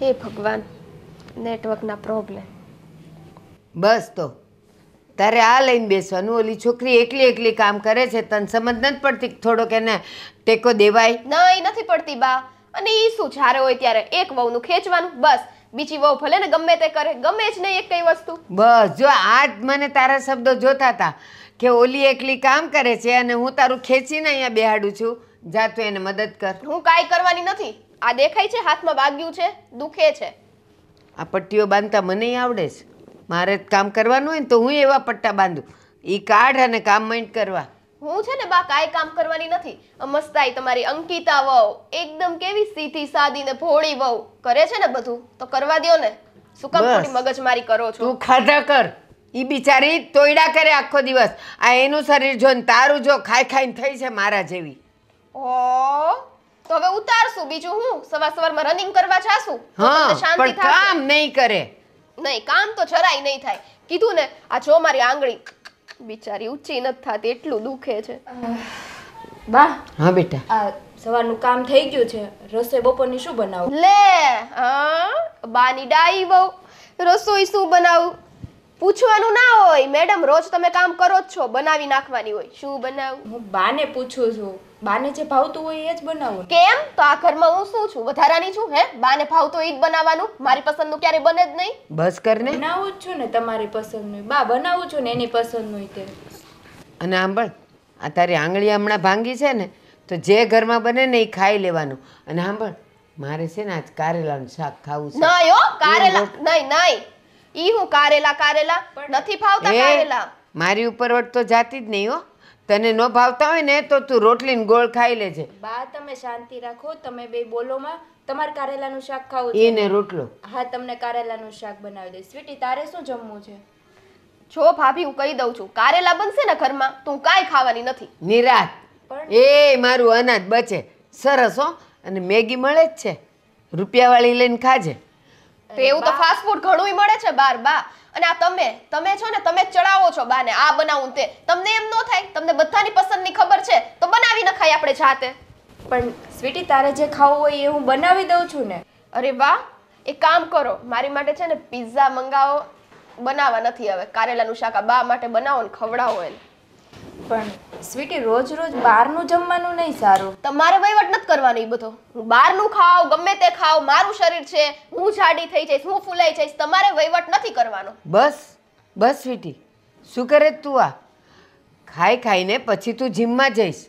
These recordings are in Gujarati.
હે ભગવાન નેટવર્કના પ્રોબ્લેમ બસ તો તારે આ લઈને બેસવાનું ઓલી છોકરી એકલી એકલી કામ કરે છે તને સમજ નથી પડતી થોડોક એને ટેકો દેવાય એ નથી પડતી બા અને એ શું જ્યારે હોય ત્યારે એક વહુનું ખેંચવાનું બસ બીજી વહુ ભલે ને ગમે તે કરે ગમે જ નહીં એક કઈ વસ્તુ બસ જો આ જ મને તારા શબ્દો જોતા હતા કે ઓલી એકલી કામ કરે છે અને હું તારું ખેંચીને અહીંયા બેહાડું છું જા તું એને મદદ કર હું કાંઈ કરવાની નથી આ દેખાય છે હાથમાં વાગ્યું છે દુખે છે આ પટ્ટીઓ બાંધતા મને આવડે છે મારે કામ કરવાનું હોય ને તો હું એવા પટ્ટા બાંધું એ કાઢ અને કામ માઇન્ડ કરવા હું છે ને બા કાંઈ કામ કરવાની નથી મસ્તાઈ તમારી અંકિતા વહુ એકદમ કેવી સીધી સાદી ને ભોળી વહુ કરે છે ને બધું તો કરવા દો ને શું કામ થોડી મારી કરો છો તું ખાધા કર એ બિચારી તોયડા કરે આખો દિવસ આ એનું શરીર જો ને તારું જો ખાઈ ખાઈને થઈ છે મારા જેવી ઓ તો હવે ઉતારશું બીજું હું સવાર સવારમાં રનિંગ કરવા જાશું હા પણ કામ નહીં કરે નહીં કામ તો જરાય નહીં થાય કીધું ને આ જો મારી આંગળી બિચારી ઊંચી નથી થાતી એટલું દુખે છે બા હા બેટા આ સવારનું કામ થઈ ગયું છે રસોઈ બપોરની શું બનાવું લે હા બાની ડાઈ બહુ રસોઈ શું બનાવું પૂછવાનું ના હોય મેડમ રોજ તમે કામ કરો જ છો બનાવી નાખવાની હોય શું બનાવું હું બાને પૂછું છું બાને જે ભાવતું હોય એ જ બનાવું કેમ તો આ ઘરમાં હું શું છું વધારાની છું હે બાને ભાવતું એ જ બનાવવાનું મારી પસંદનું ક્યારે બને જ નહીં બસ કરને બનાવું જ છું ને તમારી પસંદનું બા બનાવું છું ને એની પસંદનું તે અને આંબળ આ તારી આંગળી હમણાં ભાંગી છે ને તો જે ઘરમાં બને ને એ ખાઈ લેવાનું અને આંબળ મારે છે ને આજ કારેલાનું શાક ખાવું છે નહીં હો કારેલા નહીં નહીં ઈ હું કારેલા કારેલા નથી ભાવતા એ, કારેલા મારી ઉપરવટ તો જાતી જ નહીં હો તને ન ભાવતા હોય ને તો તું રોટલી ગોળ ખાઈ લેજે બા તમે શાંતિ રાખો તમે બે બોલોમાં તમારે કારેલાનું શાક ખાવું છે એને રોટલો હા તમને કારેલાનું શાક બનાવી દઈશ સ્વીટી તારે શું જમવું છે છો ભાભી હું કહી દઉં છું કારેલા બનશે ને ઘરમાં તું હું કાંઈ ખાવાની નથી નિરાત પણ- એ મારું અનાજ બચે સરસ હો અને મેગી મળે જ છે રૂપિયાવાળી લઈને ખાજે તો એવું તો ફાસ્ટ ફૂડ ઘણું મળે છે બાર બા અને આ તમે તમે છો ને તમે ચડાવો છો બા ને આ બનાવું તે તમને એમ નો થાય તમને બધાની પસંદની ખબર છે તો બનાવી ન ખાય આપણે જાતે પણ સ્વીટી તારે જે ખાવું હોય એ હું બનાવી દઉં છું ને અરે બા એક કામ કરો મારી માટે છે ને પિઝા મંગાવો બનાવવા નથી હવે કારેલાનું શાક બા માટે બનાવો ને ખવડાવો એને પણ સ્વીટી રોજ રોજ બહારનું જમવાનું નહીં સારું તમારે વહીવટ નથી કરવાનો એ બધો હું બહારનું ખાવ ગમે તે ખાવ મારું શરીર છે હું જાડી થઈ જઈશ હું ફૂલાઈ જઈશ તમારે વહીવટ નથી કરવાનો બસ બસ સ્વીટી શું કરે તું આ ખાઈ ખાઈને પછી તું જીમમાં જઈશ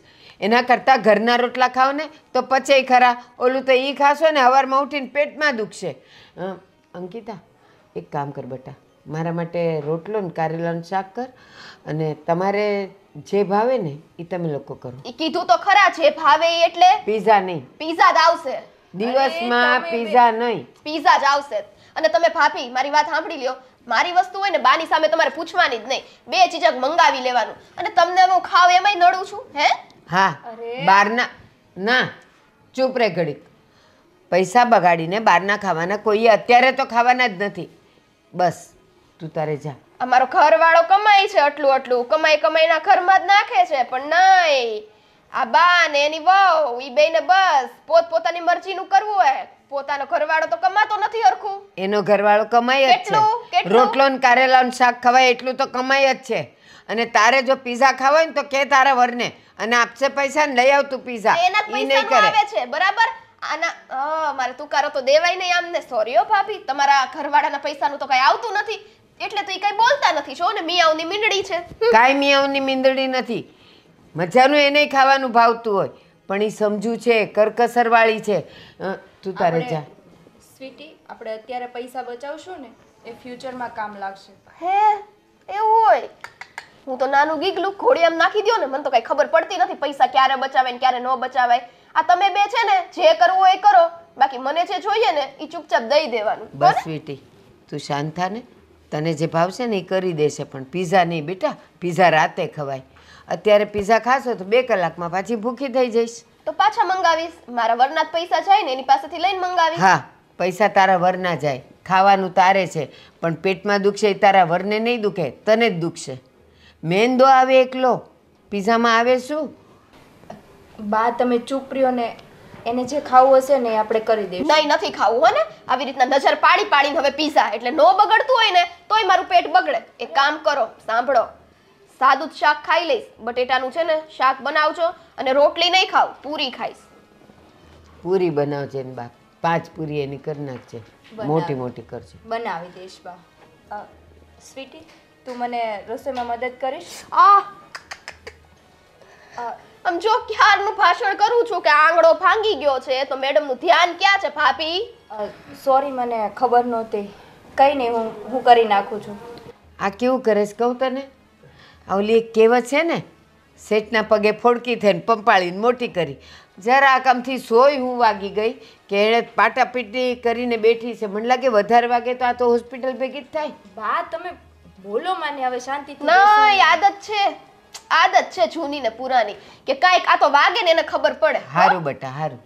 એના કરતાં ઘરના રોટલા ખાવ ને તો પચે ખરા ઓલું તો એ ખાશો ને હવારમાં ઉઠીને પેટમાં દુખશે અંકિતા એક કામ કર બટા મારા માટે રોટલો ને કારેલાનું શાક કર અને તમારે જે ભાવે ને એ તમે લોકો કરો એ કીધું તો ખરા છે ભાવે એટલે પીઝા નહીં પીઝા જ આવશે દિવસમાં પીઝા નહીં પીઝા જ આવશે અને તમે ભાભી મારી વાત સાંભળી લ્યો મારી વસ્તુ હોય ને બાની સામે તમારે પૂછવાની જ નહીં બે ચીજક મંગાવી લેવાનું અને તમને હું ખાવ એમાંય નડું છું હે હા બહારના ના ચૂપ રે ઘડીક પૈસા બગાડીને બહારના ખાવાના કોઈએ અત્યારે તો ખાવાના જ નથી બસ તું તારે જા અમારો ઘર વાળો કમાય છે આટલું આટલું કમાઈ કમાઈના ઘરમાં જ નાખે છે પણ નહીં આ બા ને એની વહુ ઈ ને બસ પોત પોતાની નું કરવું હોય પોતાનો ઘરવાળો તો કમાતો નથી હરખું એનો ઘરવાળો કમાય જ છે રોટલો ને કારેલા શાક ખવાય એટલું તો કમાય જ છે અને તારે જો પીઝા ખાવા હોય ને તો કે તારા વરને અને આપશે પૈસા ને લઈ આવતું પીઝા એના પૈસા આવે છે બરાબર આના મારે તું તુકારો તો દેવાય નહીં આમને સોરી ઓ ભાભી તમારા ઘરવાળાના પૈસાનું તો કઈ આવતું નથી એટલે તો એ કઈ બોલતા નથી છો ને મિયાઓની મીંડળી છે કાંઈ મિયાઓની મીંડળી નથી મજાનું એને ખાવાનું ભાવતું હોય પણ એ સમજુ છે વાળી છે તું તારે જા સ્વીટી આપણે અત્યારે પૈસા બચાવશું ને એ ફ્યુચરમાં કામ લાગશે હે એવું હોય હું તો નાનું ગીગલું ઘોડી આમ નાખી દો ને મને તો કઈ ખબર પડતી નથી પૈસા ક્યારે બચાવે ને ક્યારે ન બચાવાય આ તમે બે છે ને જે કરવું એ કરો બાકી મને જે જોઈએ ને એ ચૂપચાપ દઈ દેવાનું બસ સ્વીટી તું શાંત થા ને તને જે ભાવશે ને એ કરી દેશે પણ પિઝા નહીં બેટા પિઝા રાતે ખવાય અત્યારે પિઝા ખાશો તો બે કલાકમાં પાછી ભૂખી થઈ જઈશ તો પાછા મંગાવીશ મારા વરનાથ પૈસા જાય ને એની પાસેથી લઈને મંગાવીશ હા પૈસા તારા વરના જાય ખાવાનું તારે છે પણ પેટમાં દુખશે એ તારા વરને નહીં દુખે તને જ દુખશે મેન દો આવે એકલો પિઝામાં આવે શું બા તમે ચૂપ રહ્યો ને એને જે ખાવું હશે ને એ આપણે કરી દઈશું નહીં નથી ખાવું હો ને આવી રીતના નજર પાડી પાડીને હવે પીઝા એટલે નો બગડતું હોય ને તોય મારું પેટ બગડે એ કામ કરો સાંભળો સાદું શાક ખાઈ લઈશ બટેટાનું છે ને શાક બનાવજો અને રોટલી નહીં ખાવ પૂરી ખાઈશ પૂરી બનાવજે ને બાપ પાંચ પૂરી એની કરી નાખજે મોટી મોટી કરજે બનાવી દઈશ બા સ્વીટી તું મને રસોઈમાં મદદ કરીશ આ આમ જો ક્યારનું ભાષણ કરું છું કે આંગળો ભાંગી ગયો છે તો મેડમનું ધ્યાન ક્યાં છે ભાભી સોરી મને ખબર નહોતી કંઈ નહીં હું હું કરી નાખું છું આ કેવું કરે કહું તને ઓલી એક કહેવત છે ને શેઠના પગે ફોડકી થઈને પંપાળીને મોટી કરી જરા આ કામથી સોય હું વાગી ગઈ કે એણે પાટાપીટી કરીને બેઠી છે મને લાગે વધારે વાગે તો આ તો હોસ્પિટલ ભેગી જ થાય બા તમે બોલો માને હવે શાંતિ નહીં આદત છે આદત છે જૂની ને પુરાની કે કાંઈક આ તો વાગે ને એને ખબર પડે હારું બેટા હારું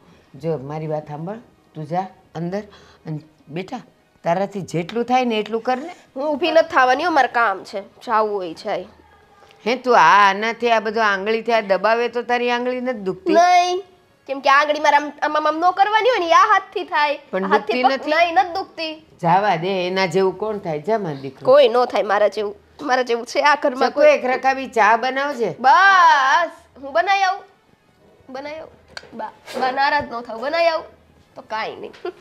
જો મારી વાત સાંભળ તું જા અંદર બેટા તારાથી જેટલું થાય ને એટલું કર ને હું ઊભી નથી થવાની મારે કામ છે જાવું હોય છે હે તું આ આનાથી આ બધું આંગળીથી આ દબાવે તો તારી આંગળી નથી દુખતી નહીં કેમ કે આંગળી મારા આમ- આમ આમ આમ કરવાની હોય ને આ હાથથી થાય પણ દુખતી નથી? નહીં નથી દુખતી જાવા દે એના જેવું કોણ થાય જા માર દીકરો કોઈ નો થાય મારા જેવું મારા જેવું છે આ ઘરમાં કોઈ એક રકાવી ચા બનાવજે બસ હું બનાવી આવું બનાવી આવું બા બા નારાજ ન થાવ બનાવી આવું તો કાંઈ નહીં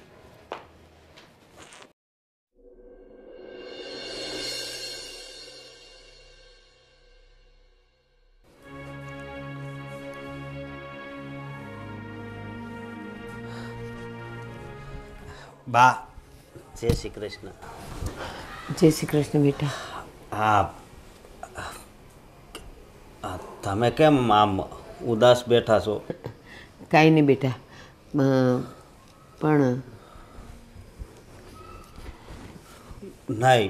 બા જય શ્રી કૃષ્ણ જય શ્રી કૃષ્ણ બેટા હા તમે કેમ આમ ઉદાસ બેઠા છો કાંઈ નહીં બેટા પણ નહીં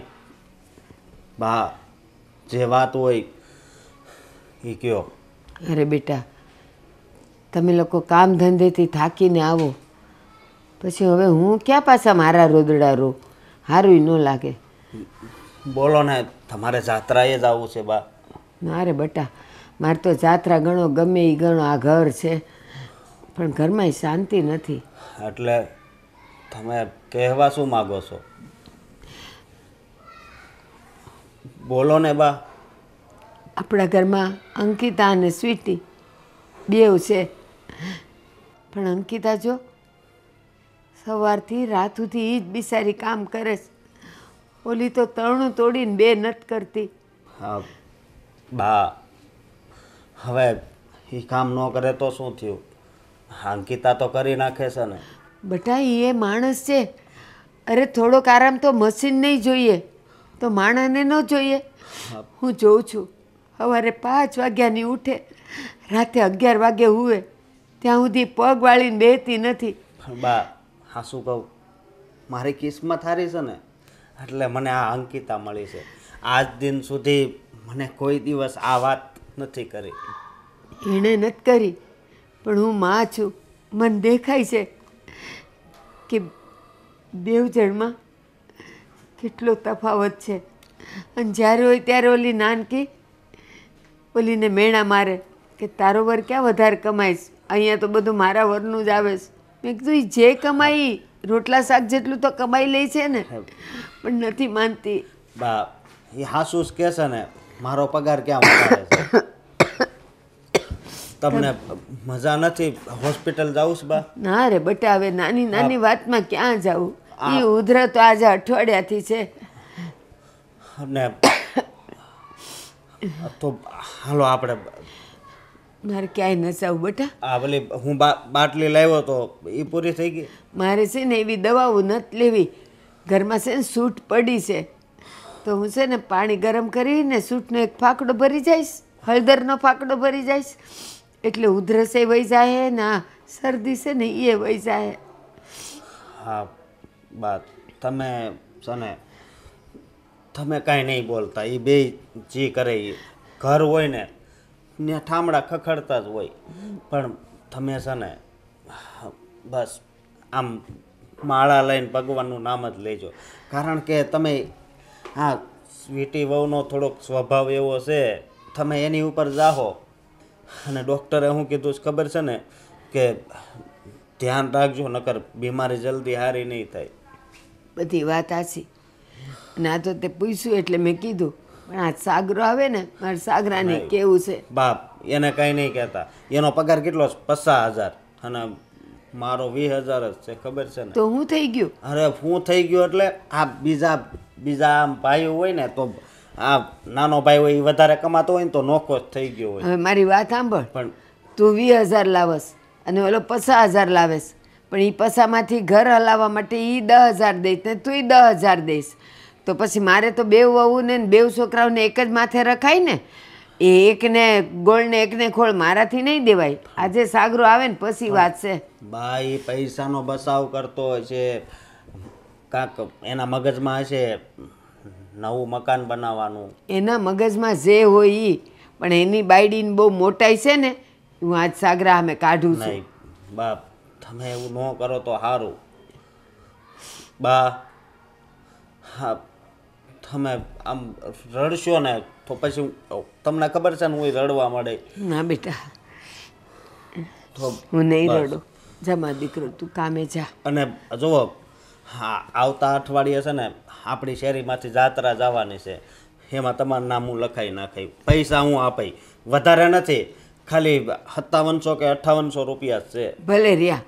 બા જે વાત હોય એ કયો અરે બેટા તમે લોકો કામ ધંધેથી થાકીને આવો પછી હવે હું ક્યાં પાછા મારા રોદડા રો હારું ન લાગે બોલો ને તમારે જાત્રાએ જ આવવું છે બા મારે બટા મારે તો જાત્રા ગણો ગમે એ ગણો આ ઘર છે પણ ઘરમાં શાંતિ નથી એટલે તમે કહેવા શું માગો છો બોલો ને બા આપણા ઘરમાં અંકિતા અને સ્વીટી બેવ છે પણ અંકિતા જો સવારથી રાત સુધી એ જ બિસારી કામ કરે છે ઓલી તો તરણું તોડીને બે નટ કરતી હા બા હવે એ કામ ન કરે તો શું થયું અંકિતા તો કરી નાખે છે ને બટા એ માણસ છે અરે થોડોક આરામ તો મશીન નહીં જોઈએ તો માણસને ન જોઈએ હું જોઉં છું સવારે પાંચ વાગ્યાની ઉઠે રાતે અગિયાર વાગે હુવે ત્યાં સુધી પગ વાળીને બેહતી નથી બા હા શું કહું મારી કિસ્મત હારી છે ને એટલે મને આ અંકિતા મળી છે આજ દિન સુધી મને કોઈ દિવસ આ વાત નથી કરી એણે નથી કરી પણ હું માં છું મને દેખાય છે કે બેવ જણમાં કેટલો તફાવત છે અને જ્યારે હોય ત્યારે ઓલી નાનકી ઓલીને મેણા મારે કે તારો વર ક્યાં વધારે કમાઈશ અહીંયા તો બધું મારા વરનું જ આવે છે મેં કીધું જે કમાઈ રોટલા શાક જેટલું તો કમાઈ લે છે ને પણ નથી માનતી બા એ હાસુસ કહેશે ને મારો પગાર ક્યાં વધારે છે તમને મજા નથી હોસ્પિટલ જાઉં છે બા ના રે બટા હવે નાની નાની વાતમાં ક્યાં જાવું એ ઉધરા તો આજે અઠવાડિયાથી છે અને તો હાલો આપણે મારે ક્યાંય ન આવું બેટા આ ભલે હું બાટલી લાવ્યો તો એ પૂરી થઈ ગઈ મારે છે ને એવી દવાઓ નથી લેવી ઘરમાં છે ને સૂટ પડી છે તો હું છે ને પાણી ગરમ કરીને સૂટનો એક ફાકડો ભરી જઈશ હળદરનો ફાકડો ભરી જઈશ એટલે ઉધરસે વહી જાય ને શરદી છે ને એ વહી જાય હા બા તમે સને તમે કાંઈ નહીં બોલતા એ બે જે કરે એ ઘર હોય ને ને ઠામડા ખખડતા જ હોય પણ તમે છે ને બસ આમ માળા લઈને ભગવાનનું નામ જ લેજો કારણ કે તમે હા સ્વીટી વહુનો થોડોક સ્વભાવ એવો છે તમે એની ઉપર જાહો અને ડૉક્ટરે હું કીધું ખબર છે ને કે ધ્યાન રાખજો નકર બીમારી જલ્દી હારી નહીં થાય બધી વાત આછી ના તો તે પૂછ્યું એટલે મેં કીધું પણ આ સાગરો આવે ને મારા સાગરાને કેવું છે બાપ એને કાંઈ નહીં કહેતા એનો પગાર કેટલો પચાસ હજાર અને મારો વીસ હજાર જ છે ખબર છે ને તો હું થઈ ગયું અરે હું થઈ ગયું એટલે આ બીજા બીજા આમ ભાઈઓ હોય ને તો આ નાનો ભાઈ હોય એ વધારે કમાતો હોય ને તો નોખો જ થઈ ગયો હોય હવે મારી વાત સાંભળ પણ તું વીસ હજાર લાવસ અને ઓલો પચાસ હજાર લાવેશ પણ એ પસામાંથી ઘર હલાવવા માટે એ દસ હજાર દઈશ ને તું દસ હજાર દઈશ તો પછી મારે તો બેવ વહુને ને બેવ છોકરાઓને એક જ માથે રખાય ને એ એકને ગોળને એકને ખોળ મારાથી નહીં દેવાય આજે સાગરો આવે ને પછી વાત છે ભાઈ પૈસાનો બસાવ કરતો હોય છે કાંક એના મગજમાં હશે નવું મકાન બનાવવાનું એના મગજમાં જે હોય એ પણ એની બાયડીને બહુ મોટાઈ છે ને હું આજ સાગરા અમે કાઢું છું બા તમે એવું ન કરો તો સારું બા હા તમે આમ રડશો ને તો પછી તમને ખબર છે ને હું રડવા મળે ના બેટા હું નહીં રડું જા મારો દીકરો તું કામે જા અને જુઓ હા આવતા અઠવાડિયે છે ને આપણી શેરીમાંથી જાત્રા જવાની છે એમાં તમારું નામ હું લખાઈ નાખાઈ પૈસા હું આપી વધારે નથી ખાલી સત્તાવનસો કે અઠ્ઠાવનસો રૂપિયા છે ભલે રહ્યા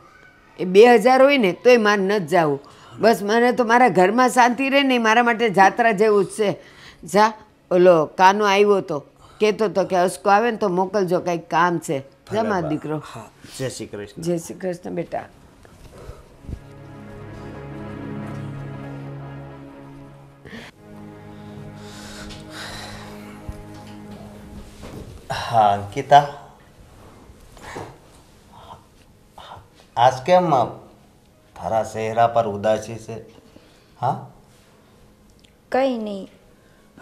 એ બે હજાર હોય ને તોય માર ન જ જાવું બસ મને તો મારા ઘરમાં શાંતિ રહે નહીં મારા માટે જાત્રા જેવું જ છે જા ઓલો કાનો આવ્યો તો કહેતો તો કે અસકો આવે ને તો મોકલજો કંઈક કામ છે જમા દીકરો જય શ્રી કૃષ્ણ જય શ્રી કૃષ્ણ બેટા હા અંકિતા આજ કેમ તારા ચહેરા પર ઉદાસી છે હા કંઈ નહીં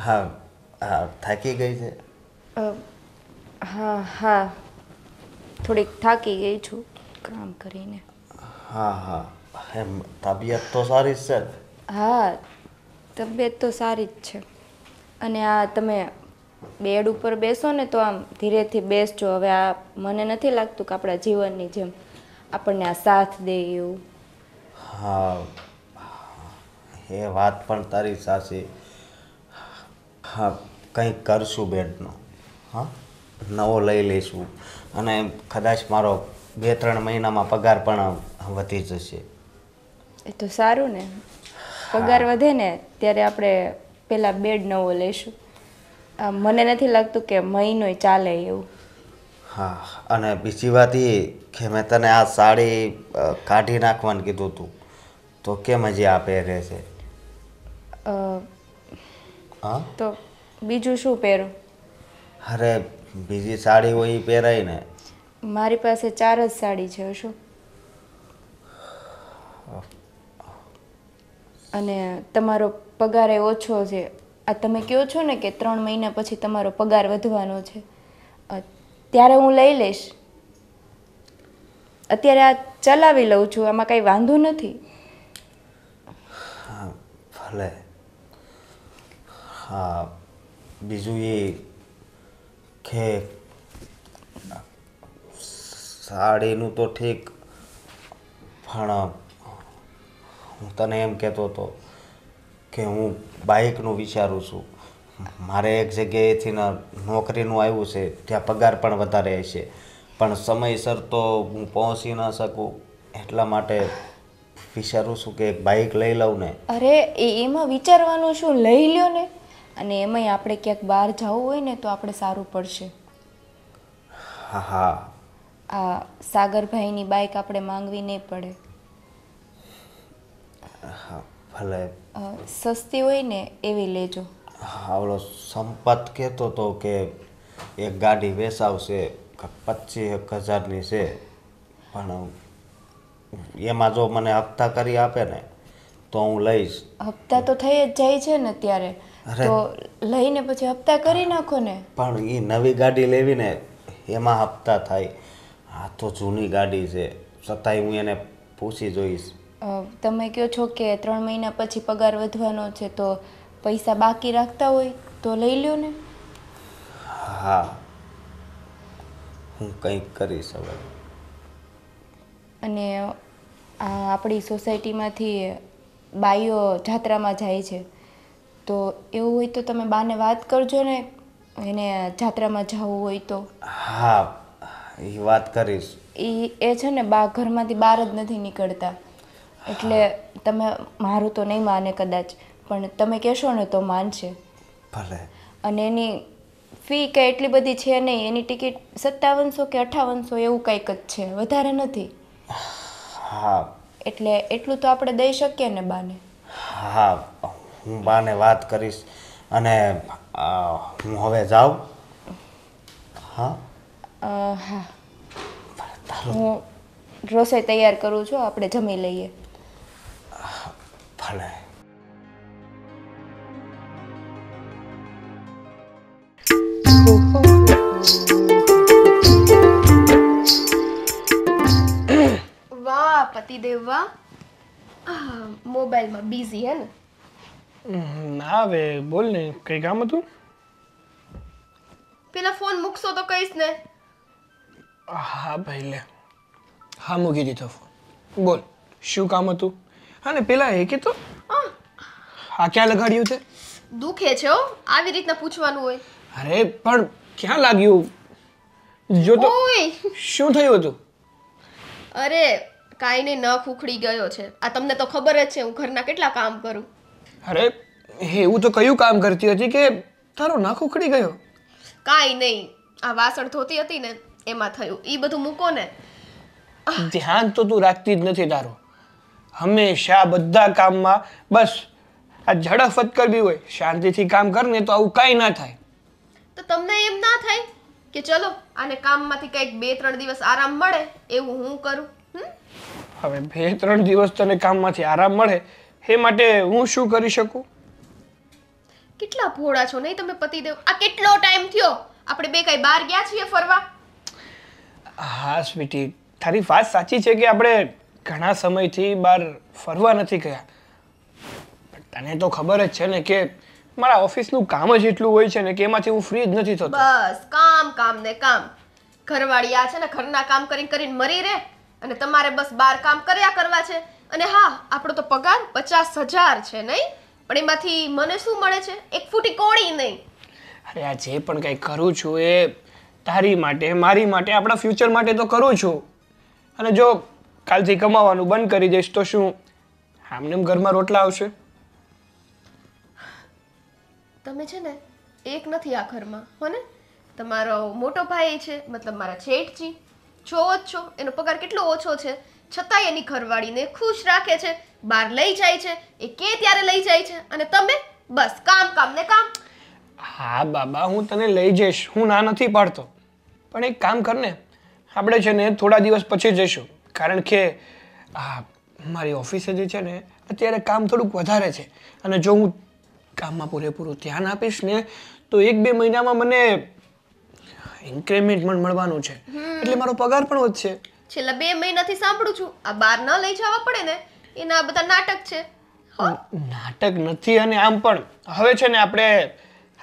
હા હા થાકી ગઈ છે હા હા થોડીક થાકી ગઈ છું કામ કરીને હા હા એમ તબિયત તો સારી જ છે હા તબિયત તો સારી જ છે અને આ તમે બેડ ઉપર બેસો ને તો આમ ધીરેથી બેસજો હવે આ મને નથી લાગતું કે આપણા જીવનની જેમ આપણને આ સાથ દે એવું હા એ વાત પણ તારી સાચી હા કંઈક કરશું બેડનો હા નવો લઈ લઈશું અને કદાચ મારો બે ત્રણ મહિનામાં પગાર પણ વધી જશે એ તો સારું ને પગાર વધે ને ત્યારે આપણે પહેલાં બેડ નવો લઈશું મને નથી લાગતું કે મહિનો ચાલે એવું હા અને બીજી વાત એ કે મેં તને આ સાડી કાઢી નાખવાનું કીધું હતું તો કેમ હજી આ પહેરે છે તો બીજું શું પહેરું અરે બીજી સાડી હોય એ પહેરાય ને મારી પાસે ચાર જ સાડી છે શું અને તમારો પગાર એ ઓછો છે આ તમે કહો છો ને કે ત્રણ મહિના પછી તમારો પગાર વધવાનો છે ત્યારે હું લઈ લઈશ અત્યારે આ ચલાવી લઉં છું આમાં કાંઈ વાંધો નથી હલે હા બીજું એ કે સાડીનું તો ઠીક પણ હું તને એમ કહેતો હતો કે હું બાઇકનું વિચારું છું મારે એક જગ્યાએથી નોકરીનું આવ્યું છે ત્યાં પગાર પણ વધારે છે પણ સમયસર તો હું પહોંચી ન શકું એટલા માટે વિચારું છું કે એક બાઇક લઈ લઉં ને અરે એ- એમાં વિચારવાનું શું લઈ લ્યો ને અને એમાંય આપણે ક્યાંક બહાર જવું હોય ને તો આપણે સારું પડશે હા હા આ સાગરભાઈની બાઇક આપણે માંગવી નહીં પડે હા ભલે સસ્તી હોય ને એવી લેજો હા, ઓલો સંપત કહેતો તો કે એક ગાડી વેસાવશે પચીસ એક હજારની છે પણ એમાં જો મને હપ્તા કરી આપે ને તો હું લઈશ હપ્તા તો થઈ જ જાય છે ને ત્યારે તો લઈને પછી હપ્તા કરી નાખો ને પણ એ નવી ગાડી લેવી ને એમાં હપ્તા થાય આ તો જૂની ગાડી છે છતાંય હું એને પૂછી જોઈશ તમે કહો છો કે ત્રણ મહિના પછી પગાર વધવાનો છે તો પૈસા બાકી રાખતા હોય તો લઈ લ્યો ને હા હું કંઈક કરીશ હવે અને આપણી સોસાયટીમાંથી બાઈઓ જાત્રામાં જાય છે તો એવું હોય તો તમે બાને વાત કરજો ને એને જાત્રામાં જવું હોય તો હા એ વાત કરીશ એ એ છે ને બા ઘરમાંથી બહાર જ નથી નીકળતા એટલે તમે મારું તો નહીં માને કદાચ પણ તમે કહેશો ને તો માનશે ભલે અને એની ફી કંઈ એટલી બધી છે નહીં એની ટિકિટ સત્તાવનસો કે અઠાવનસો એવું કંઈક જ છે વધારે નથી હા એટલે એટલું તો આપણે દઈ શકીએ ને બાને હા હું બાને વાત કરીશ અને હું હવે જાઉં હા હા હું રસોઈ તૈયાર કરું છું આપણે જમી લઈએ ભલે Oh, oh, દેવવા પતિ દેવવા મોબાઈલમાં બિઝી હે ને ના હવે બોલ ને કઈ કામ હતું પેલા ફોન મૂકશો તો કહીશ ને હા ભાઈ લે હા મૂકી દીધો ફોન બોલ શું કામ હતું હા ને પેલા એ કીધું હા ક્યાં લગાડ્યું છે દુખે છે હો આવી રીતના પૂછવાનું હોય અરે પણ ક્યાં લાગ્યું જો તો શું થયું હતું અરે કાંઈ નહીં નખ ઉખડી ગયો છે આ તમને તો ખબર જ છે હું ઘરના કેટલા કામ કરું અરે એવું તો કયું કામ કરતી હતી કે તારો નખ ઉખડી ગયો કાંઈ નહીં આ વાસણ ધોતી હતી ને એમાં થયું એ બધું મૂકો ને ધ્યાન તો તું રાખતી જ નથી તારું હંમેશા બધા કામમાં બસ આ ઝડપ કરવી હોય શાંતિથી કામ કર ને તો આવું કાંઈ ના થાય તો તમને એમ ના થાય કે ચલો આને કામમાંથી કંઈક બે ત્રણ દિવસ આરામ મળે એવું હું કરું હવે બે ત્રણ દિવસ તને કામમાંથી આરામ મળે એ માટે હું શું કરી શકું કેટલા ભોળા છો નહીં તમે પતિદેવ આ કેટલો ટાઈમ થયો આપણે બે કઈ બહાર ગયા છીએ ફરવા હા સ્વીટી તારી વાત સાચી છે કે આપણે ઘણા સમયથી બહાર ફરવા નથી ગયા તને તો ખબર જ છે ને કે મારા ઓફિસનું કામ જ એટલું હોય છે ને કે એમાંથી હું ફ્રી જ નથી થતો બસ કામ કામ ને કામ ઘરવાળી આ છે ને ઘરના કામ કરીને કરીને મરી રહે અને તમારે બસ બાર કામ કર્યા કરવા છે અને હા આપણો તો પગાર પચાસ હજાર છે નહીં પણ એમાંથી મને શું મળે છે એક ફૂટી કોળી નહીં અરે આ જે પણ કંઈ કરું છું એ તારી માટે મારી માટે આપણા ફ્યુચર માટે તો કરું છું અને જો કાલથી કમાવાનું બંધ કરી દઈશ તો શું આમને ઘરમાં રોટલા આવશે તમે છે ને એક નથી આ ઘરમાં હો તમારો મોટો ભાઈ છે મતલબ મારા છેઠજી છો જ છો એનો પગાર કેટલો ઓછો છે છતાંય એની ઘરવાળીને ખુશ રાખે છે બહાર લઈ જાય છે એ કે ત્યારે લઈ જાય છે અને તમે બસ કામ કામ ને કામ હા બાબા હું તને લઈ જઈશ હું ના નથી પાડતો પણ એક કામ કર ને આપણે છે ને થોડા દિવસ પછી જઈશું કારણ કે આ મારી ઓફિસે જે છે ને અત્યારે કામ થોડુંક વધારે છે અને જો હું કામમાં પૂરેપૂરું ધ્યાન આપીશ ને તો એક બે મહિનામાં મને ઇન્ક્રીમેન્ટ પણ મળવાનું છે એટલે મારો પગાર પણ વધશે છેલ્લા બે મહિનાથી સાંભળું છું આ બાર ન લઈ જવા પડે ને એના આ બધા નાટક છે નાટક નથી અને આમ પણ હવે છે ને આપણે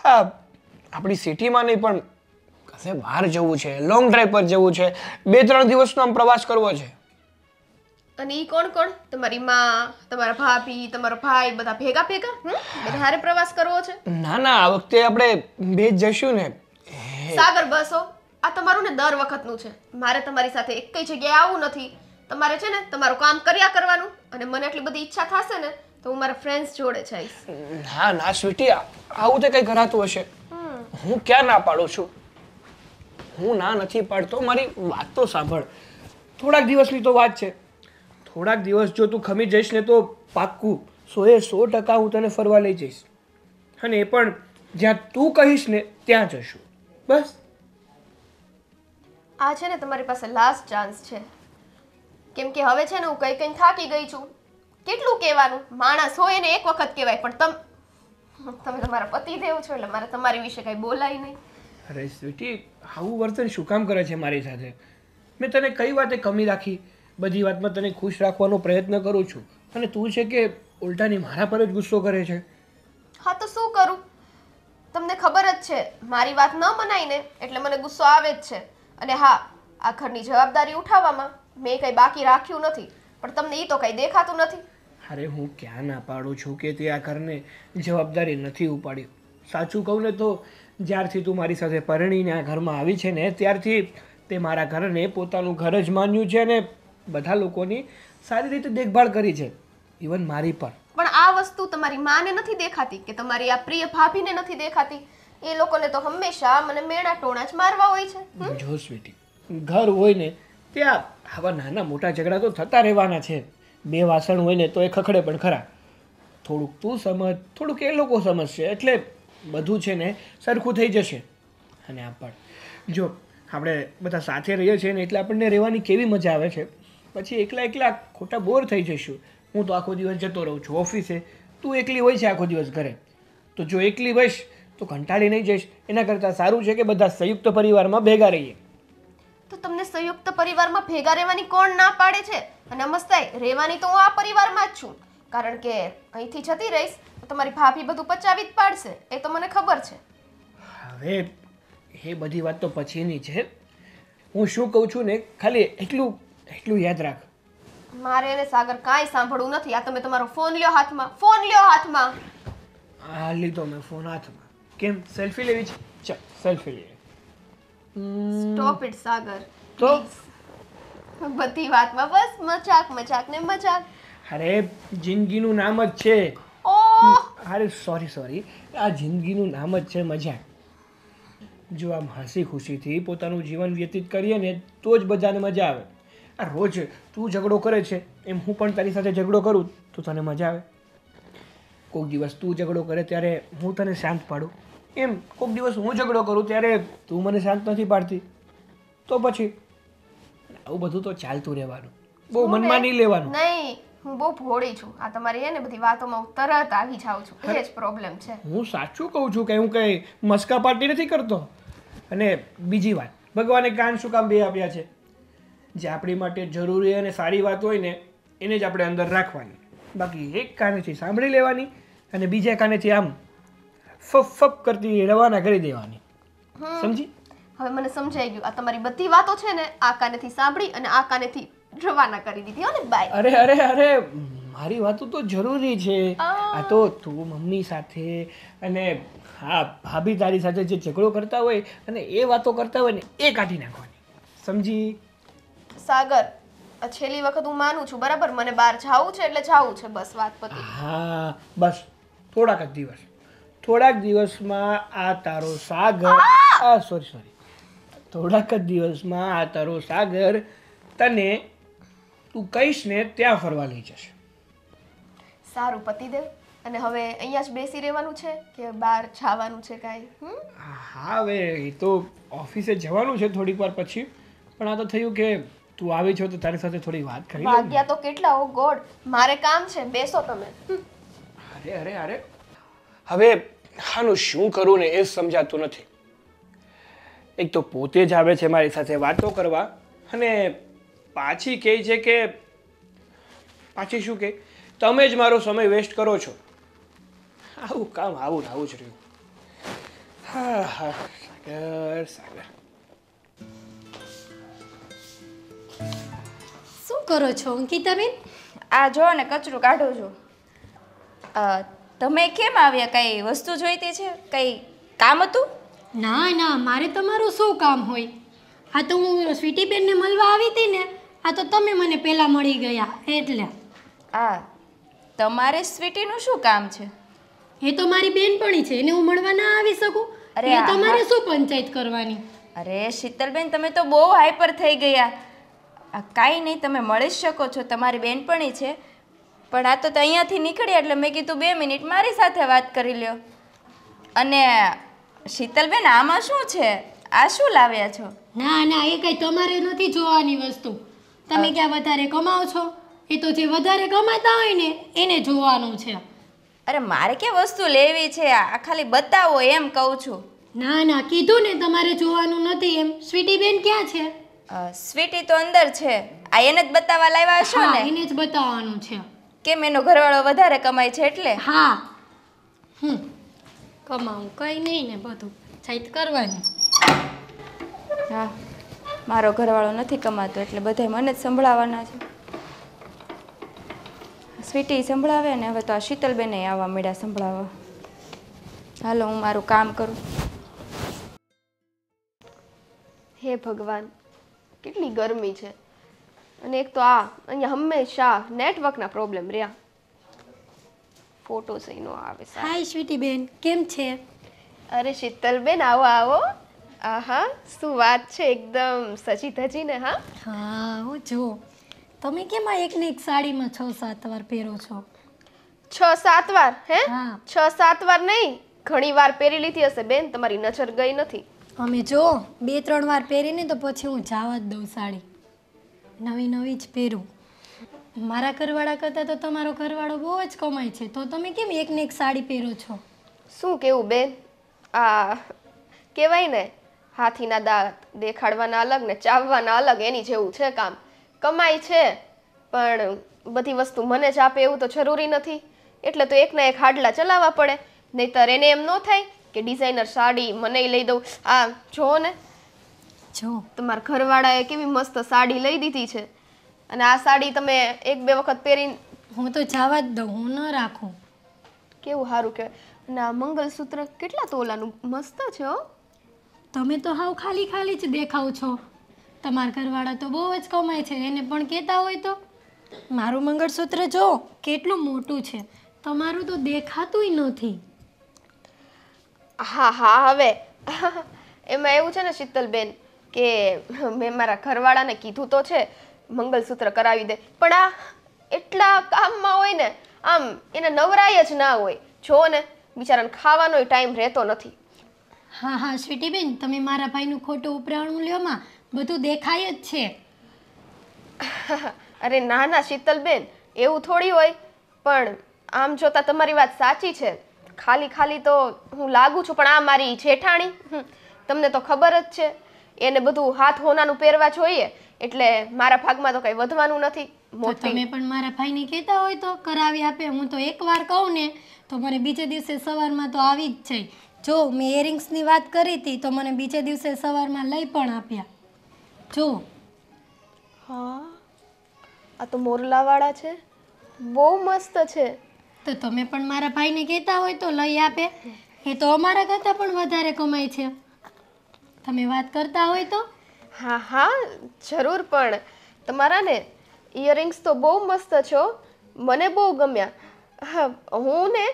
હા આપણી સિટીમાં નહીં પણ કશે બહાર જવું છે લોંગ ડ્રાઈવ પર જવું છે બે ત્રણ દિવસનો આમ પ્રવાસ કરવો છે અને ઈ કોણ કોણ તમારી માં તમારા ભાભી તમારો ભાઈ બધા ભેગા ભેગા બધા હારે પ્રવાસ કરવો છે ના ના આ વખતે આપણે બે જશું ને સાગર બસો આ તમારું ને દર વખતનું છે મારે તમારી સાથે એક કઈ જગ્યાએ આવવું નથી તમારે છે ને તમારું કામ કર્યા કરવાનું અને મને એટલી બધી ઈચ્છા થશે ને તો હું મારા ફ્રેન્ડ્સ જોડે જઈશ ના ના સ્વીટી આવું તે કઈ કરાતું હશે હું ક્યાં ના પાડું છું હું ના નથી પાડતો મારી વાત તો સાંભળ થોડાક દિવસની તો વાત છે થોડાક દિવસ જો તું ખમી જઈશ ને તો પાક્કું સો એ સો ટકા હું તને ફરવા લઈ જઈશ અને એ પણ જ્યાં તું કહીશ ને ત્યાં જશું બસ આ છે ને તમારી પાસે લાસ્ટ ચાન્સ છે કેમ કે હવે છે ને હું કઈ કઈ થાકી ગઈ છું કેટલું કહેવાનું માણસ હોય એને એક વખત કહેવાય પણ તમ તમે તમારા પતિ દેવ છો એટલે મારે તમારી વિશે કંઈ બોલાય નહીં અરે સ્વીટી આવું વર્તન શું કામ કરે છે મારી સાથે મેં તને કઈ વાતે કમી રાખી બધી વાતમાં તને ખુશ રાખવાનો પ્રયત્ન કરું છું અને તું છે કે ઉલટાની મારા પર જ ગુસ્સો કરે છે હા તો શું કરું તમને ખબર જ છે મારી વાત ન મનાઈને એટલે મને ગુસ્સો આવે જ છે અને હા આ ઘરની જવાબદારી ઉઠાવવામાં મેં કંઈ બાકી રાખ્યું નથી પણ તમને એ તો કંઈ દેખાતું નથી અરે હું ક્યાં ના પાડું છું કે તે આ ઘરને જવાબદારી નથી ઉપાડ્યું સાચું કહું ને તો જ્યારથી તું મારી સાથે પરણીને આ ઘરમાં આવી છે ને ત્યારથી તે મારા ઘરને પોતાનું ઘર જ માન્યું છે અને બધા લોકોની સારી રીતે દેખભાળ કરી છે ઇવન મારી પણ પણ આ વસ્તુ તમારી માને નથી દેખાતી કે તમારી આ પ્રિય ભાભીને નથી દેખાતી એ લોકોને તો હંમેશા મને મેણા ટોણા જ મારવા હોય છે જો સ્વીટી ઘર હોય ને ત્યાં આવા નાના મોટા ઝઘડા તો થતા રહેવાના છે બે વાસણ હોય ને તો એ ખખડે પણ ખરા થોડુંક તું સમજ થોડુંક એ લોકો સમજશે એટલે બધું છે ને સરખું થઈ જશે અને આમ પણ જો આપણે બધા સાથે રહીએ છીએ ને એટલે આપણને રહેવાની કેવી મજા આવે છે પછી એકલા એકલા ખોટા બોર થઈ જઈશું હું તો આખો દિવસ જતો રહું છું ઓફિસે તું એકલી હોય છે આખો દિવસ ઘરે તો જો એકલી હોઈશ તો કંટાળી નહીં જઈશ એના કરતાં સારું છે કે બધા સંયુક્ત પરિવારમાં ભેગા રહીએ તો તમને સંયુક્ત પરિવારમાં ભેગા રહેવાની કોણ ના પાડે છે અને મસ્તાઈ રહેવાની તો હું આ પરિવારમાં જ છું કારણ કે અહીંથી જતી રહીશ તો તમારી ભાભી બધું પચાવી જ પાડશે એ તો મને ખબર છે હવે એ બધી વાત તો પછીની છે હું શું કહું છું ને ખાલી એટલું એટલું યાદ રાખ મારે એને સાગર કાંઈ સાંભળવું નથી આ તમે તમારો ફોન લ્યો હાથમાં ફોન લ્યો હાથમાં આ લીધો મેં ફોન હાથમાં કેમ સેલ્ફી લેવી છે ચાલ સેલ્ફી લઈએ સ્ટોપ ઇટ સાગર તો બધી વાતમાં બસ મજાક મજાક ને મજાક અરે જિંદગીનું નામ જ છે ઓ અરે સોરી સોરી આ જિંદગીનું નામ જ છે મજાક જો આમ હસી ખુશીથી પોતાનું જીવન વ્યતીત કરીએ ને તો જ બધાને મજા આવે આ રોજ તું ઝઘડો કરે છે એમ હું પણ તારી સાથે ઝઘડો કરું તો તને મજા આવે કોઈક દિવસ તું ઝઘડો કરે ત્યારે હું તને શાંત પાડું એમ કોઈક દિવસ હું ઝઘડો કરું ત્યારે તું મને શાંત નથી પાડતી તો પછી આવું બધું તો ચાલતું રહેવાનું બહુ મનમાં નહીં લેવાનું નહીં હું બહુ ભોળી છું આ તમારી હે ને બધી વાતોમાં હું તરત આવી જાઉં છું એ જ પ્રોબ્લેમ છે હું સાચું કહું છું કે હું કંઈ મસ્કા પાર્ટી નથી કરતો અને બીજી વાત ભગવાને કાન શું કામ બે આપ્યા છે જે આપણી માટે જરૂરી અને સારી વાત હોય ને એને જ આપણે અંદર રાખવાની બાકી એક કાનેથી સાંભળી લેવાની અને બીજા કાનેથી આમ ફફ ફફ કરતી રવાના કરી દેવાની સમજી હવે મને સમજાઈ ગયું આ તમારી બધી વાતો છે ને આ કાનેથી સાંભળી અને આ કાનેથી રવાના કરી દીધી ને બાય અરે અરે અરે મારી વાતો તો જરૂરી છે આ તો તું મમ્મી સાથે અને હા ભાભી તારી સાથે જે ઝઘડો કરતા હોય અને એ વાતો કરતા હોય ને એ કાઢી નાખવાની સમજી સાગર છેલ્લી વખત હું માનું છું બરાબર મને બહાર જવું છે એટલે જવું છે બસ વાત પતી હા બસ થોડાક જ દિવસ થોડાક દિવસમાં આ તારો સાગર આ સોરી સોરી થોડાક જ દિવસમાં આ તારો સાગર તને તું કહીશ ને ત્યાં ફરવા લઈ જશે સારું પતિદેવ અને હવે અહીંયા જ બેસી રહેવાનું છે કે બહાર જવાનું છે કાંઈ હા હવે એ તો ઓફિસે જવાનું છે થોડીક વાર પછી પણ આ તો થયું કે તું આવી છો તો તારી સાથે થોડી વાત કરી ભાગ્યા તો કેટલા ઓ ગોડ મારે કામ છે બેસો તમે અરે અરે અરે હવે હાનું શું કરું ને એ સમજાતું નથી એક તો પોતે જ આવે છે મારી સાથે વાતો કરવા અને પાછી કહે છે કે પાછી શું કહે તમે જ મારો સમય વેસ્ટ કરો છો આવું કામ આવું ને આવું જ રહ્યું હા હા સાગર સાગર શું કરો છો અંકિતાબેન આ જો ને કચરું કાઢું છું તમે કેમ આવ્યા કઈ વસ્તુ જોઈતી છે કઈ કામ હતું ના ના મારે તમારું શું કામ હોય આ તો હું સ્વીટીબેનને મળવા આવી હતી ને આ તો તમે મને પહેલાં મળી ગયા એટલે આ તમારે સ્વીટીનું શું કામ છે એ તો મારી બેનપણી છે એને હું મળવા ના આવી શકું અરે એ તમારે શું પંચાયત કરવાની અરે શીતલબેન તમે તો બહુ હાઈપર થઈ ગયા આ કાંઈ નહીં તમે મળી જ શકો છો તમારી બેનપણી છે પણ આ તો અહીંયાથી નીકળ્યા એટલે મેં કીધું બે મિનિટ મારી સાથે વાત કરી લ્યો અને શીતલબેન આમાં શું છે આ શું લાવ્યા છો ના ના એ કંઈ તમારે નથી જોવાની વસ્તુ તમે ક્યાં વધારે કમાવ છો એ તો જે વધારે કમાતા હોય ને એને જોવાનું છે અરે મારે કે વસ્તુ લેવી છે આ ખાલી બતાવો એમ કહું છું ના ના કીધું ને તમારે જોવાનું નથી એમ સ્વીટી બેન ક્યાં છે સ્વીટી તો અંદર છે આ એને જ બતાવવા લાવ્યા છો ને એને જ બતાવવાનું છે કેમ એનો ઘરવાળો વધારે કમાય છે એટલે હા હમ કમાવું કઈ નહીં ને બધું છાઈત કરવાની હા મારો ઘરવાળો નથી કમાતો એટલે બધા મને જ સંભળાવવાના છે સ્વીટી સંભળાવે ને હવે તો આ શીતલબેને આવવા મળ્યા સંભળાવવા હાલો હું મારું કામ કરું હે ભગવાન કેટલી ગરમી છે અને એક તો આ અહીંયા હંમેશા નેટવર્કના પ્રોબ્લેમ રહ્યા ફોટો સહીનો આવે હાય સ્વીટી બેન કેમ છે અરે શીતલ બેન આવો આવો આહા શું વાત છે એકદમ સજી ધજી ને હા હા હું જો તમે કેમ આ એક એક સાડીમાં છ સાત વાર પહેરો છો છ સાત વાર હે હા. છ સાત વાર નહીં ઘણી વાર પહેરી લીધી હશે બેન તમારી નજર ગઈ નથી અમે જો બે ત્રણ વાર પહેરીને તો પછી હું જાવા જ દઉં સાડી નવી નવી જ પહેરું મારા ઘરવાળા કરતાં તો તમારો ઘરવાળો બહુ જ કમાય છે તો તમે કેમ એકને એક સાડી પહેરો છો શું કેવું બેન આ કહેવાય ને હાથીના દાંત દેખાડવાના અલગ ને ચાવવાના અલગ એની જેવું છે કામ કમાય છે પણ બધી વસ્તુ મને જ આપે એવું તો જરૂરી નથી એટલે તો એકના એક હાડલા ચલાવવા પડે નહીતર એને એમ ન થાય કે ડિઝાઇનર સાડી મને લઈ દઉં આ જો ને જો તમારા ઘરવાળાએ કેવી મસ્ત સાડી લઈ દીધી છે અને આ સાડી તમે એક બે વખત પહેરીને હું તો જવા જ દઉં હું ન રાખું કેવું સારું કહેવાય અને આ મંગલસૂત્ર કેટલા તોલાનું મસ્ત છે હો તમે તો હાવ ખાલી ખાલી જ દેખાવ છો તમારા ઘરવાળા તો બહુ જ કમાય છે એને પણ કહેતા હોય તો મારું મંગળસૂત્ર જો કેટલું મોટું છે તમારું તો દેખાતું નથી હા હા હવે એમાં એવું છે ને શીતલબેન કે મેં મારા ઘરવાળાને કીધું તો છે મંગલસૂત્ર કરાવી દે પણ આ એટલા કામમાં હોય ને આમ એને નવરાય જ ના હોય જો ને બિચારાને ખાવાનો ટાઈમ રહેતો નથી હા હા સ્વીટીબેન તમે મારા ભાઈનું ખોટું ઉપરાણું લ્યોમાં બધું દેખાય જ છે અરે ના ના શીતલબેન એવું થોડી હોય પણ આમ જોતાં તમારી વાત સાચી છે ખાલી ખાલી તો હું લાગુ છું પણ આ મારી જેઠાણી તમને તો ખબર જ છે એને બધું હાથ હોનાનું પહેરવા જોઈએ એટલે મારા ભાગમાં તો કંઈ વધવાનું નથી મોટી તમે પણ મારા ભાઈને કહેતા હોય તો કરાવી આપે હું તો એકવાર કહું ને તો મને બીજે દિવસે સવારમાં તો આવી જ છે જો મેં ઇયરિંગ્સની વાત કરી હતી તો મને બીજે દિવસે સવારમાં લઈ પણ આપ્યા જો હા આ તો મોરલાવાળા છે બહુ મસ્ત છે તો તમે પણ મારા ભાઈને કહેતા હોય તો લઈ આપે એ તો અમારા કરતાં પણ વધારે કમાય છે તમે વાત કરતા હોય તો હા હા જરૂર પણ તમારા ને ઇયરિંગ્સ તો બહુ મસ્ત છો મને બહુ ગમ્યા હા હું ને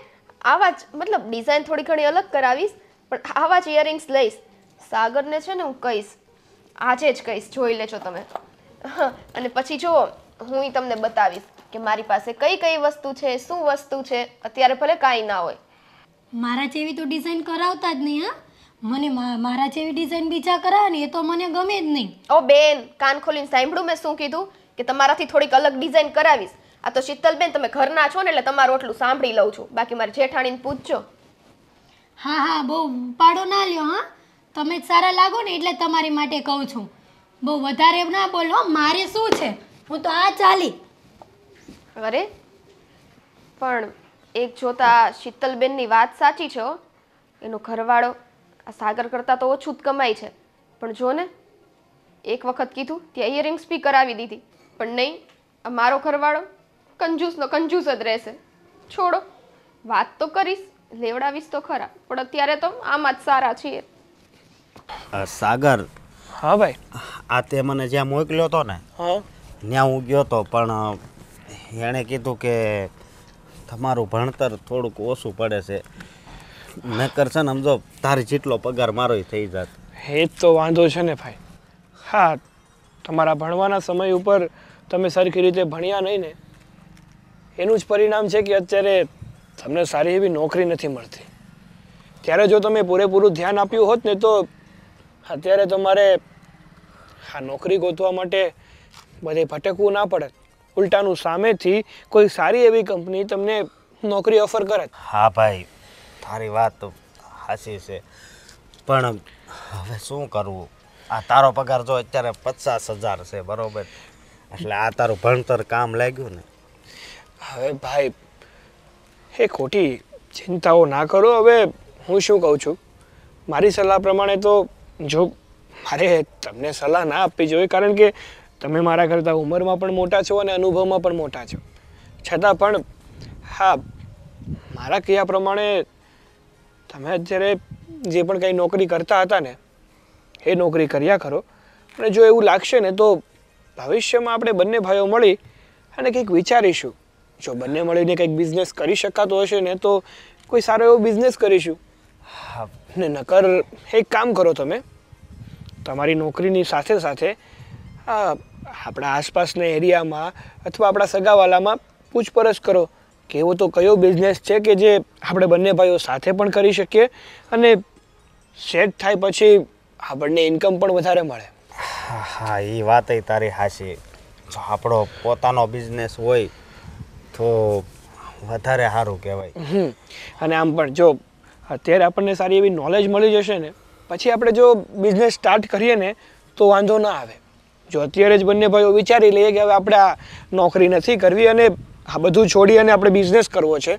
આવા જ મતલબ ડિઝાઇન થોડી ઘણી અલગ કરાવીશ પણ આવા જ ઇયરિંગ્સ લઈશ સાગરને છે ને હું કહીશ આજે જ કહીશ જોઈ લેજો તમે અને પછી જુઓ હું તમને બતાવીશ કે મારી પાસે કઈ કઈ વસ્તુ છે શું વસ્તુ છે અત્યારે ભલે કાંઈ ના હોય મારા જેવી તો ડિઝાઇન કરાવતા જ નહીં હા મને મારા જેવી ડિઝાઇન બીજા કરાવે ને એ તો મને ગમે જ નહીં ઓ બેન કાન ખોલીને સાંભળું મેં શું કીધું કે તમારાથી થોડીક અલગ ડિઝાઇન કરાવીશ આ તો શીતલબેન તમે ઘરના છો ને એટલે તમારું એટલું સાંભળી લઉં છું બાકી મારી જેઠાણીને પૂછજો હા હા બહુ પાડો ના લ્યો હા તમે જ સારા લાગો ને એટલે તમારી માટે કહું છું બહુ વધારે ના બોલો મારે શું છે હું તો આ ચાલી અરે પણ એક જોતા શીતલબેનની વાત સાચી છે હો. એનો ઘરવાળો આ સાગર કરતાં તો ઓછું જ કમાય છે પણ જો ને એક વખત કીધું ત્યાં ઇયરિંગ્સ બી કરાવી દીધી પણ નહીં આ મારો ઘરવાળો કંજૂસનો કંજૂસ જ રહેશે છોડો વાત તો કરીશ લેવડાવીશ તો ખરા પણ અત્યારે તો આમ જ સારા છીએ સાગર હા ભાઈ આ તે મને જ્યાં મોકલ્યો હતો ને હા ત્યાં હું ગયો હતો પણ એણે કીધું કે તમારું ભણતર થોડુંક ઓછું પડે છે મેં કરશે ને સમજો તારી જેટલો પગાર મારોય થઈ જાત એ તો વાંધો છે ને ભાઈ હા તમારા ભણવાના સમય ઉપર તમે સરખી રીતે ભણ્યા નહીં ને એનું જ પરિણામ છે કે અત્યારે તમને સારી એવી નોકરી નથી મળતી ત્યારે જો તમે પૂરેપૂરું ધ્યાન આપ્યું હોત ને તો અત્યારે તમારે આ નોકરી ગોતવા માટે બધે ભટકવું ના પડે ઉલટાનું સામેથી કોઈ સારી એવી કંપની તમને નોકરી ઓફર કરે હા ભાઈ તારી વાત તો સાચી છે પણ હવે શું કરવું આ તારો પગાર જો અત્યારે પચાસ હજાર છે બરોબર એટલે આ તારું ભણતર કામ લાગ્યું ને હવે ભાઈ હે ખોટી ચિંતાઓ ના કરો હવે હું શું કહું છું મારી સલાહ પ્રમાણે તો જો મારે તમને સલાહ ના આપવી જોઈએ કારણ કે તમે મારા કરતાં ઉંમરમાં પણ મોટા છો અને અનુભવમાં પણ મોટા છો છતાં પણ હા મારા કયા પ્રમાણે તમે અત્યારે જે પણ કંઈ નોકરી કરતા હતા ને એ નોકરી કર્યા કરો અને જો એવું લાગશે ને તો ભવિષ્યમાં આપણે બંને ભાઈઓ મળી અને કંઈક વિચારીશું જો બંને મળીને કંઈક બિઝનેસ કરી શકાતો હશે ને તો કોઈ સારો એવો બિઝનેસ કરીશું હા ને નકર એક કામ કરો તમે તમારી નોકરીની સાથે સાથે હા આપણા આસપાસના એરિયામાં અથવા આપણા સગાવાલામાં પૂછપરછ કરો કે એવો તો કયો બિઝનેસ છે કે જે આપણે બંને ભાઈઓ સાથે પણ કરી શકીએ અને સેટ થાય પછી આપણને ઇન્કમ પણ વધારે મળે હા એ વાત તારી હાશી જો આપણો પોતાનો બિઝનેસ હોય તો વધારે સારું કહેવાય અને આમ પણ જો અત્યારે આપણને સારી એવી નોલેજ મળી જશે ને પછી આપણે જો બિઝનેસ સ્ટાર્ટ કરીએ ને તો વાંધો ના આવે જો અત્યારે જ બંને ભાઈઓ વિચારી લઈએ કે હવે આપણે આ નોકરી નથી કરવી અને આ બધું છોડી અને આપણે બિઝનેસ કરવો છે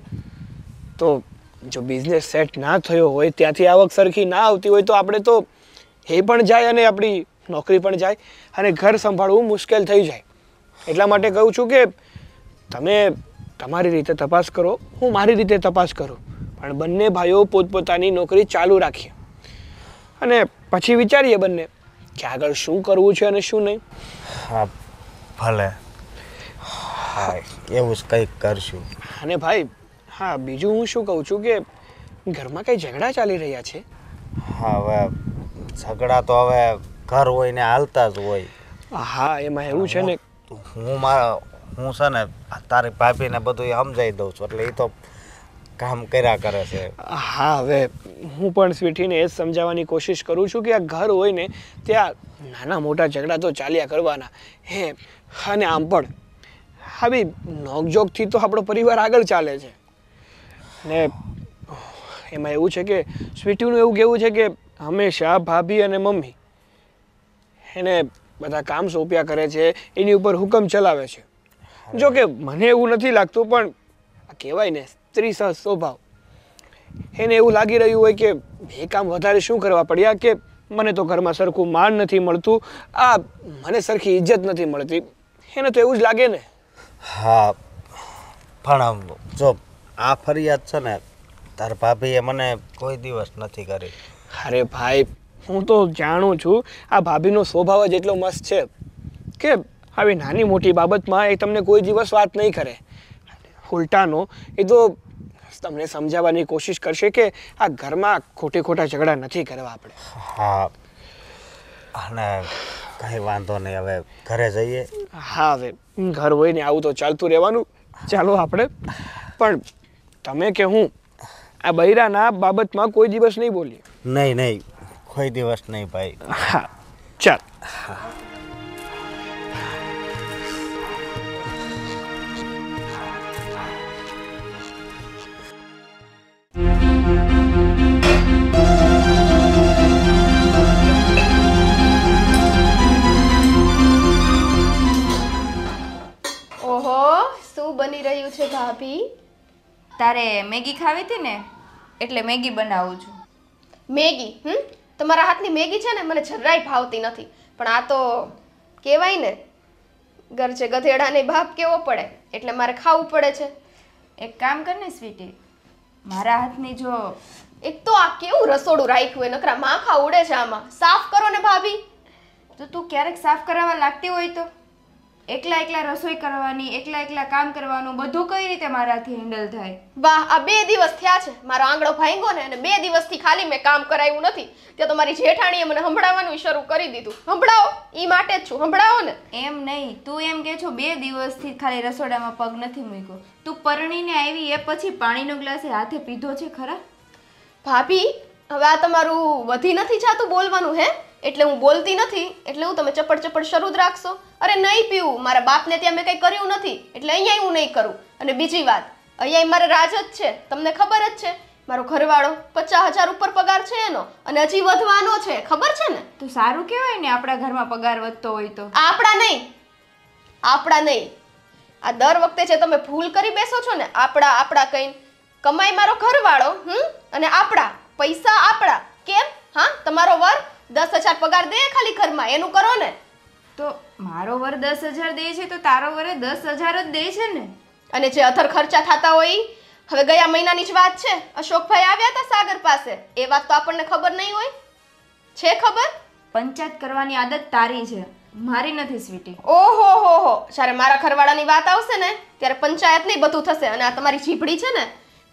તો જો બિઝનેસ સેટ ના થયો હોય ત્યાંથી આવક સરખી ના આવતી હોય તો આપણે તો એ પણ જાય અને આપણી નોકરી પણ જાય અને ઘર સંભાળવું મુશ્કેલ થઈ જાય એટલા માટે કહું છું કે તમે તમારી રીતે તપાસ કરો હું મારી રીતે તપાસ કરું પણ બંને ભાઈઓ પોતપોતાની નોકરી ચાલુ રાખીએ અને પછી વિચારીએ બંને કે આગળ શું કરવું છે અને શું નહીં હા ભલે હા એવું જ કંઈક કરશું અને ભાઈ હા બીજું હું શું કહું છું કે ઘરમાં કંઈ ઝઘડા ચાલી રહ્યા છે હા હવે ઝઘડા તો હવે ઘર હોય ને હાલતા જ હોય હા એમાં એવું છે ને હું મારા હું છે ને તારી ભાભીને બધું સમજાવી દઉં છું એટલે એ તો કામ કર્યા કરે છે હા હવે હું પણ સ્વીટીને એ જ સમજાવવાની કોશિશ કરું છું કે આ ઘર હોય ને ત્યાં નાના મોટા ઝઘડા તો ચાલ્યા કરવાના હે અને આમ પણ આવી બી નોકજોકથી તો આપણો પરિવાર આગળ ચાલે છે ને એમાં એવું છે કે સ્વીટીનું એવું કહેવું છે કે હંમેશા ભાભી અને મમ્મી એને બધા કામ સોંપ્યા કરે છે એની ઉપર હુકમ ચલાવે છે જોકે મને એવું નથી લાગતું પણ કહેવાય ને સ્ત્રી સ્વભાવ એને એવું લાગી રહ્યું હોય કે એ કામ વધારે શું કરવા પડ્યા કે મને તો ઘરમાં સરખું માન નથી મળતું આ મને સરખી ઇજ્જત નથી મળતી એને તો એવું જ લાગે ને હા પણ જો આ ફરિયાદ છે ને તાર ભાભીએ મને કોઈ દિવસ નથી કરી અરે ભાઈ હું તો જાણું છું આ ભાભીનો સ્વભાવ જ એટલો મસ્ત છે કે આવી નાની મોટી બાબતમાં એ તમને કોઈ દિવસ વાત નહીં કરે ઉલટાનો એ તો તમને સમજાવવાની કોશિશ કરશે કે આ ઘરમાં ખોટે ખોટા ઝઘડા નથી કરવા આપણે હા અને કઈ વાંધો નહીં હવે ઘરે જઈએ હા હવે ઘર હોય ને આવું તો ચાલતું રહેવાનું ચાલો આપણે પણ તમે કે હું આ બૈરાના બાબતમાં કોઈ દિવસ નહીં બોલીએ નહીં નહીં કોઈ દિવસ નહીં ભાઈ હા ચાલ હા કેવું બની રહ્યું છે ભાભી તારે મેગી ખાવી હતી ને એટલે મેગી બનાવું છું મેગી હમ તમારા હાથની મેગી છે ને મને જરાય ભાવતી નથી પણ આ તો કહેવાય ને ગરજે ગધેડાને બાપ કેવો પડે એટલે મારે ખાવું પડે છે એક કામ કર ને સ્વીટી મારા હાથની જો એક તો આ કેવું રસોડું રાખ્યું હોય નકરા માખા ઉડે છે આમાં સાફ કરો ને ભાભી તો તું ક્યારેક સાફ કરાવવા લાગતી હોય તો એકલા એકલા રસોઈ કરવાની એકલા એકલા કામ કરવાનું બધું કઈ રીતે મારાથી હેન્ડલ થાય વાહ આ બે દિવસ થયા છે મારો આંગળો ભાંગ્યો ને અને બે દિવસથી ખાલી મેં કામ કરાવ્યું નથી ત્યાં તો મારી જેઠાણીએ મને સંભળાવવાનું શરૂ કરી દીધું સંભળાવો એ માટે જ છું સંભળાવો ને એમ નહીં તું એમ કે છો બે દિવસથી ખાલી રસોડામાં પગ નથી મૂક્યો તું પરણીને આવી એ પછી પાણીનો ગ્લાસ હાથે પીધો છે ખરા ભાભી હવે આ તમારું વધી નથી જાતું બોલવાનું હે એટલે હું બોલતી નથી એટલે હું તમે ચપડ ચપડ શરૂ જ રાખશો અરે નહીં પીવું મારા બાપને ત્યાં મેં કંઈ કર્યું નથી એટલે અહીંયા હું નહીં કરું અને બીજી વાત અહીંયા મારા રાજ જ છે તમને ખબર જ છે મારો ઘરવાળો પચાસ હજાર ઉપર પગાર છે એનો અને હજી વધવાનો છે ખબર છે ને તો સારું કહેવાય ને આપણા ઘરમાં પગાર વધતો હોય તો આપણા નહીં આપણા નહીં આ દર વખતે જે તમે ભૂલ કરી બેસો છો ને આપણા આપણા કઈ કમાઈ મારો ઘરવાળો હમ અને આપણા પૈસા આપણા કેમ હા તમારો વર્ગ દસ હજાર પગાર દે ખાલી ઘરમાં એનું કરો ને તો મારો વર દસ હજાર દે છે તો તારો વરે દસ હજાર જ દે છે ને અને જે અથર ખર્ચા થતા હોય હવે ગયા મહિનાની જ વાત છે અશોકભાઈ આવ્યા હતા સાગર પાસે એ વાત તો આપણને ખબર નહીં હોય છે ખબર પંચાયત કરવાની આદત તારી છે મારી નથી સ્વીટી ઓહો હો હો જ્યારે મારા ઘરવાળાની વાત આવશે ને ત્યારે પંચાયત નહીં બધું થશે અને આ તમારી જીભડી છે ને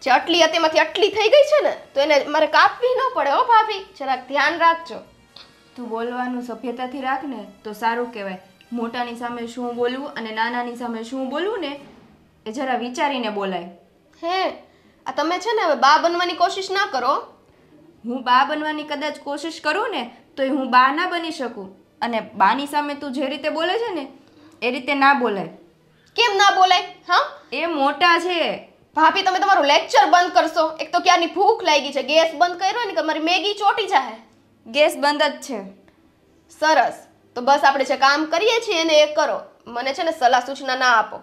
જે અટલી હતી એમાંથી અટલી થઈ ગઈ છે ને તો એને મારે કાપવી ન પડે હો ભાભી જરાક ધ્યાન રાખજો તું બોલવાનું સભ્યતાથી રાખ ને તો સારું કહેવાય મોટાની સામે શું બોલવું અને નાનાની સામે શું બોલવું ને એ જરા વિચારીને બોલાય હે આ તમે છે ને હવે બા બનવાની કોશિશ ના કરો હું બા બનવાની કદાચ કોશિશ કરું ને તો હું બા ના બની શકું અને બાની સામે તું જે રીતે બોલે છે ને એ રીતે ના બોલાય કેમ ના બોલાય હા એ મોટા છે ભાભી તમે તમારું લેક્ચર બંધ કરશો એક તો ક્યારની ભૂખ લાગી છે ગેસ બંધ કર્યો ને તમારી મેગી ચોટી જાય ગેસ બંધ જ છે સરસ તો બસ આપણે જે કામ કરીએ છીએ એને એ કરો મને છે ને સલાહ સૂચના ના આપો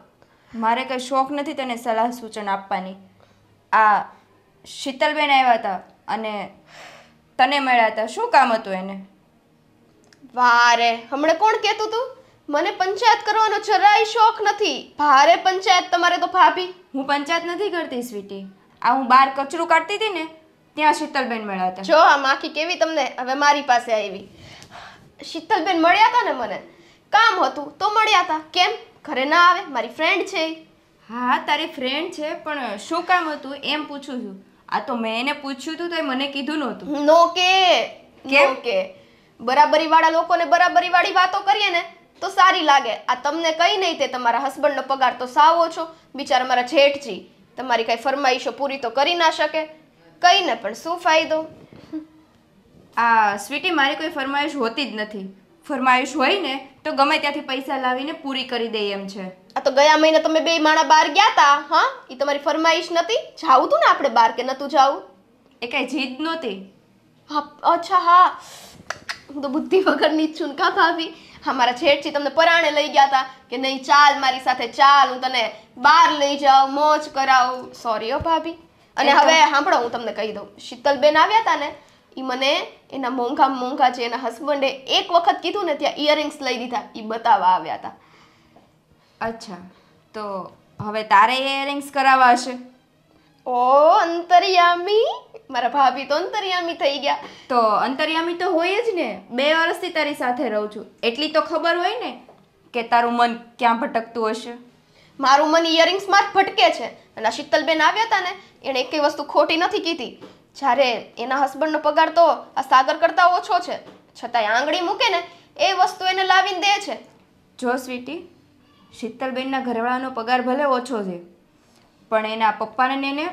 મારે કંઈ શોખ નથી તેને સલાહ સૂચન આપવાની આ શીતલબેન આવ્યા હતા અને તને મળ્યા હતા શું કામ હતું એને વારે હમણાં કોણ કહેતું તું મને પંચાયત કરવાનો જરાય શોખ નથી ભારે પંચાયત તમારે તો ફાભી હું પંચાયત નથી કરતી સ્વીટી આ હું બહાર કચરું કાઢતી હતી ને ત્યાં શીતલબેન મળ્યા હતા જો આ માખી કેવી તમને હવે મારી પાસે આવી શીતલબેન મળ્યા હતા ને મને કામ હતું તો મળ્યા હતા કેમ ઘરે ના આવે મારી ફ્રેન્ડ છે હા તારી ફ્રેન્ડ છે પણ શું કામ હતું એમ પૂછું છું આ તો મેં એને પૂછ્યું હતું તો એ મને કીધું નહોતું નો કે કેમ કે બરાબરી વાળા લોકોને બરાબરી વાળી વાતો કરીએ ને તો સારી લાગે આ તમને કઈ નહીં તે તમારા હસબન્ડનો પગાર તો સાવ ઓછો બિચારા મારા જેઠજી તમારી કઈ ફરમાઈશો પૂરી તો કરી ના શકે કહીને પણ શું ફાયદો આ સ્વીટી મારી કોઈ ફરમાયશ હોતી જ નથી ફરમાયશ હોય ને તો ગમે ત્યાંથી પૈસા લાવીને પૂરી કરી દે એમ છે આ તો ગયા મહિને તમે બે માણા બહાર ગયા હતા હા એ તમારી ફરમાઈશ નથી જાવું તું ને આપણે બહાર કે નતું જાવું એ કાંઈ જીદ નહોતી હા અચ્છા હા હું તો બુદ્ધિ વગરની જ છું કા ભાભી હા મારા જેઠજી તમને પરાણે લઈ ગયા તા કે નહીં ચાલ મારી સાથે ચાલ હું તને બહાર લઈ જાઉં મોજ કરાવું સોરી ઓ ભાભી અને હવે સાંભળો હું તમને કહી દઉં શીતલબેન આવ્યા હતા ને એ મને એના મોંઘા મોંઘા છે એના હસબન્ડે એક વખત કીધું ને ત્યાં ઇયરિંગ્સ લઈ દીધા એ બતાવવા આવ્યા હતા અચ્છા તો હવે તારે ઇયરિંગ્સ કરાવવા હશે ઓ અંતર્યામી મારા ભાભી તો અંતરિયામી થઈ ગયા તો અંતર્યામી તો હોય જ ને બે વર્ષથી તારી સાથે રહું છું એટલી તો ખબર હોય ને કે તારું મન ક્યાં ભટકતું હશે મારું મન ઇયરિંગ્સમાં જ ભટકે છે અને આ શીતલબેન આવ્યા હતા ને એણે એકેય વસ્તુ ખોટી નથી કીધી જ્યારે એના હસબન્ડનો પગાર તો આ સાગર કરતાં ઓછો છે છતાંય આંગળી મૂકે ને એ વસ્તુ એને લાવીને દે છે જો સ્વીટી શીતલબેનના ઘરવાળાનો પગાર ભલે ઓછો છે પણ એના પપ્પાને એને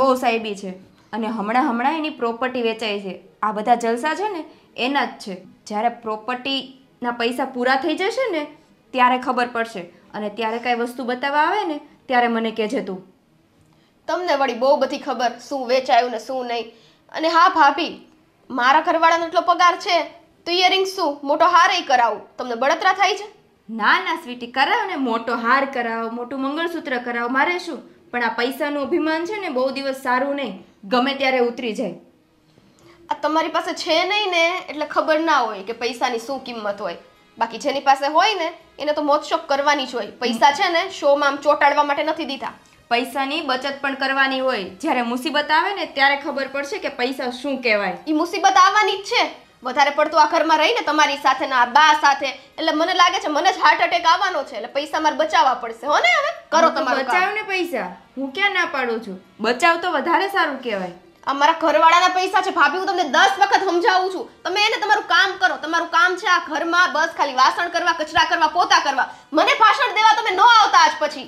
બહુ સાહેબી છે અને હમણાં હમણાં એની પ્રોપર્ટી વેચાઈ છે આ બધા જલસા છે ને એના જ છે જ્યારે પ્રોપર્ટીના પૈસા પૂરા થઈ જશે ને ત્યારે ખબર પડશે અને ત્યારે કાંઈ વસ્તુ બતાવવા આવે ને ત્યારે મને કહેજે તું તમને વળી બહુ બધી ખબર શું વેચાયું ને શું નહીં અને હા ભાભી મારા ઘરવાળાનો એટલો પગાર છે તો ઇયરિંગ શું મોટો હાર એ કરાવું તમને બળતરા થાય છે ના ના સ્વીટી કરાવ ને મોટો હાર કરાવો મોટું મંગળસૂત્ર કરાવો મારે શું પણ આ પૈસાનું અભિમાન છે ને બહુ દિવસ સારું નહીં ગમે ત્યારે ઉતરી જાય આ તમારી પાસે છે નહીં ને એટલે ખબર ના હોય કે પૈસાની શું કિંમત હોય બાકી જેની પાસે હોય ને એને તો મોતશોક કરવાની જ હોય પૈસા છે ને શોમાં આમ ચોટાડવા માટે નથી દીધા પૈસાની બચત પણ કરવાની હોય જ્યારે મુસીબત આવે ને ત્યારે ખબર પડશે કે પૈસા શું કહેવાય એ મુસીબત આવવાની જ છે વધારે પડતું આ ઘરમાં રહીને તમારી સાથે ના બા સાથે એટલે મને લાગે છે મને જ હાર્ટ એટેક આવવાનો છે એટલે પૈસા મારે બચાવવા પડશે હો ને હવે કરો તમારું બચાવ ને પૈસા હું ક્યાં ના પાડું છું બચાવ તો વધારે સારું કહેવાય આ મારા ઘરવાળાના પૈસા છે ભાભી હું તમને દસ વખત સમજાવું છું તમે એને તમારું કામ કરો તમારું કામ છે આ ઘરમાં બસ ખાલી વાસણ કરવા કચરા કરવા પોતા કરવા મને ભાષણ દેવા તમે ન આવતા આજ પછી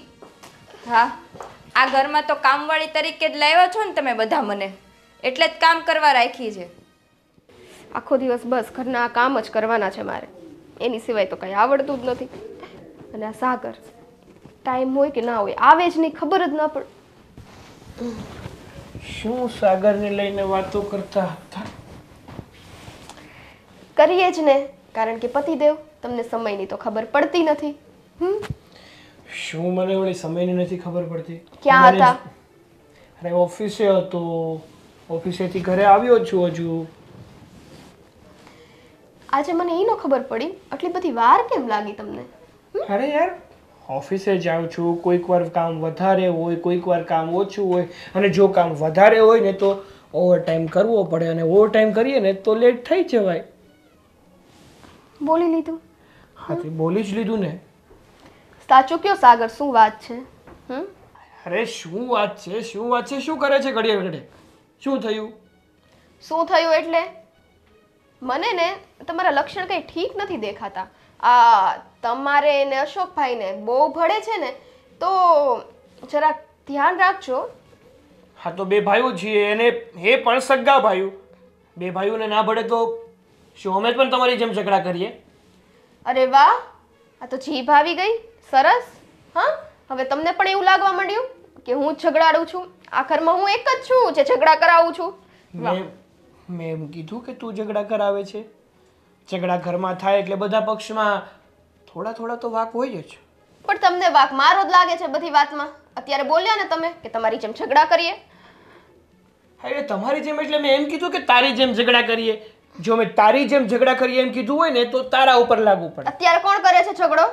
હા આ ઘરમાં તો કામવાળી તરીકે જ લાવ્યા છો ને તમે બધા મને એટલે જ કામ કરવા રાખી છે આખો દિવસ બસ ઘરના આ કામ જ કરવાના છે મારે એની સિવાય તો કંઈ આવડતું જ નથી અને આ સાગર ટાઈમ હોય કે ના હોય આવે જ નહીં ખબર જ ના પડે શું સાગર ને લઈને વાતો કરતા હતા કરીએ જ ને કારણ કે પતિદેવ તમને સમયની તો ખબર પડતી નથી શું મને ઓલી સમયની નથી ખબર પડતી ક્યાં હતા અરે ઓફિસે હતો ઓફિસેથી ઘરે આવ્યો છું હજુ આજે મને ઈ ન ખબર પડી આટલી બધી વાર કેમ લાગી તમને અરે યાર ઓફિસે જાઉં છું કોઈક વાર કામ વધારે હોય કોઈક વાર કામ ઓછું હોય અને જો કામ વધારે હોય ને તો ઓવરટાઈમ કરવો પડે અને ઓવરટાઈમ કરીએ ને તો લેટ થઈ જવાય બોલી લીધું હા તે બોલી જ લીધું ને સાચો કયો સાગર શું વાત છે હમ અરે શું વાત છે શું વાત છે શું કરે છે ઘડીએ ઘડે શું થયું શું થયું એટલે મને ને તમારા લક્ષણ કંઈ ઠીક નથી દેખાતા આ તમારે એને અશોકભાઈને બહુ ભળે છે ને તો જરાક ધ્યાન રાખજો હા તો બે ભાઈઓ છીએ એને હે પણ સગ્ગા ભાઈઓ બે ભાઈઓને ના ભળે તો શું અમે પણ તમારી જેમ ઝઘડા કરીએ અરે વાહ આ તો જીભ આવી ગઈ સરસ હા હવે તમને પણ એવું લાગવા માંડ્યું કે હું ઝઘડાડું છું આખરમાં હું એક જ છું જે ઝઘડા કરાવું છું મેં મેં એમ કીધું કે તું ઝઘડા કરાવે છે ઝઘડા ઘરમાં થાય એટલે બધા પક્ષમાં થોડા થોડા તો વાક હોય જ પણ તમને વાક મારો જ લાગે છે બધી વાતમાં અત્યારે બોલ્યા ને તમે કે તમારી જેમ ઝઘડા કરીએ હા એટલે તમારી જેમ એટલે મેં એમ કીધું કે તારી જેમ ઝઘડા કરીએ જો મેં તારી જેમ ઝઘડા કરીએ એમ કીધું હોય ને તો તારા ઉપર લાગુ પડે અત્યારે કોણ કરે છે ઝઘડો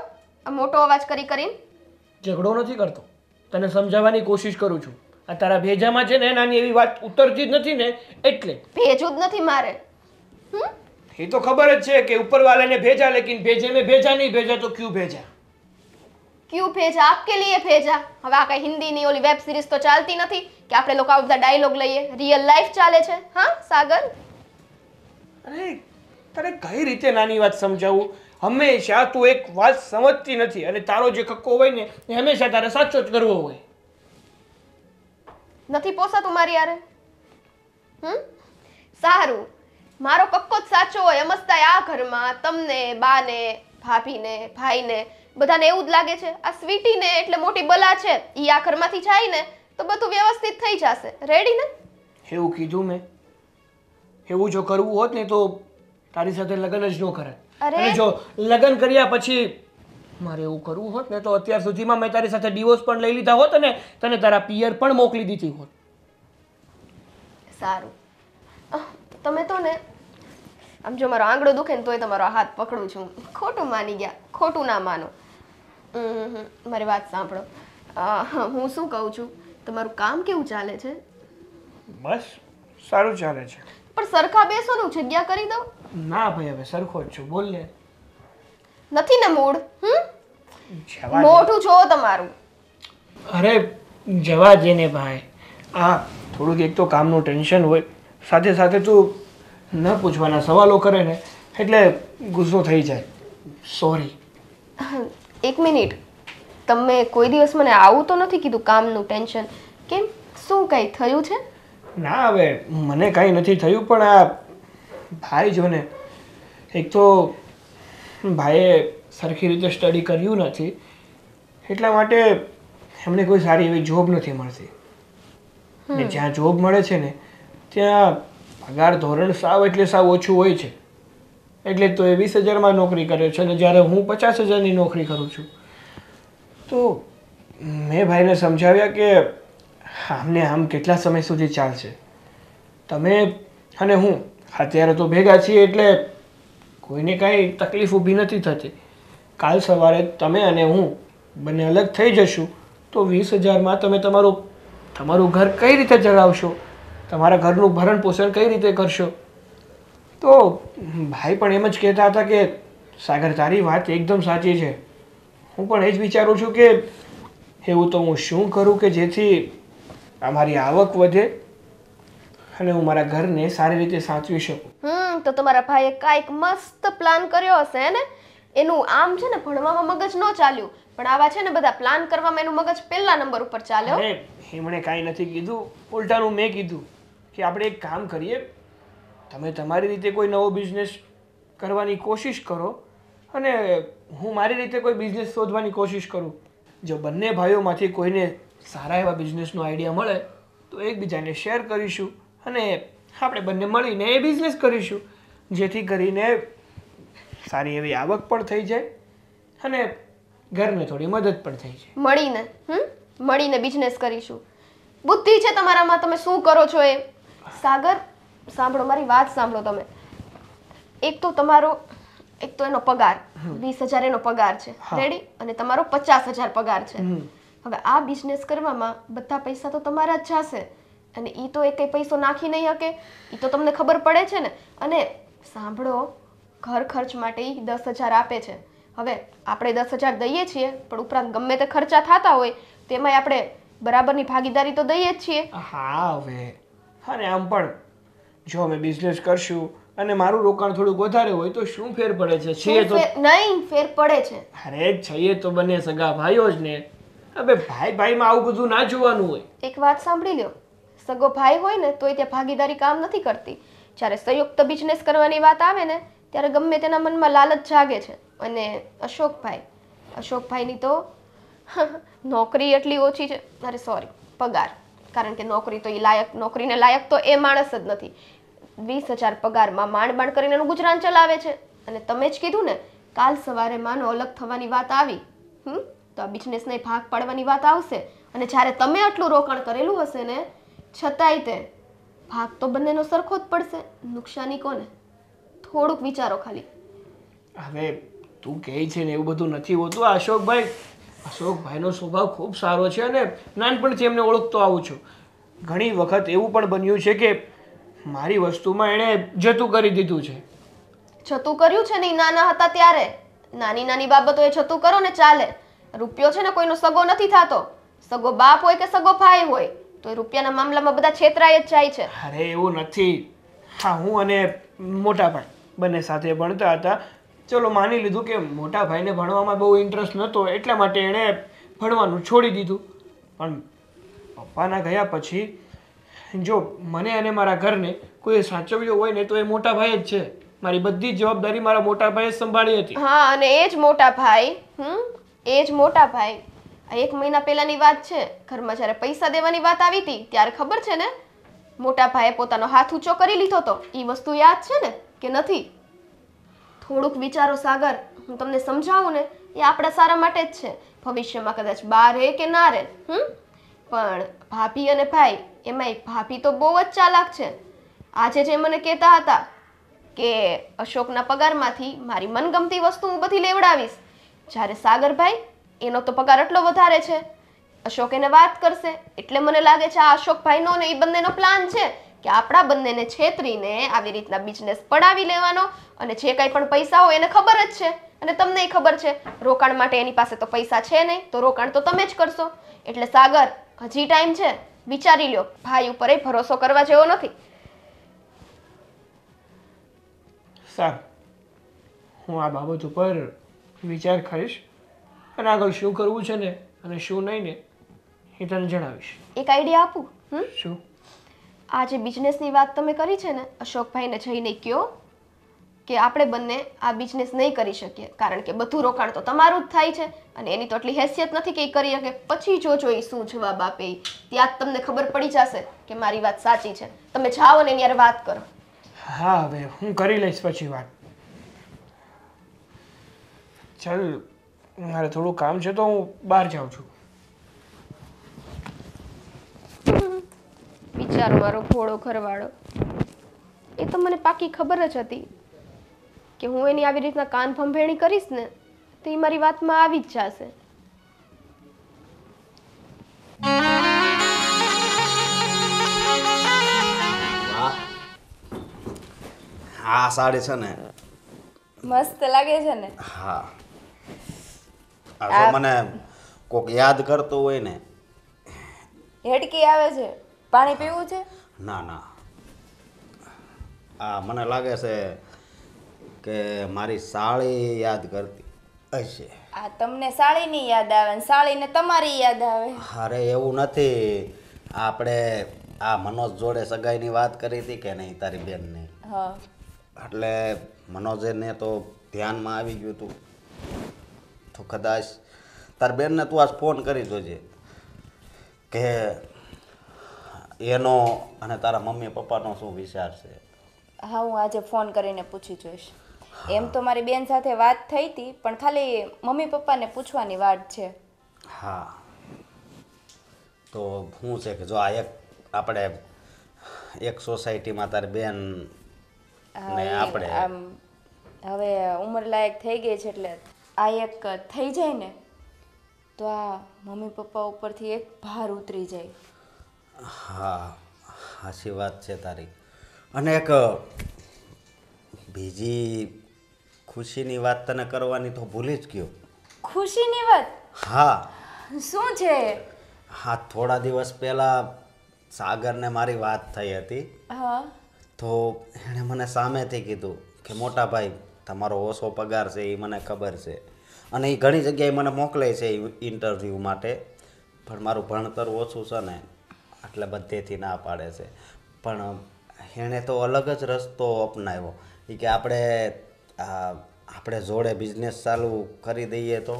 આ મોટો અવાજ કરી કરીને ઝઘડો નથી કરતો તને સમજાવવાની કોશિશ કરું છું આ તારા ભેજામાં છે ને નાની એવી વાત ઉતરતી જ નથી ને એટલે ભેજું જ નથી મારે હમ એ તો ખબર જ છે કે ઉપર ભેજા લેકિન ભેજે लेकिन भेजे में भेजा नहीं भेजा तो क्यों भेजा ક્યુ ભેજા આપકે લીએ ભેજા હવે આ કઈ હિન્દીની ઓલી વેબ સિરીઝ તો ચાલતી નથી કે આપણે લોકો આવતા ડાયલોગ લઈએ રિયલ લાઈફ ચાલે છે હા સાગર અરે તને કઈ રીતે નાની વાત સમજાવું હંમેશા તું એક વાત સમજતી નથી અને તારો જે કક્કો હોય ને એ હંમેશા તારે સાચો જ કરવો હોય નથી પોસાતું મારી યારે હમ સારું મારો પક્કો જ સાચો હોય અમસ્તાય આ ઘરમાં તમને બાને ભાભીને ભાઈને બધાને એવું જ લાગે છે આ સ્વીટીને એટલે મોટી બલા છે ઈ આ ઘરમાંથી જાય ને તો બધું વ્યવસ્થિત થઈ જશે રેડી ને એવું કીધું મેં એવું જો કરવું હોત ને તો તારી સાથે લગ્ન જ ન કરે અરે જો લગ્ન કર્યા પછી મારે એવું કરવું હોત ને તો અત્યાર સુધીમાં મેં તારી સાથે ડિવોર્સ પણ લઈ લીધા હોત ને તને તારા પિયર પણ મોકલી દીધી હોત સારું તમે તો ને આમ જો મારો આંગળો દુખે ને તોય તમારો હાથ પકડું છું ખોટું માની ગયા ખોટું ના માનો મારી વાત સાંભળો હું શું કહું છું તમારું કામ કેવું ચાલે છે બસ સારું ચાલે છે પણ સરખા બેસો ને જગ્યા કરી દઉં ના ભાઈ હવે સરખો જ છું બોલ ને નથી ને મૂડ હમ મોટું છો તમારું અરે જવા દે ને ભાઈ આ થોડુંક એક તો કામનું ટેન્શન હોય સાથે સાથે તું ન પૂછવાના સવાલો કરે ને એટલે ગુસ્સો થઈ જાય સોરી એક મિનિટ તમે કોઈ દિવસ મને આવું તો નથી કીધું કામનું ટેન્શન કેમ શું કંઈ થયું છે ના હવે મને કાંઈ નથી થયું પણ આ ભાઈ જો ને એક તો ભાઈએ સરખી રીતે સ્ટડી કર્યું નથી એટલા માટે એમને કોઈ સારી એવી જોબ નથી મળતી ને જ્યાં જોબ મળે છે ને ત્યાં પગાર ધોરણ સાવ એટલે સાવ ઓછું હોય છે એટલે તો એ વીસ હજારમાં નોકરી કર્યો છે અને જ્યારે હું પચાસ હજારની નોકરી કરું છું તો મેં ભાઈને સમજાવ્યા કે આમને આમ કેટલા સમય સુધી ચાલશે તમે અને હું અત્યારે તો ભેગા છીએ એટલે કોઈને કાંઈ તકલીફ ઊભી નથી થતી કાલ સવારે તમે અને હું બંને અલગ થઈ જશું તો વીસ હજારમાં તમે તમારું તમારું ઘર કઈ રીતે ચલાવશો તમારા ઘરનું ભરણ પોષણ કઈ રીતે કરશો તો ભાઈ પણ એમ જ કહેતા હતા કે સાગર તારી વાત એકદમ સાચી છે હું પણ એ જ વિચારું છું કે એવું તો હું શું કરું કે જેથી અમારી આવક વધે અને હું મારા ઘરને સારી રીતે સાચવી શકું હમ તો તમારા ભાઈએ કાંઈક મસ્ત પ્લાન કર્યો હશે ને એનું આમ છે ને ભણવામાં મગજ ન ચાલ્યું પણ આવા છે ને બધા પ્લાન કરવામાં એનું મગજ પહેલા નંબર ઉપર ચાલ્યો એમણે કાંઈ નથી કીધું ઉલટાનું મેં કીધું કે આપણે એક કામ કરીએ તમે તમારી રીતે કોઈ નવો બિઝનેસ કરવાની કોશિશ કરો અને હું મારી રીતે કોઈ બિઝનેસ શોધવાની કોશિશ કરું જો બંને ભાઈઓમાંથી કોઈને સારા એવા બિઝનેસનો આઈડિયા મળે તો એકબીજાને શેર કરીશું અને આપણે બંને મળીને એ બિઝનેસ કરીશું જેથી કરીને સારી એવી આવક પણ થઈ જાય અને ઘરને થોડી મદદ પણ થઈ જાય મળીને હમ મળીને બિઝનેસ કરીશું બુદ્ધિ છે તમારામાં તમે શું કરો છો એ સાગર સાંભળો મારી વાત સાંભળો તમે એક તો તમારો એક તો એનો પગાર વીસ હજાર એનો પગાર છે રેડી અને તમારો પચાસ હજાર પગાર છે હવે આ બિઝનેસ કરવામાં બધા પૈસા તો તમારા જ જશે અને એ તો એક પૈસો નાખી નહીં શકે એ તો તમને ખબર પડે છે ને અને સાંભળો ઘર ખર્ચ માટે એ દસ હજાર આપે છે હવે આપણે દસ હજાર દઈએ છીએ પણ ઉપરાંત ગમે તે ખર્ચા થતા હોય તેમાંય આપણે બરાબરની ભાગીદારી તો દઈએ જ છીએ હા હવે અને આમ પણ જો અમે બિઝનેસ કરશું અને મારું રોકાણ થોડું વધારે હોય તો શું ફેર પડે છે છીએ તો નહીં ફેર પડે છે અરે છીએ તો બને સગા ભાઈઓ જ ને હવે ભાઈ ભાઈમાં આવું બધું ના જોવાનું હોય એક વાત સાંભળી લ્યો સગો ભાઈ હોય ને તોય તે ભાગીદારી કામ નથી કરતી જ્યારે સંયુક્ત બિઝનેસ કરવાની વાત આવે ને ત્યારે ગમે તેના મનમાં લાલચ જાગે છે અને અશોકભાઈ અશોકભાઈની તો નોકરી એટલી ઓછી છે અરે સોરી પગાર કારણ કે નોકરી તો એ લાયક નોકરીને લાયક તો એ માણસ જ નથી વીસ હજાર પગારમાં માંડ માંડ કરીને એનું ગુજરાન ચલાવે છે અને તમે જ કીધું ને કાલ સવારે માનો અલગ થવાની વાત આવી હમ તો આ બિઝનેસને ભાગ પાડવાની વાત આવશે અને જ્યારે તમે આટલું રોકાણ કરેલું હશે ને છતાંય તે ભાગ તો બંનેનો સરખો જ પડશે નુકસાની કોને થોડુંક વિચારો ખાલી હવે તું કહે છે ને એવું બધું નથી હોતું અશોકભાઈ અશોકભાઈનો સ્વભાવ ખૂબ સારો છે અને નાનપણથી એમને ઓળખતો આવું છું ઘણી વખત એવું પણ બન્યું છે કે મારી વસ્તુમાં એણે જતું કરી દીધું છે જતું કર્યું છે ને ઈ નાના હતા ત્યારે નાની નાની બાબતો એ છતું કરો ને ચાલે રૂપિયો છે ને કોઈનો સગો નથી થતો સગો બાપ હોય કે સગો ભાઈ હોય તો એ રૂપિયાના મામલામાં બધા છેતરાય જ જાય છે અરે એવું નથી હા હું અને મોટા પણ બંને સાથે ભણતા હતા ચલો માની લીધું કે મોટા ભાઈને ભણવામાં બહુ ઇન્ટરેસ્ટ નહોતો એટલા માટે એણે ભણવાનું છોડી દીધું પણ પપ્પાના ગયા પછી જો મને અને મારા ઘરને કોઈ સાચવ્યું હોય ને તો એ મોટા ભાઈ જ છે મારી બધી જવાબદારી મારા મોટા ભાઈએ સંભાળી હતી હા અને એ જ મોટા ભાઈ હમ એ જ મોટા ભાઈ એક મહિના પહેલાની વાત છે ઘરમાં જ્યારે પૈસા દેવાની વાત આવી હતી ત્યારે ખબર છે ને મોટા ભાઈએ પોતાનો હાથ ઊંચો કરી લીધો તો એ વસ્તુ યાદ છે ને કે નથી થોડુંક વિચારો સાગર હું તમને સમજાવું ને એ આપણા સારા માટે જ છે ભવિષ્યમાં કદાચ બા રહે કે ના રહે હમ પણ ભાભી અને ભાઈ એમાંય ભાભી તો બહુ જ ચાલાક છે આજે જે મને કહેતા હતા કે અશોકના પગારમાંથી મારી મનગમતી વસ્તુ હું બધી લેવડાવીશ જ્યારે સાગરભાઈ એનો તો પગાર એટલો વધારે છે અશોક એને વાત કરશે એટલે મને લાગે છે આ અશોકભાઈનો ને એ બંનેનો પ્લાન છે કે આપણા બંનેને છેતરીને આવી રીતના બિઝનેસ પડાવી લેવાનો અને જે કંઈ પણ પૈસા હોય એને ખબર જ છે અને તમને ખબર છે રોકાણ માટે એની પાસે તો પૈસા છે નહીં તો રોકાણ તો તમે જ કરશો એટલે સાગર હજી ટાઈમ છે વિચારી લ્યો ભાઈ ઉપર એ ભરોસો કરવા જેવો નથી સર હું આ બાબત ઉપર વિચાર કરીશ અને આગળ શું કરવું છે ને અને શું નહીં ને એ તને જણાવીશ એક આઈડિયા આપું શું આ જે બિઝનેસની વાત તમે કરી છે ને અશોકભાઈને જઈને કયો કે આપણે બંને આ બિઝનેસ નહીં કરી શકીએ કારણ કે બધું રોકાણ તો તમારું જ થાય છે અને એની તો એટલી હેસિયત નથી કે એ કરી શકે પછી જો જો એ શું જવાબ આપે ત્યાં જ તમને ખબર પડી જશે કે મારી વાત સાચી છે તમે જાઓ ને એની યાર વાત કરો હા હવે હું કરી લઈશ પછી વાત ચાલ મારે થોડું કામ છે તો હું બહાર જાઉં છું ચાર મારો ઘોડો ખરવાડો એ તો મને પાકી ખબર જ હતી કે હું એની આવી રીતના કાન ફંભેણી કરીશ ને તો એ મારી વાતમાં આવી જ જશે હા સાડી છે ને મસ્ત લાગે છે ને હા આ મને કોક યાદ કરતો હોય ને હેડકી આવે છે પાણી પીવું છે ના ના આ મને લાગે છે કે મારી સાળી યાદ કરતી હશે આ તમને સાળીની યાદ આવે ને સાળીને તમારી યાદ આવે અરે એવું નથી આપણે આ મનોજ જોડે સગાઈની વાત કરી હતી કે નહીં તારી બેનની હા એટલે મનોજને તો ધ્યાનમાં આવી ગયું હતું તો કદાચ તાર બેનને તું આજ ફોન કરી જોજે કે એનો અને તારા મમ્મી પપ્પાનો શું વિચાર છે હા હું આજે ફોન કરીને પૂછી જોઈશ એમ તો મારી બેન સાથે વાત થઈ હતી પણ ખાલી મમ્મી પપ્પાને પૂછવાની વાત છે હા તો શું છે કે જો આ એક આપણે એક સોસાયટીમાં તારી બેન ને આપણે આમ હવે ઉંમર લાયક થઈ ગઈ છે એટલે આ એક થઈ જાય ને તો આ મમ્મી પપ્પા ઉપરથી એક ભાર ઉતરી જાય હા હાસી વાત છે તારી અને એક બીજી ખુશીની વાત તને કરવાની તો ભૂલી જ ગયો ખુશીની વાત હા શું છે હા થોડા દિવસ પહેલા સાગરને મારી વાત થઈ હતી હા તો એણે મને સામેથી કીધું કે મોટા ભાઈ તમારો ઓછો પગાર છે એ મને ખબર છે અને એ ઘણી જગ્યાએ મને મોકલે છે ઇન્ટરવ્યૂ માટે પણ મારું ભણતર ઓછું છે ને એટલે બધેથી ના પાડે છે પણ એણે તો અલગ જ રસ્તો અપનાવ્યો એ કે આપણે આપણે જોડે બિઝનેસ ચાલુ કરી દઈએ તો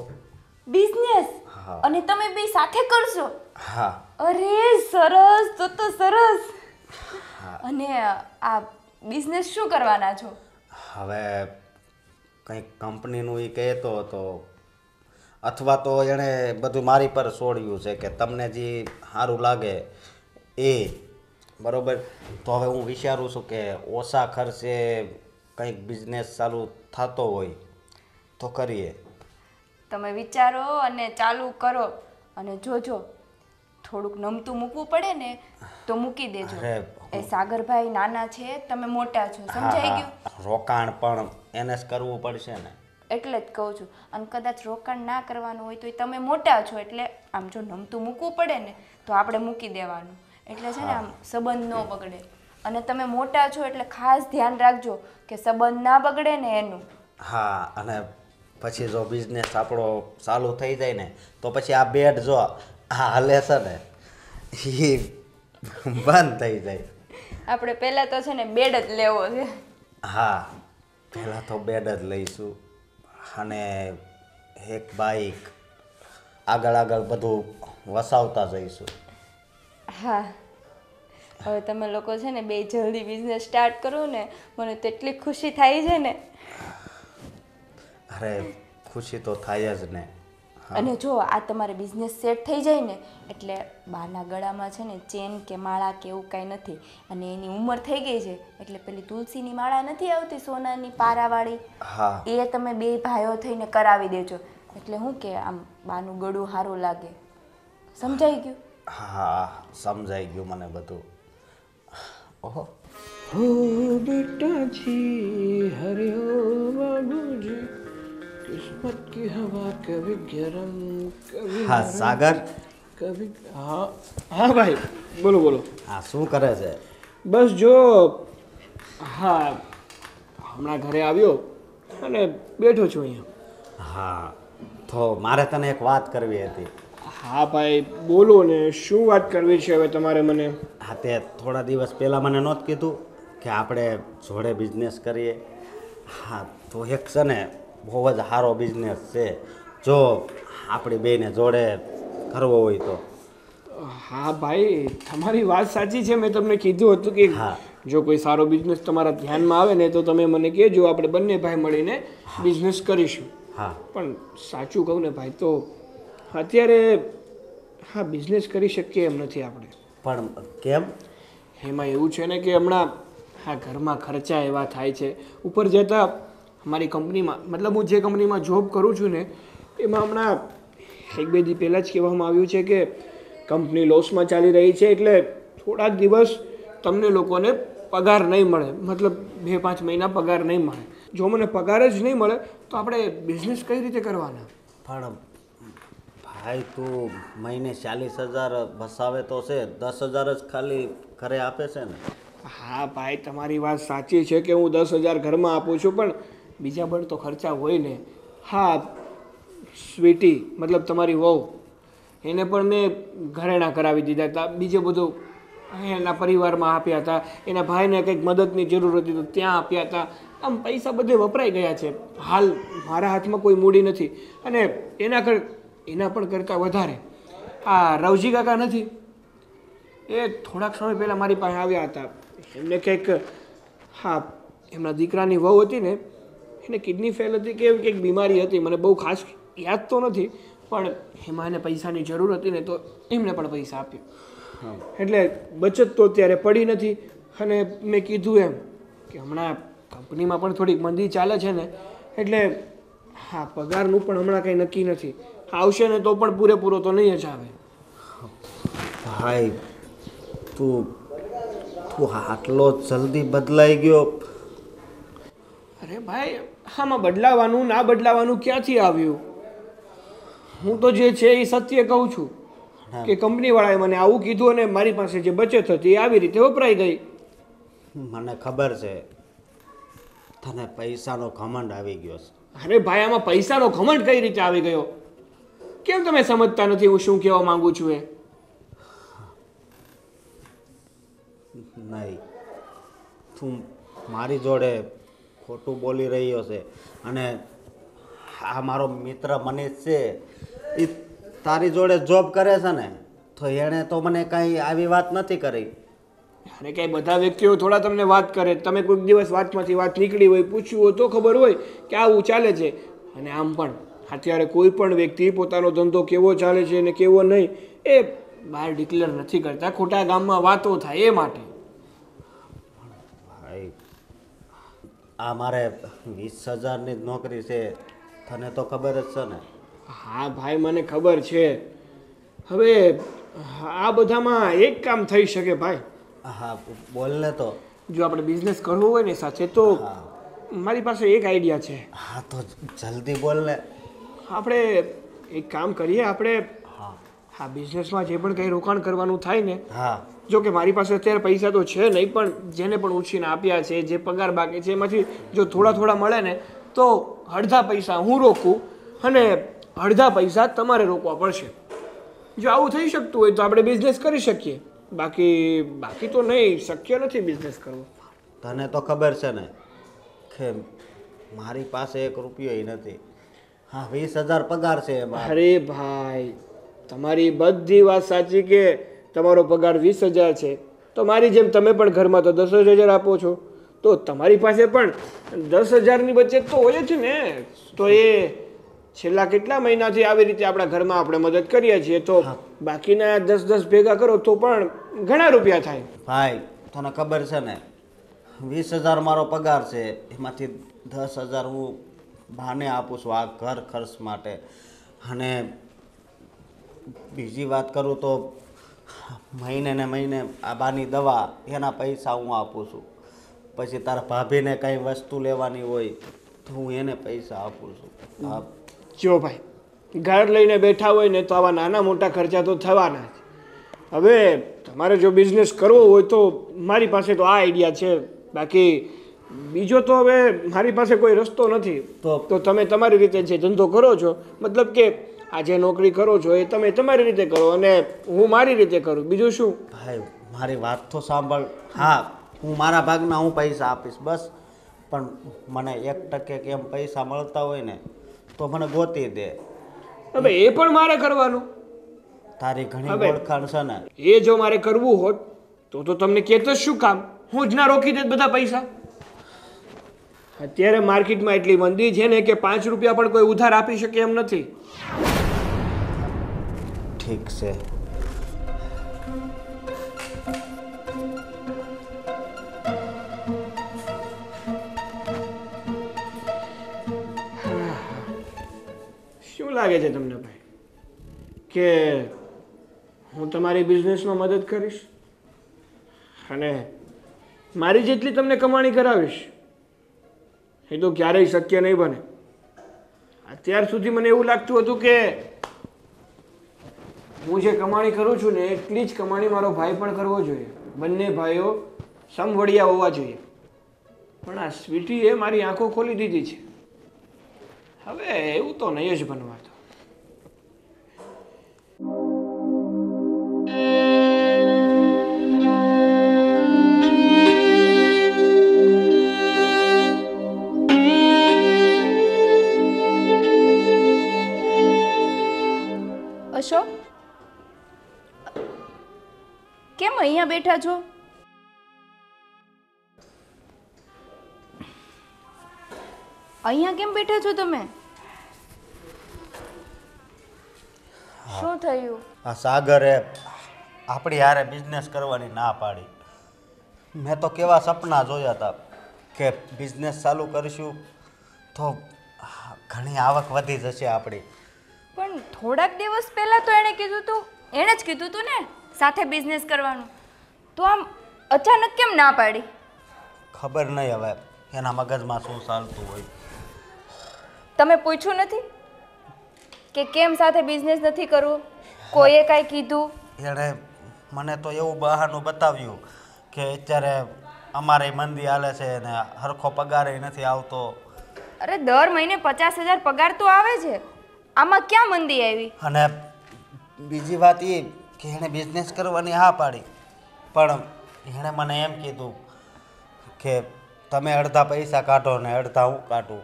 બિઝનેસ અને તમે બે સાથે કરશો હા અરે સરસ તો તો સરસ અને આ બિઝનેસ શું કરવાના છો હવે કંઈક કંપનીનું એ કહેતો હતો અથવા તો એણે બધું મારી પર છોડ્યું છે કે તમને જે સારું લાગે એ બરાબર તો હવે હું વિચારું છું કે ઓછા ખર્ચે કંઈક બિઝનેસ ચાલુ થતો હોય તો કરીએ તમે વિચારો અને ચાલુ કરો અને જોજો થોડુંક નમતું મૂકવું પડે ને તો મૂકી દેજો એ સાગરભાઈ નાના છે તમે મોટા છો સમજાઈ ગયું રોકાણ પણ એને જ કરવું પડશે ને એટલે જ કહું છું અને કદાચ રોકાણ ના કરવાનું હોય તો તમે મોટા છો એટલે આમ જો નમતું મૂકવું પડે ને તો આપણે મૂકી દેવાનું એટલે છે ને આમ સંબંધ ન બગડે અને તમે મોટા છો એટલે ખાસ ધ્યાન રાખજો કે સંબંધ ના બગડે ને એનું હા અને પછી જો બિઝનેસ આપણો ચાલુ થઈ જાય ને તો પછી આ બેડ જો આ હાલે છે ને એ બંધ થઈ જાય આપણે પહેલાં તો છે ને બેડ જ લેવો છે હા પહેલાં તો બેડ જ લઈશું અને એક બાઈક આગળ આગળ બધું વસાવતા જઈશું હા હવે તમે લોકો છે ને બે જલ્દી બિઝનેસ સ્ટાર્ટ કરો ને મને તેટલી ખુશી થાય છે ને અરે ખુશી તો થાય જ ને અને જો આ તમારે બિઝનેસ સેટ થઈ જાય ને એટલે બાના ગળામાં છે ને ચેન કે માળા કે એવું કાંઈ નથી અને એની ઉંમર થઈ ગઈ છે એટલે પેલી તુલસીની માળા નથી આવતી સોનાની પારાવાળી એ તમે બે ભાઈઓ થઈને કરાવી દેજો એટલે હું કે આમ બાનું ગળું સારું લાગે સમજાઈ ગયું હા સમજાઈ ગયું મને બધું ઓહો હો બેટાજી હરિયો બાબુજી કિસ્મત કી હવા કભી ગરમ કભી હા સાગર કભી હા હા ભાઈ બોલો બોલો હા શું કરે છે બસ જો હા હમણાં ઘરે આવ્યો અને બેઠો છું અહીંયા હા તો મારે તને એક વાત કરવી હતી હા ભાઈ બોલો ને શું વાત કરવી છે હવે તમારે મને હા તે થોડા દિવસ પહેલાં મને નહોત કીધું કે આપણે જોડે બિઝનેસ કરીએ હા તો એક છે ને બહુ જ સારો બિઝનેસ છે જો આપણી બેને જોડે કરવો હોય તો હા ભાઈ તમારી વાત સાચી છે મેં તમને કીધું હતું કે હા જો કોઈ સારો બિઝનેસ તમારા ધ્યાનમાં આવે ને તો તમે મને કહેજો આપણે બંને ભાઈ મળીને બિઝનેસ કરીશું હા પણ સાચું કહું ને ભાઈ તો અત્યારે હા બિઝનેસ કરી શકીએ એમ નથી આપણે પણ કેમ એમાં એવું છે ને કે હમણાં હા ઘરમાં ખર્ચા એવા થાય છે ઉપર જતા મારી કંપનીમાં મતલબ હું જે કંપનીમાં જોબ કરું છું ને એમાં હમણાં એક બે દી પહેલાં જ કહેવામાં આવ્યું છે કે કંપની લોસમાં ચાલી રહી છે એટલે થોડાક દિવસ તમને લોકોને પગાર નહીં મળે મતલબ બે પાંચ મહિના પગાર નહીં મળે જો મને પગાર જ નહીં મળે તો આપણે બિઝનેસ કઈ રીતે કરવાના પણ ભાઈ તું મહિને ચાલીસ હજાર ભસાવે તો છે દસ હજાર જ ખાલી ઘરે આપે છે ને હા ભાઈ તમારી વાત સાચી છે કે હું દસ હજાર ઘરમાં આપું છું પણ બીજા પણ તો ખર્ચા હોય ને હા સ્વીટી મતલબ તમારી વહુ એને પણ મેં ઘરેણા કરાવી દીધા હતા બીજે બધું એના પરિવારમાં આપ્યા હતા એના ભાઈને કંઈક મદદની જરૂર હતી તો ત્યાં આપ્યા હતા આમ પૈસા બધે વપરાઈ ગયા છે હાલ મારા હાથમાં કોઈ મૂડી નથી અને એના કર એના પણ કરતાં વધારે આ રવજી કાકા નથી એ થોડાક સમય પહેલાં મારી પાસે આવ્યા હતા એમને કંઈક હા એમના દીકરાની વહુ હતી ને એને કિડની ફેલ હતી કે એવી કંઈક બીમારી હતી મને બહુ ખાસ યાદ તો નથી પણ એમાં એને પૈસાની જરૂર હતી ને તો એમણે પણ પૈસા આપ્યો એટલે બચત તો અત્યારે પડી નથી અને મેં કીધું એમ કે હમણાં કંપનીમાં પણ થોડીક મંદી ચાલે છે ને એટલે હા પગારનું પણ હમણાં કંઈ નક્કી નથી આવશે ને તો પણ પૂરેપૂરો તો નહીં જ આવે ભાઈ તું તું આટલો જલ્દી બદલાઈ ગયો અરે ભાઈ આમાં બદલાવાનું ના બદલાવાનું ક્યાંથી આવ્યું હું તો જે છે એ સત્ય કહું છું કે કંપની વાળાએ મને આવું કીધું અને મારી પાસે જે બચત હતી એ આવી રીતે વપરાઈ ગઈ મને ખબર છે તને પૈસાનો ઘમંડ આવી ગયો છે અરે ભાઈ આમાં પૈસાનો ઘમંડ કઈ રીતે આવી ગયો કેમ તમે સમજતા નથી હું શું કહેવા માંગુ છું એ નહીં તું મારી જોડે ખોટું બોલી રહ્યો છે અને આ મારો મિત્ર મનીષ છે એ તારી જોડે જોબ કરે છે ને તો એણે તો મને કાંઈ આવી વાત નથી કરી અને કઈ બધા વ્યક્તિઓ થોડા તમને વાત કરે તમે કોઈક દિવસ વાતમાંથી વાત નીકળી હોય પૂછ્યું હોય તો ખબર હોય કે આવું ચાલે છે અને આમ પણ અત્યારે કોઈ પણ વ્યક્તિ પોતાનો ધંધો કેવો ચાલે છે ને કેવો નહીં એ બહાર ડિક્લેર નથી કરતા ખોટા ગામમાં વાતો થાય એ માટે ભાઈ આ મારે વીસ હજારની નોકરી છે તને તો ખબર જ છે ને હા ભાઈ મને ખબર છે હવે આ બધામાં એક કામ થઈ શકે ભાઈ હા બોલને તો જો આપણે બિઝનેસ કરવો હોય ને સાથે તો મારી પાસે એક આઈડિયા છે હા તો જલ્દી બોલને આપણે એક કામ કરીએ આપણે હા બિઝનેસમાં જે પણ કંઈ રોકાણ કરવાનું થાય ને હા જો કે મારી પાસે અત્યારે પૈસા તો છે નહીં પણ જેને પણ ઉછીને આપ્યા છે જે પગાર બાકી છે એમાંથી જો થોડા થોડા મળે ને તો અડધા પૈસા હું રોકું અને અડધા પૈસા તમારે રોકવા પડશે જો આવું થઈ શકતું હોય તો આપણે બિઝનેસ કરી શકીએ બાકી બાકી તો નહીં શક્ય નથી બિઝનેસ કરવો તને તો ખબર છે ને કે મારી પાસે એક રૂપિયો નથી હા વીસ હજાર પગાર છે એમાં અરે ભાઈ તમારી બધી વાત સાચી કે તમારો પગાર વીસ હજાર છે તો મારી જેમ તમે પણ ઘરમાં તો દસ હજાર આપો છો તો તમારી પાસે પણ દસ હજારની બચત તો હોય જ ને તો એ છેલ્લા કેટલા મહિનાથી આવી રીતે આપણા ઘરમાં આપણે મદદ કરીએ છીએ તો બાકીના દસ દસ ભેગા કરો તો પણ ઘણા રૂપિયા થાય ભાઈ તને ખબર છે ને વીસ હજાર મારો પગાર છે એમાંથી દસ હજાર હું ભાને આપું છું આ ઘર ખર્ચ માટે અને બીજી વાત કરું તો મહિને ને મહિને આ બાની દવા એના પૈસા હું આપું છું પછી તારા ભાભીને કંઈ વસ્તુ લેવાની હોય તો હું એને પૈસા આપું છું જો ભાઈ ઘર લઈને બેઠા હોય ને તો આવા નાના મોટા ખર્ચા તો થવાના જ હવે તમારે જો બિઝનેસ કરવો હોય તો મારી પાસે તો આ આઈડિયા છે બાકી બીજો તો હવે મારી પાસે કોઈ રસ્તો નથી તો તમે તમારી રીતે જે ધંધો કરો છો મતલબ કે આ જે નોકરી કરો છો એ તમે તમારી રીતે કરો અને હું મારી રીતે કરું બીજું શું ભાઈ મારી વાત તો સાંભળ હા હું મારા ભાગના હું પૈસા આપીશ બસ પણ મને એક ટકે કે એમ પૈસા મળતા હોય ને તો મને ગોતી દે હવે એ પણ મારે કરવાનું તારી ઘણી ઓળખાણ છે ને એ જો મારે કરવું હોત તો તો તમને કહેતો શું કામ હું જ ના રોકી દેત બધા પૈસા અત્યારે માર્કેટમાં એટલી મંદી છે ને કે પાંચ રૂપિયા પણ કોઈ ઉધાર આપી શકે એમ નથી ઠીક છે શું લાગે છે તમને ભાઈ કે હું તમારી બિઝનેસમાં મદદ કરીશ અને મારી જેટલી તમને કમાણી કરાવીશ એ તો ક્યારેય શક્ય નહીં બને અત્યાર સુધી મને એવું લાગતું હતું કે હું જે કમાણી કરું છું ને એટલી જ કમાણી મારો ભાઈ પણ કરવો જોઈએ બંને ભાઈઓ સમવડિયા હોવા જોઈએ પણ આ સ્વીટીએ મારી આંખો ખોલી દીધી છે હવે એવું તો નહીં જ બનવાતું અહીંયા બેઠા છો અહીંયા કેમ બેઠા છો તમે શું થયું આ સાગરે આપણી હારે બિઝનેસ કરવાની ના પાડી મેં તો કેવા સપના જોયા હતા કે બિઝનેસ ચાલુ કરીશું તો ઘણી આવક વધી જશે આપણી પણ થોડાક દિવસ પહેલાં તો એણે કીધું હતું એણે જ કીધું હતું ને સાથે બિઝનેસ કરવાનું તો આમ અચાનક કેમ ના પાડી ખબર નહીં હવે એના મગજમાં શું ચાલતું હોય તમે પૂછ્યું નથી કે કેમ સાથે બિઝનેસ નથી કરવું કોઈએ કાંઈ કીધું એણે મને તો એવું બહારનું બતાવ્યું કે અત્યારે અમારે મંદી હાલે છે ને હરખો પગાર નથી આવતો અરે દર મહિને પચાસ હજાર પગાર તો આવે છે આમાં ક્યાં મંદી આવી અને બીજી વાત એ કે એણે બિઝનેસ કરવાની હા પાડી પણ એણે મને એમ કીધું કે તમે અડધા પૈસા કાઢો ને અડધા હું કાઢું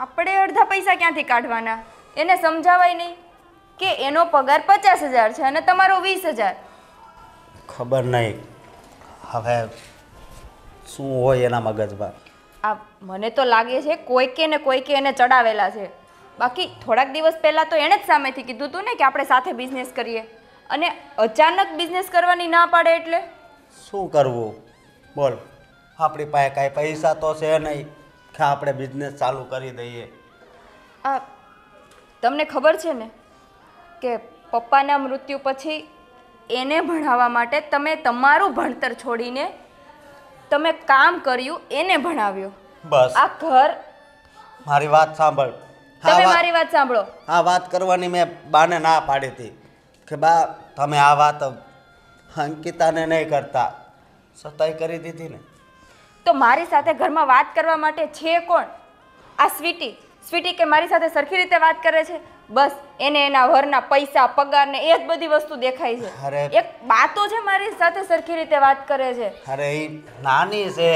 આપણે અડધા પૈસા ક્યાંથી કાઢવાના એને સમજાવાય નહીં કે એનો પગાર પચાસ હજાર છે અને તમારો વીસ હજાર ખબર નહીં હવે શું હોય એના મગજમાં આ મને તો લાગે છે કોઈકે ને કોઈકે એને ચડાવેલા છે બાકી થોડાક દિવસ પહેલાં તો એણે જ સામેથી કીધું હતું ને કે આપણે સાથે બિઝનેસ કરીએ અને અચાનક બિઝનેસ કરવાની ના પાડે એટલે શું કરવું બોલ આપણી પાસે કાંઈ પૈસા તો છે નહીં કે આપણે બિઝનેસ ચાલુ કરી દઈએ આ તમને ખબર છે ને કે પપ્પાના મૃત્યુ પછી એને ભણાવવા માટે તમે તમારું ભણતર છોડીને તમે કામ કર્યું એને ભણાવ્યો બસ આ ઘર મારી વાત સાંભળ તમે મારી વાત સાંભળો હા વાત કરવાની મેં બાને ના પાડી હતી કે બા તમે આ વાત અંકિતાને નહીં કરતા સતાઈ કરી દીધી ને તો મારી સાથે ઘરમાં વાત કરવા માટે છે કોણ આ સ્વીટી સ્વીટી કે મારી સાથે સરખી રીતે વાત કરે છે બસ એને એના વરના પૈસા પગાર ને એ જ બધી વસ્તુ દેખાય છે અરે એક બાતો છે મારી સાથે સરખી રીતે વાત કરે છે અરે એ નાની છે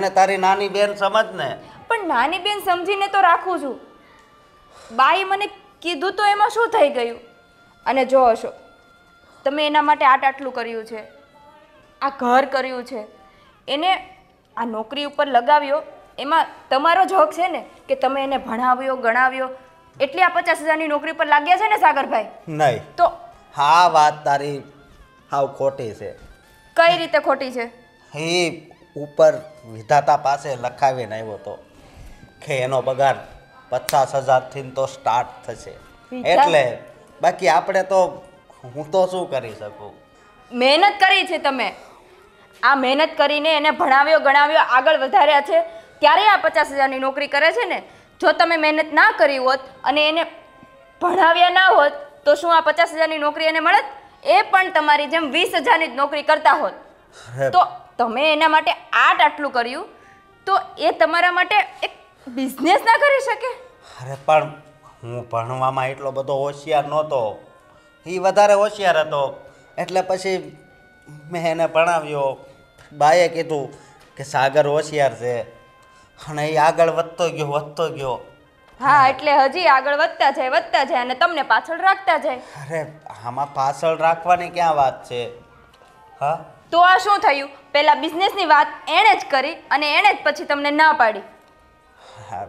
એને તારી નાની બેન સમજ ને પણ નાની બેન સમજીને તો રાખું છું બાઈ મને કીધું તો એમાં શું થઈ ગયું અને જો હશો તમે એના માટે આટ આટલું કર્યું છે આ ઘર કર્યું છે એને આ નોકરી ઉપર લગાવ્યો એમાં તમારો જ હક છે ને કે તમે એને ભણાવ્યો ગણાવ્યો એટલે આ પચાસ હજારની નોકરી પર લાગ્યા છે ને સાગરભાઈ નહીં તો હા વાત તારી હાવ ખોટી છે કઈ રીતે ખોટી છે હે ઉપર વિધાતા પાસે લખાવીને આવ્યો તો કે એનો પગાર પચાસ હજારથી તો સ્ટાર્ટ થશે એટલે બાકી આપણે તો હું તો શું કરી શકું મહેનત કરી છે તમે આ મહેનત કરીને એને ભણાવ્યો ગણાવ્યો આગળ વધાર્યા છે ત્યારે આ પચાસ હજારની નોકરી કરે છે ને જો તમે મહેનત ના કરી હોત અને એને ભણાવ્યા ના હોત તો શું આ પચાસ હજારની નોકરી એને મળત એ પણ તમારી જેમ વીસ હજારની જ નોકરી કરતા હોત તો તમે એના માટે આટ આટલું કર્યું તો એ તમારા માટે એક બિઝનેસ ના કરી શકે અરે પણ હું ભણવામાં એટલો બધો હોશિયાર નહોતો એ વધારે હોશિયાર હતો એટલે પછી મેં એને ભણાવ્યો બાએ કીધું કે સાગર હોશિયાર છે અને એ આગળ વધતો ગયો વધતો ગયો હા એટલે હજી આગળ વધતા જાય વધતા જાય અને તમને પાછળ રાખતા જાય અરે આમાં પાછળ રાખવાની ક્યાં વાત છે હા તો આ શું થયું પહેલા બિઝનેસની વાત એણે જ કરી અને એણે જ પછી તમને ના પાડી હા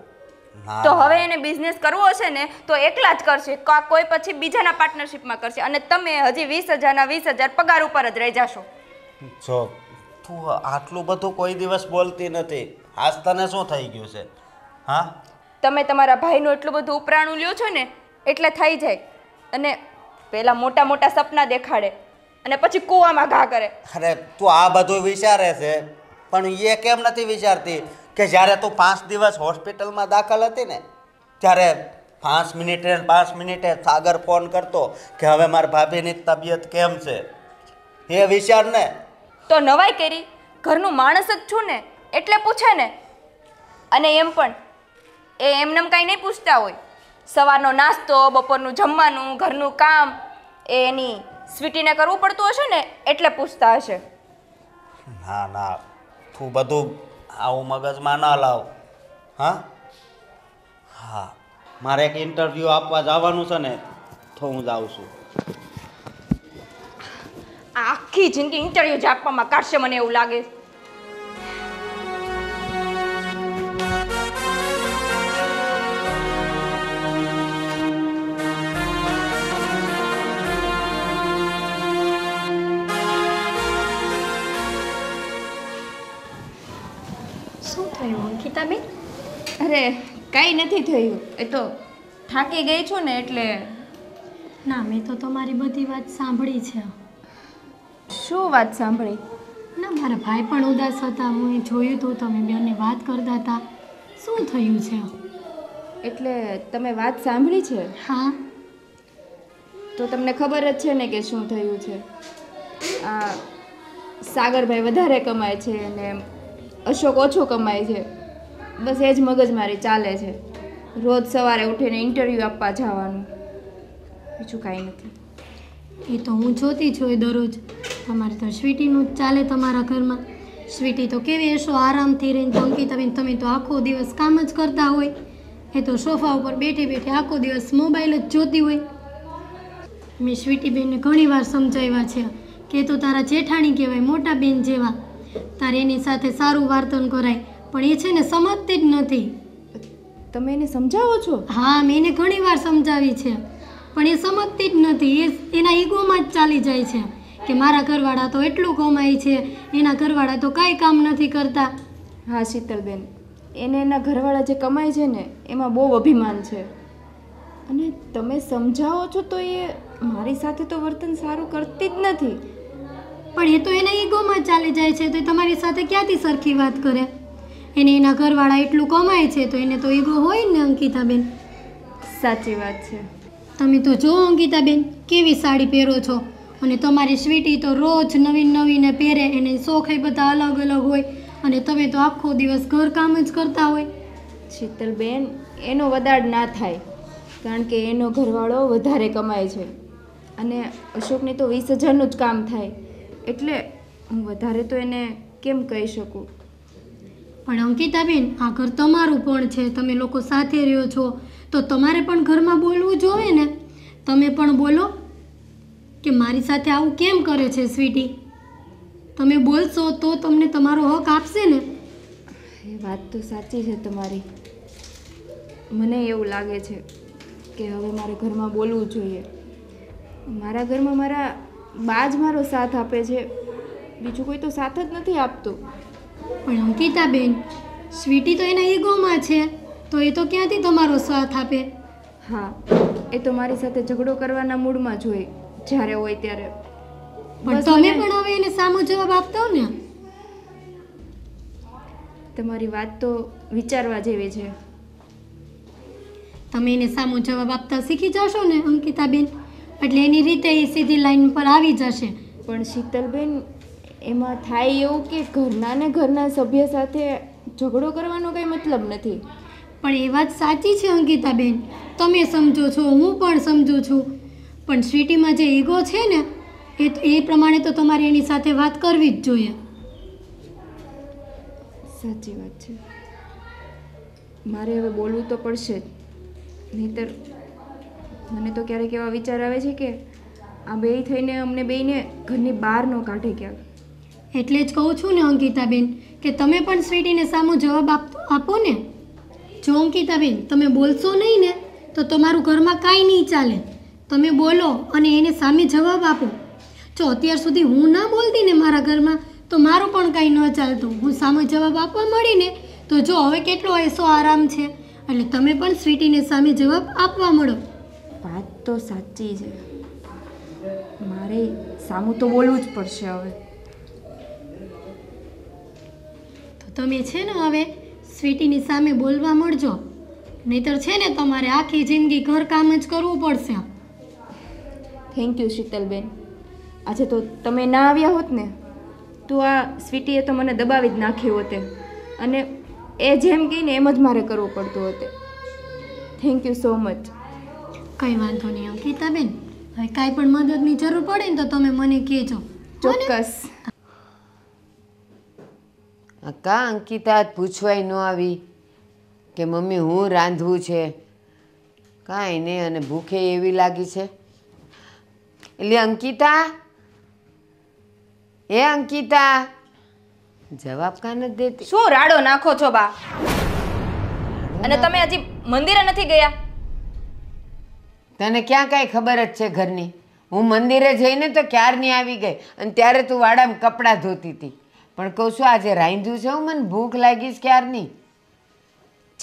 તો હવે એને બિઝનેસ કરવો છે ને તો એકલા જ કરશે કોઈ પછી બીજાના પાર્ટનરશિપમાં કરશે અને તમે હજી વીસ હજારના વીસ હજાર પગાર ઉપર જ રહી જશો જો તું આટલું બધું કોઈ દિવસ બોલતી નથી આજ તને શું થઈ ગયું છે હા તમે તમારા ભાઈનું એટલું બધું ઉપરાણું લ્યો છો ને એટલે થઈ જાય અને પહેલાં મોટા મોટા સપના દેખાડે અને પછી કૂવામાં ઘા કરે અરે તું આ બધું વિચારે છે પણ એ કેમ નથી વિચારતી કે જ્યારે તું પાંચ દિવસ હોસ્પિટલમાં દાખલ હતી ને ત્યારે પાંચ મિનિટે પાંચ મિનિટે સાગર ફોન કરતો કે હવે મારા ભાભીની તબિયત કેમ છે એ વિચાર ને તો નવાઈ કરી ઘરનું માણસ જ છું ને એટલે પૂછે ને અને એમ પણ એ એમનેમ કાંઈ નહીં પૂછતા હોય સવારનો નાસ્તો બપોરનું જમવાનું ઘરનું કામ એ એની સ્વીટીને કરવું પડતું હશે ને એટલે પૂછતા હશે ના ના તું બધું આવું મગજમાં ના લાવ હા હા મારે એક ઇન્ટરવ્યૂ આપવા જવાનું છે ને તો હું જાઉં છું આખી જિંદગી ઇન્ટરવ્યૂ જ આપવામાં કાઢશે મને એવું લાગે ગીતાબેન અરે કાંઈ નથી થયું એ તો થાકી ગઈ છું ને એટલે ના મેં તો તમારી બધી વાત સાંભળી છે શું વાત સાંભળી ના મારા ભાઈ પણ ઉદાસ હતા હું એ જોયું તો તમે બેને વાત કરતા હતા શું થયું છે એટલે તમે વાત સાંભળી છે હા તો તમને ખબર જ છે ને કે શું થયું છે આ સાગરભાઈ વધારે કમાય છે અને અશોક ઓછો કમાય છે બસ એ જ મારે ચાલે છે રોજ સવારે ઉઠીને ઇન્ટરવ્યૂ આપવા જવાનું બીજું કાંઈ નથી એ તો હું જોતી છું એ દરરોજ અમારે તો સ્વીટીનું જ ચાલે તમારા ઘરમાં સ્વીટી તો કેવી હશો આરામથી રહીને અંકિતાબેન તમે તમે તો આખો દિવસ કામ જ કરતા હોય એ તો સોફા ઉપર બેઠી બેઠી આખો દિવસ મોબાઈલ જ જોતી હોય મેં સ્વીટીબેનને ઘણી વાર સમજાવ્યા છે કે તો તારા જેઠાણી કહેવાય મોટા બેન જેવા તારે એની સાથે સારું વાર્તન કરાય પણ એ છે ને સમજતી જ નથી તમે એને સમજાવો છો હા મેં એને ઘણી વાર સમજાવી છે પણ એ સમજતી જ નથી એ એના ઈગોમાં જ ચાલી જાય છે કે મારા ઘરવાળા તો એટલું કમાય છે એના ઘરવાળા તો કાંઈ કામ નથી કરતા હા શીતલબેન એને એના ઘરવાળા જે કમાય છે ને એમાં બહુ અભિમાન છે અને તમે સમજાવો છો તો એ મારી સાથે તો વર્તન સારું કરતી જ નથી પણ એ તો એના ઈગોમાં ચાલી જાય છે તો તમારી સાથે ક્યાંથી સરખી વાત કરે એને એના ઘરવાળા એટલું કમાય છે તો એને તો ઈગો હોય ને અંકિતાબેન સાચી વાત છે તમે તો જો અંકિતાબેન કેવી સાડી પહેરો છો અને તમારી સ્વીટી તો રોજ નવીન નવીને પહેરે એને શોખ એ બધા અલગ અલગ હોય અને તમે તો આખો દિવસ ઘરકામ જ કરતા હોય શીતલબેન એનો વધારે ના થાય કારણ કે એનો ઘરવાળો વધારે કમાય છે અને અશોકને તો વીસ હજારનું જ કામ થાય એટલે હું વધારે તો એને કેમ કહી શકું પણ અંકિતાબેન આ ઘર તમારું પણ છે તમે લોકો સાથે રહ્યો છો તો તમારે પણ ઘરમાં બોલવું જોઈએ ને તમે પણ બોલો કે મારી સાથે આવું કેમ કરે છે સ્વીટી તમે બોલશો તો તમને તમારો હક આપશે ને એ વાત તો સાચી છે તમારી મને એવું લાગે છે કે હવે મારે ઘરમાં બોલવું જોઈએ મારા ઘરમાં મારા બા જ મારો સાથ આપે છે બીજું કોઈ તો સાથ જ નથી આપતું પણ અંકિતાબેન સ્વીટી તો એના ઈગોમાં છે તો એ તો ક્યાંથી તમારો સાથ આપે હા એ તો મારી સાથે ઝઘડો કરવાના મૂડમાં જ હોય જ્યારે હોય ત્યારે પણ તમે પણ હવે એને સામો જવાબ આપતા હો ને તમારી વાત તો વિચારવા જેવી છે તમે એને સામો જવાબ આપતા શીખી જશો ને અંકિતાબેન એટલે એની રીતે એ સીધી લાઈન પર આવી જશે પણ શીતલબેન એમાં થાય એવું કે ઘરના ને ઘરના સભ્ય સાથે ઝઘડો કરવાનો કંઈ મતલબ નથી પણ એ વાત સાચી છે અંકિતાબેન તમે સમજો છો હું પણ સમજું છું પણ સ્વીટીમાં જે ઈગો છે ને એ એ પ્રમાણે તો તમારે એની સાથે વાત કરવી જ જોઈએ સાચી વાત છે મારે હવે બોલવું તો પડશે જ નહીતર મને તો ક્યારેક એવા વિચાર આવે છે કે આ બે થઈને અમને બેને ઘરની બહાર ન કાઢે ક્યાંક એટલે જ કહું છું ને અંકિતાબેન કે તમે પણ સ્વીટીને સામો જવાબ આપો ને જો અંકિતાબેન તમે બોલશો નહીં ને તો તમારું ઘરમાં કાંઈ નહીં ચાલે તમે બોલો અને એને સામે જવાબ આપો જો અત્યાર સુધી હું ના બોલતી ને મારા ઘરમાં તો મારું પણ કાંઈ ન ચાલતું હું સામે જવાબ આપવા મળીને તો જો હવે કેટલો એસો આરામ છે એટલે તમે પણ સ્વીટીને સામે જવાબ આપવા મળો વાત તો સાચી છે મારે સામું તો બોલવું જ પડશે હવે તમે છે ને હવે સ્વીટીની સામે બોલવા મળજો નહીતર છે ને તમારે આખી જિંદગી ઘર કામ જ કરવું પડશે થેન્ક યુ શીતલબેન આજે તો તમે ના આવ્યા હોત ને તો આ સ્વીટીએ તો મને દબાવી જ નાખ્યું હોતે અને એ જેમ કહીને એમ જ મારે કરવું પડતું હતે થેન્ક યુ સો મચ કંઈ વાંધો નહીં અંકિતાબેન હવે કાંઈ પણ મદદની જરૂર પડે ને તો તમે મને કહેજો ચોક્કસ કા અંકિતા પૂછવાય ન આવી કે મમ્મી હું રાંધવું છે કાંઈ નહીં અને ભૂખે એવી લાગી છે એટલે અંકિતા એ અંકિતા જવાબ કાન નથી દેતી શું રાડો નાખો છો બા અને તમે હજી મંદિરે નથી ગયા તને ક્યાં કાંઈ ખબર જ છે ઘરની હું મંદિરે જઈને તો ક્યારની આવી ગઈ અને ત્યારે તું વાડામાં કપડાં ધોતી હતી પણ કહું છું આજે રાંધ્યું છે હું મને ભૂખ લાગી છે ક્યારની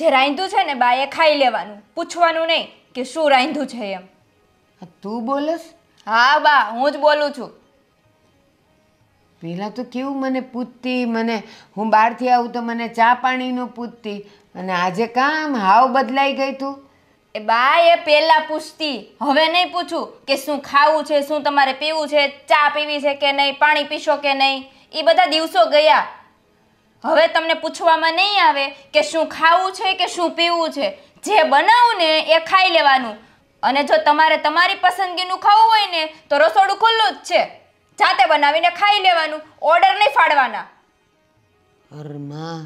જે રાંધ્યું છે ને બાએ ખાઈ લેવાનું પૂછવાનું નહીં કે શું રાંધ્યું છે એમ તું બોલસ હા બા હું જ બોલું છું પહેલાં તો કેવું મને પૂછતી મને હું બહારથી આવું તો મને ચા પાણીનું પૂછતી અને આજે કામ હાવ બદલાઈ ગઈ તું એ બા એ પહેલાં પૂછતી હવે નહીં પૂછું કે શું ખાવું છે શું તમારે પીવું છે ચા પીવી છે કે નહીં પાણી પીશો કે નહીં એ બધા દિવસો ગયા હવે તમને પૂછવામાં નહીં આવે કે શું ખાવું છે કે શું પીવું છે જે બનાવું ને એ ખાઈ લેવાનું અને જો તમારે તમારી પસંદગીનું ખાવું હોય ને તો રસોડું ખુલ્લું જ છે જાતે બનાવીને ખાઈ લેવાનું ઓર્ડર નહીં ફાડવાના અરમા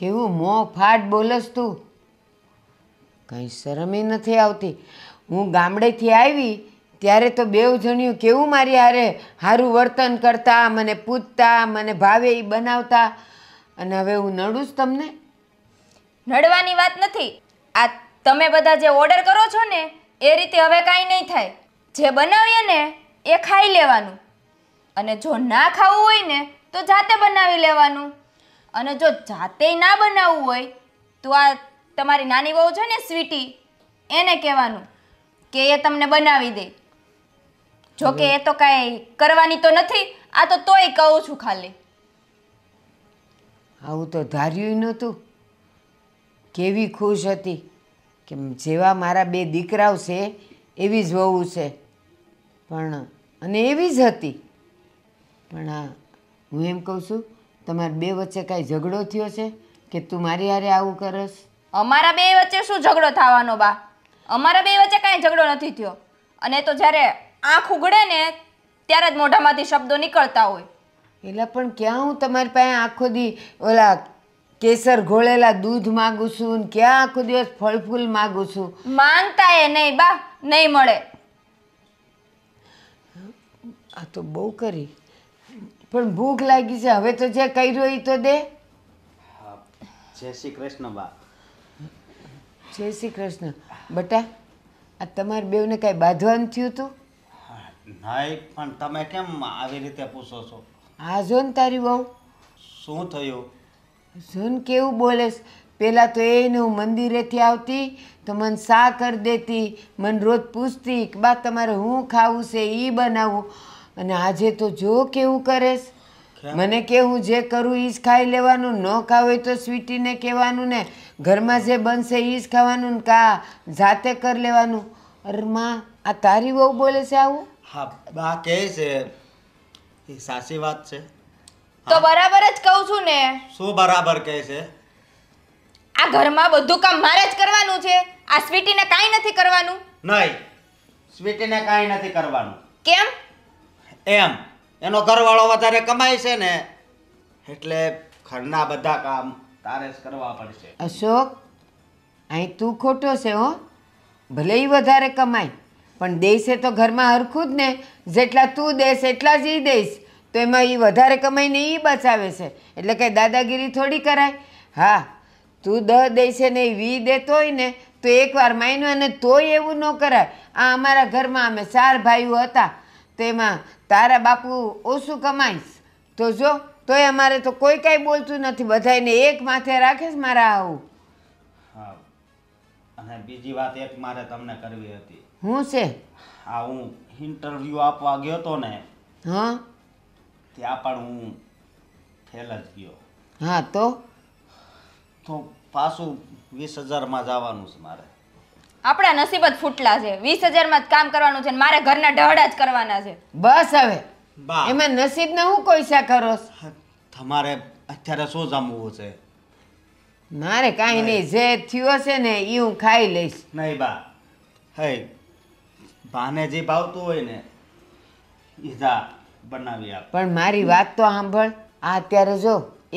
કેવું મોં ફાટ બોલસ તું કંઈ શરમે નથી આવતી હું ગામડેથી આવી ત્યારે તો બેઉ જણ્યું કેવું મારી હારે સારું વર્તન કરતા મને પૂછતા મને ભાવે એ બનાવતા અને હવે હું નડું તમને નડવાની વાત નથી આ તમે બધા જે ઓર્ડર કરો છો ને એ રીતે હવે કાંઈ નહીં થાય જે બનાવીએ ને એ ખાઈ લેવાનું અને જો ના ખાવું હોય ને તો જાતે બનાવી લેવાનું અને જો જાતે ના બનાવવું હોય તો આ તમારી નાની બહુ છે ને સ્વીટી એને કહેવાનું કે એ તમને બનાવી દે જોકે એ તો કાંઈ કરવાની તો નથી આ તો તોય કહું છું ખાલી આવું તો ધાર્યું નહોતું કેવી ખુશ હતી કે જેવા મારા બે દીકરાઓ છે એવી જ વહુ છે પણ અને એવી જ હતી પણ આ હું એમ કહું છું તમારે બે વચ્ચે કાંઈ ઝઘડો થયો છે કે તું મારી હારે આવું કરસ અમારા બે વચ્ચે શું ઝઘડો થવાનો બા અમારા બે વચ્ચે કાંઈ ઝઘડો નથી થયો અને તો જ્યારે આંખ ઉગડે ને ત્યારે જ મોઢામાંથી શબ્દો નીકળતા હોય એટલે પણ ક્યાં હું તમારી પાસે આખો દી ઓલા કેસર ઘોળેલા દૂધ માગું છું ક્યાં આખો દિવસ ફળફૂલ માંગુ છું માંગતા એ નહીં બા નહીં મળે આ તો બહુ કરી પણ ભૂખ લાગી છે હવે તો જે કર્યો એ તો દે જય શ્રી કૃષ્ણ બા જય શ્રી કૃષ્ણ બટા આ તમારે બેવને કાંઈ બાંધવાનું થયું હતું નહીં પણ તમે કેમ આવી રીતે પૂછો છો આ જો તારી બહુ શું થયું જોન કેવું બોલેસ પહેલાં તો એને હું મંદિરેથી આવતી તો મને સા કરી દેતી મને રોજ પૂછતી કે બા તમારે હું ખાવું છે એ બનાવું અને આજે તો જો કેવું કરેશ મને કે હું જે કરું એ જ ખાઈ લેવાનું ન ખાવું હોય તો સ્વીટીને કહેવાનું ને ઘરમાં જે બનશે એ જ ખાવાનું ને કા જાતે કરી લેવાનું અરે માં આ તારી બહુ બોલે છે આવું હા બા કહે છે એ સાચી વાત છે તો બરાબર જ કહું છું ને શું બરાબર કહે છે આ ઘરમાં બધું કામ મારે જ કરવાનું છે આ સ્વીટીને કાંઈ નથી કરવાનું નહીં સ્વીટીને કાંઈ નથી કરવાનું કેમ એમ એનો ઘરવાળો વધારે કમાય છે ને એટલે ઘરના બધા કામ તારે જ કરવા પડશે અશોક અહીં તું ખોટો છે હો ભલે વધારે કમાય પણ દેશે તો ઘરમાં હરખું જ ને જેટલા તું દેશ એટલા જ એ દઈશ તો એમાં એ વધારે કમાઈને એ બચાવે છે એટલે કંઈ દાદાગીરી થોડી કરાય હા તું દહ દેશે ને એ વી દેતો હોય ને તો એકવાર માન્યું અને તોય એવું ન કરાય આ અમારા ઘરમાં અમે ચાર ભાઈઓ હતા તો એમાં તારા બાપુ ઓછું કમાઈશ તો જો તોય અમારે તો કોઈ કાંઈ બોલતું નથી બધાને એક માથે રાખીશ મારા આવું અને બીજી વાત એક મારે તમને કરવી હતી હું છે આ હું ઇન્ટરવ્યુ આપવા ગયો તો ને હા ત્યાં પણ હું ફેલ જ ગયો હા તો તો પાછું વીસ હજારમાં જવાનું છે મારે આપણા નસીબ જ ફૂટલા છે વીસ હજારમાં જ કામ કરવાનું છે ને મારે ઘરના ઢહડા જ કરવાના છે બસ હવે બા એમાં નસીબને હું કોઈસા કરો તમારે અત્યારે શું જમવું છે મારે કાંઈ નહીં જે થયો છે ને એ હું ખાઈ લઈશ નહીં બા હે ભાને જે ભાવતું હોય ને એ બનાવી આપ પણ મારી વાત તો સાંભળ આ અત્યારે જો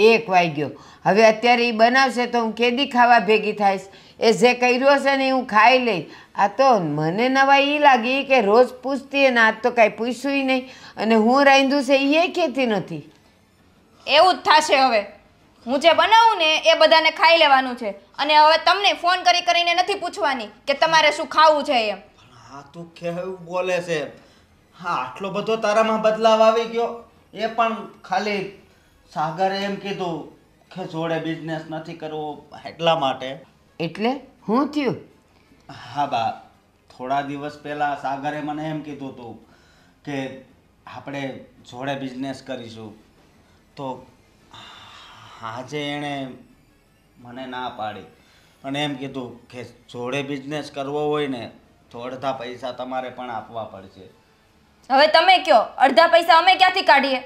એક વાગ્યો હવે અત્યારે એ બનાવશે તો હું કેદી ખાવા ભેગી થાઈશ એ જે કર્યું હશે ને હું ખાઈ લઈ આ તો મને નવા એ લાગી કે રોજ પૂછતી ને આજ તો કાંઈ પૂછ્યું નહીં અને હું રાંધું છે એ કહેતી નથી એવું જ થશે હવે હું જે બનાવું ને એ બધાને ખાઈ લેવાનું છે અને હવે તમને ફોન કરી કરીને નથી પૂછવાની કે તમારે શું ખાવું છે એમ હા તું કેવું બોલે છે હા આટલો બધો તારામાં બદલાવ આવી ગયો એ પણ ખાલી સાગરે એમ કીધું કે જોડે બિઝનેસ નથી કરવો એટલા માટે એટલે હું થયું હા બા થોડા દિવસ પહેલાં સાગરે મને એમ કીધું હતું કે આપણે જોડે બિઝનેસ કરીશું તો આજે એણે મને ના પાડી અને એમ કીધું કે જોડે બિઝનેસ કરવો હોય ને તો પૈસા તમારે પણ આપવા પડશે હવે તમે કયો અડધા પૈસા અમે ક્યાંથી કાઢીએ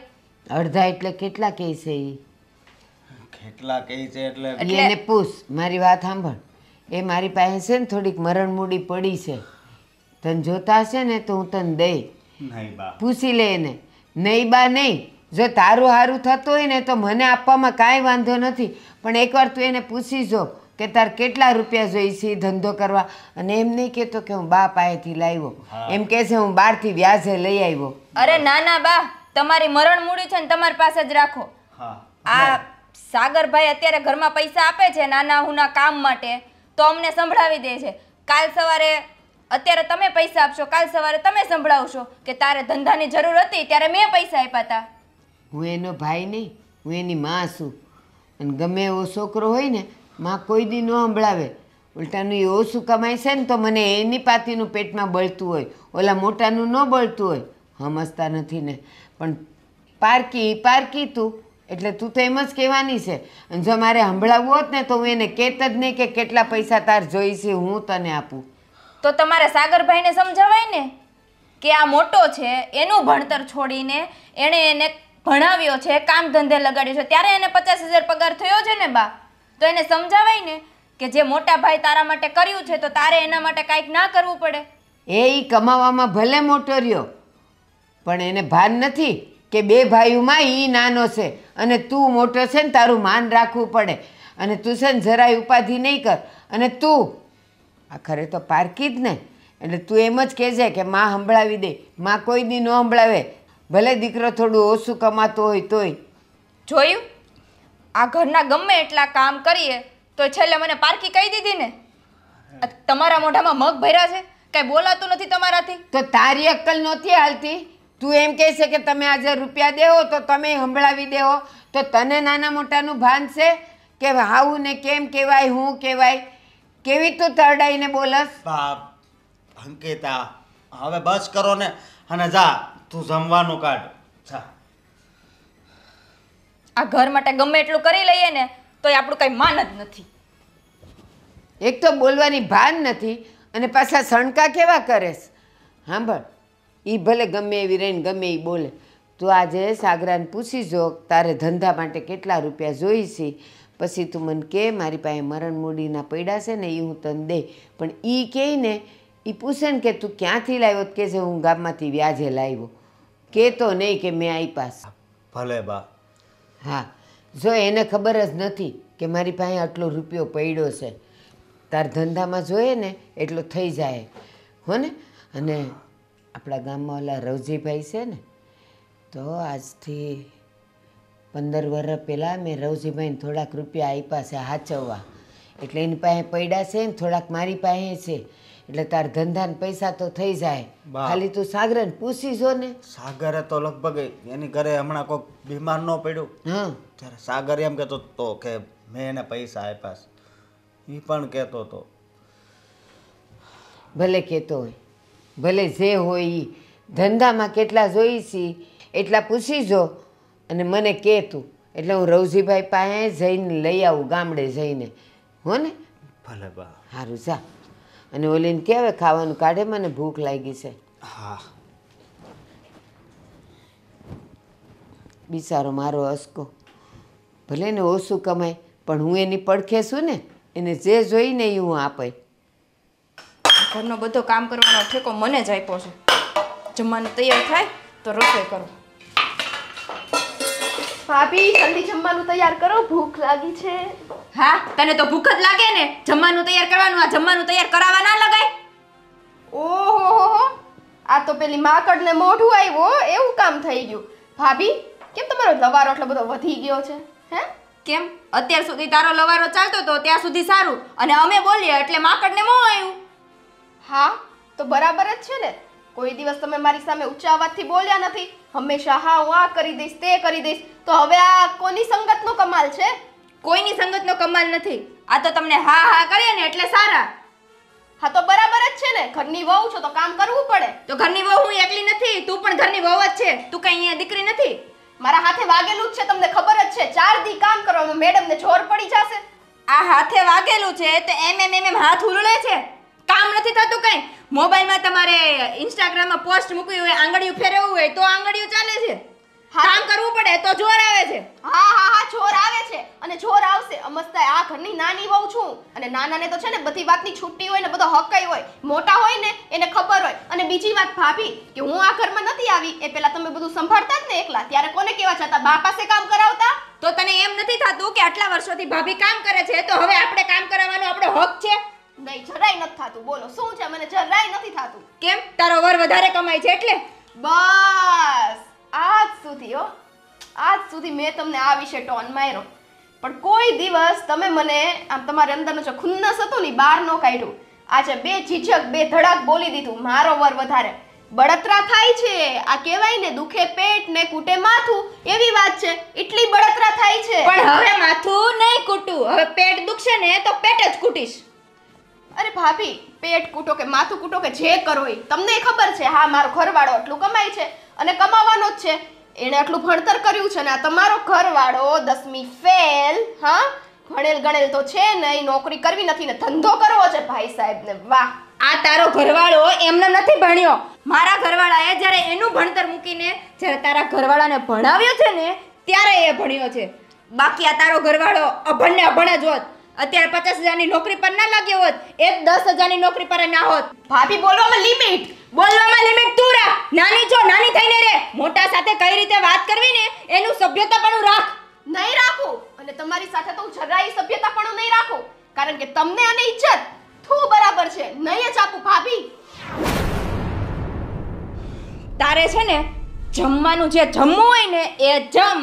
અડધા એટલે કેટલા કે છે કેટલા કહે છે એટલે એને પૂછ મારી વાત સાંભળ એ મારી પાસે છે ને થોડીક મરણમૂડી પડી છે તને જોતા હશે ને તો હું તને દઈ પૂછી લે એને નહીં બા નહીં જો તારું સારું થતું હોય ને તો મને આપવામાં કાંઈ વાંધો નથી પણ એકવાર તું એને પૂછી જો કે તાર કેટલા રૂપિયા જોઈએ છે ધંધો કરવા અને એમ નહીં કહેતો કે હું બા પાસેથી લાવ્યો એમ કહે છે હું બહારથી વ્યાજે લઈ આવ્યો અરે ના ના બા તમારી મરણ મૂડી છે ને તમારી પાસે જ રાખો આ સાગરભાઈ અત્યારે ઘરમાં પૈસા આપે છે નાના હુના કામ માટે તો અમને સંભળાવી દે છે કાલ સવારે અત્યારે તમે પૈસા આપશો કાલ સવારે તમે સંભળાવશો કે તારે ધંધાની જરૂર હતી ત્યારે મેં પૈસા આપ્યા હતા હું એનો ભાઈ નહીં હું એની માં છું અને ગમે એવો છોકરો હોય ને માં કોઈ દી ન સંભળાવે ઉલટાનું એવો શું કમાય છે ને તો મને એની પાતીનું પેટમાં બળતું હોય ઓલા મોટાનું ન બળતું હોય સમજતા નથી ને પણ પારકી પારકી તું એટલે તું તો એમ જ કહેવાની છે અને જો મારે સંભળાવવું હોત ને તો હું એને કહેત જ નહીં કે કેટલા પૈસા તાર જોઈશે હું તને આપું તો તમારા સાગરભાઈને સમજાવાય ને કે આ મોટો છે એનું ભણતર છોડીને એણે એને ભણાવ્યો છે કામ ધંધે લગાડ્યો છે ત્યારે એને પચાસ હજાર પગાર થયો છે ને બા તો એને સમજાવાય ને કે જે મોટા ભાઈ તારા માટે કર્યું છે તો તારે એના માટે કાંઈક ના કરવું પડે એ ઈ કમાવામાં ભલે મોટો રહ્યો પણ એને ભાન નથી કે બે ભાઈઓમાં એ નાનો છે અને તું મોટો છે ને તારું માન રાખવું પડે અને તું છે ને જરાય ઉપાધિ નહીં કર અને તું આખરે તો પારકી જ ને એટલે તું એમ જ કહેજે કે માં સંભળાવી દે માં કોઈ દી ન સંભળાવે ભલે દીકરો થોડું ઓછું કમાતો હોય તોય જોયું આ ઘરના ગમે એટલા કામ કરીએ તો છેલ્લે મને પારકી કહી દીધી ને તમારા મોઢામાં મગ ભર્યા છે કઈ બોલાતું નથી તમારાથી તો તારી અક્કલ નહોતી હાલતી તું એમ કહે છે કે તમે આજે રૂપિયા દેવો તો તમે સંભળાવી દેવો તો તને નાના મોટાનું ભાન છે કે હાવું ને કેમ કહેવાય હું કહેવાય કેવી તું તરડાઈને બોલસ બાપ અંકિતા હવે બસ કરો ને અને જા તું જમવાનું કાઢ આ ઘર માટે ગમે એટલું કરી લઈએ ને તો એ આપણું કંઈ માન જ નથી એક તો બોલવાની ભાન નથી અને પાછા શણકા કેવા કરેશ સાંભળ એ ભલે ગમે એવી રહીને ગમે એ બોલે તું આજે સાગરાને પૂછી જો તારે ધંધા માટે કેટલા રૂપિયા જોઈશે પછી તું મને કે મારી પાસે મરણ મૂડીના પૈડા છે ને એ હું તને દે પણ એ કહે ને એ પૂછે ને કે તું ક્યાંથી લાવ્યો કે છે હું ગામમાંથી વ્યાજે લાવ્યો કે તો નહીં કે મેં પાસ ભલે બા હા જો એને ખબર જ નથી કે મારી પાસે આટલો રૂપિયો પડ્યો છે તાર ધંધામાં જોઈએ ને એટલો થઈ જાય હો ને અને આપણા ગામમાં ઓલા રવજીભાઈ છે ને તો આજથી પંદર વર્ષ પહેલાં મેં રવજીભાઈને થોડાક રૂપિયા આપ્યા છે હાચવવા એટલે એની પાસે પડ્યા છે ને થોડાક મારી પાસે છે એટલે તાર ધંધા ને પૈસા તો થઈ જાય ખાલી તું સાગર ને પૂછી જો ને સાગરે તો લગભગ એની ઘરે હમણાં કોઈક બીમાર ન પડ્યું હા ત્યારે સાગર એમ કહેતો તો કે મેં એને પૈસા આપ્યા એ પણ કહેતો હતો ભલે કહેતો હોય ભલે જે હોય એ ધંધામાં કેટલા જોઈ છી એટલા પૂછી જો અને મને કે તું એટલે હું રવજીભાઈ પાસે જઈને લઈ આવું ગામડે જઈને હો ને ભલે બા સારું જા અને ઓલીને કેવે ખાવાનું કાઢે મને ભૂખ લાગી છે હા બિચારો મારો અસકો ભલે ને ઓછું કમાય પણ હું એની પડખે છું ને એને જે જોઈને એ હું આપે ઘરનો બધો કામ કરવાનો ઠેકો મને જ આપ્યો છે જમવાનું તૈયાર થાય તો રસોઈ કરો ભાભી જલ્દી જમવાનું તૈયાર કરો ભૂખ લાગી છે હા તને તો ભૂખ જ લાગે ને જમવાનું તૈયાર કરવાનું આ જમવાનું તૈયાર કરાવવા ના લગાય ઓહો આ તો પેલી માકડને મોઢું આવ્યો એવું કામ થઈ ગયું ભાભી કેમ તમારો લવારો એટલો બધો વધી ગયો છે હે કેમ અત્યાર સુધી તારો લવારો ચાલતો હતો ત્યાં સુધી સારું અને અમે બોલીએ એટલે માકડને મો આવ્યું હા તો બરાબર જ છે ને કોઈ દિવસ તમે મારી સામે ઊંચા અવાજથી બોલ્યા નથી હંમેશા હા હું આ કરી દઈશ તે કરી દઈશ તો હવે આ કોની સંગતનો કમાલ છે કોઈની સંગતનો કમાલ નથી આ તો તમને હા હા કરીએ ને એટલે સારા હા તો બરાબર જ છે ને ઘરની વહુ છો તો કામ કરવું પડે તો ઘરની વહુ હું એકલી નથી તું પણ ઘરની વહુ જ છે તું કઈ અહીંયા દીકરી નથી મારા હાથે વાગેલું જ છે તમને ખબર જ છે ચાર દી કામ કરવામાં મેડમને જોર પડી જશે આ હાથે વાગેલું છે તો એમ એમ એમ એમ હાથ ઉલળે છે કામ નથી થતું કંઈ મોબાઈલમાં તમારે ઇન્સ્ટાગ્રામમાં પોસ્ટ મૂકવી હોય આંગળીયું ફેરવવું હોય તો આંગળીયું ચાલે છે કામ કરવું પડે તો જોર આવે છે હા હા હા જોર આવે છે અને જોર આવશે અમસ્તા આ ઘરની નાની વહુ છું અને નાનાને તો છે ને બધી વાતની છુટ્ટી હોય ને બધો હકાઈ હોય મોટા હોય ને એને ખબર હોય અને બીજી વાત ભાભી કે હું આ ઘરમાં નથી આવી એ પહેલા તમે બધું સંભાળતા જ ને એકલા ત્યારે કોને કેવા જતા બા પાસે કામ કરાવતા તો તને એમ નથી થતું કે આટલા વર્ષોથી ભાભી કામ કરે છે તો હવે આપણે કામ કરાવવાનો આપણો હક છે નહીં જરાય નથી થતું બોલો શું છે મને જરાય નથી થતું કેમ તારો વર વધારે કમાય છે એટલે બસ આજ સુધી હો આજ સુધી મેં તમને આ વિશે ટોન માર્યો પણ કોઈ દિવસ તમે મને આમ તમારી અંદરનો જે ખુન્નસ હતો ને બહાર ન કાઢ્યું આજે બે ઝીઝક બે ધડાક બોલી દીધું મારો વર વધારે બળતરા થાય છે આ કહેવાય ને દુખે પેટ ને કૂટે માથું એવી વાત છે એટલી બળતરા થાય છે પણ હવે માથું નહીં કૂટું હવે પેટ દુખશે ને તો પેટ જ કૂટીશ અરે ભાભી પેટ કૂટો કે માથું કૂટો કે જે કરો એ તમને ખબર છે હા મારો ઘરવાળો એટલું કમાય છે અને કમાવાનો જ છે એણે આટલું ભણતર કર્યું છે ને આ તમારો ઘરવાળો દસમી ફેલ હા ભણેલ ગણેલ તો છે નહીં નોકરી કરવી નથી ને ધંધો કરવો છે ભાઈ સાહેબ ને વાહ આ તારો ઘરવાળો એમને નથી ભણ્યો મારા ઘરવાળાએ જ્યારે એનું ભણતર મૂકીને જ્યારે તારા ઘરવાળાને ભણાવ્યો છે ને ત્યારે એ ભણ્યો છે બાકી આ તારો ઘરવાળો અભણને અભણ જ હોત અત્યારે પચાસ હજારની નોકરી પર ના લાગ્યો હોત એ દસ હજારની નોકરી પર ના હોત ભાભી બોલવામાં લિમિટ બોલવામાં લિમિટ તું રાખ નાની છો નાની થઈને રે મોટા સાથે કઈ રીતે વાત કરવી ને એનું પણ રાખ નહીં રાખું અને તમારી સાથે તો હું જરાય પણ નહીં રાખું કારણ કે તમને અને ઇજ્જત થૂ બરાબર છે નહીં જ આપું ભાભી તારે છે ને જમવાનું જે જમવું હોય ને એ જમ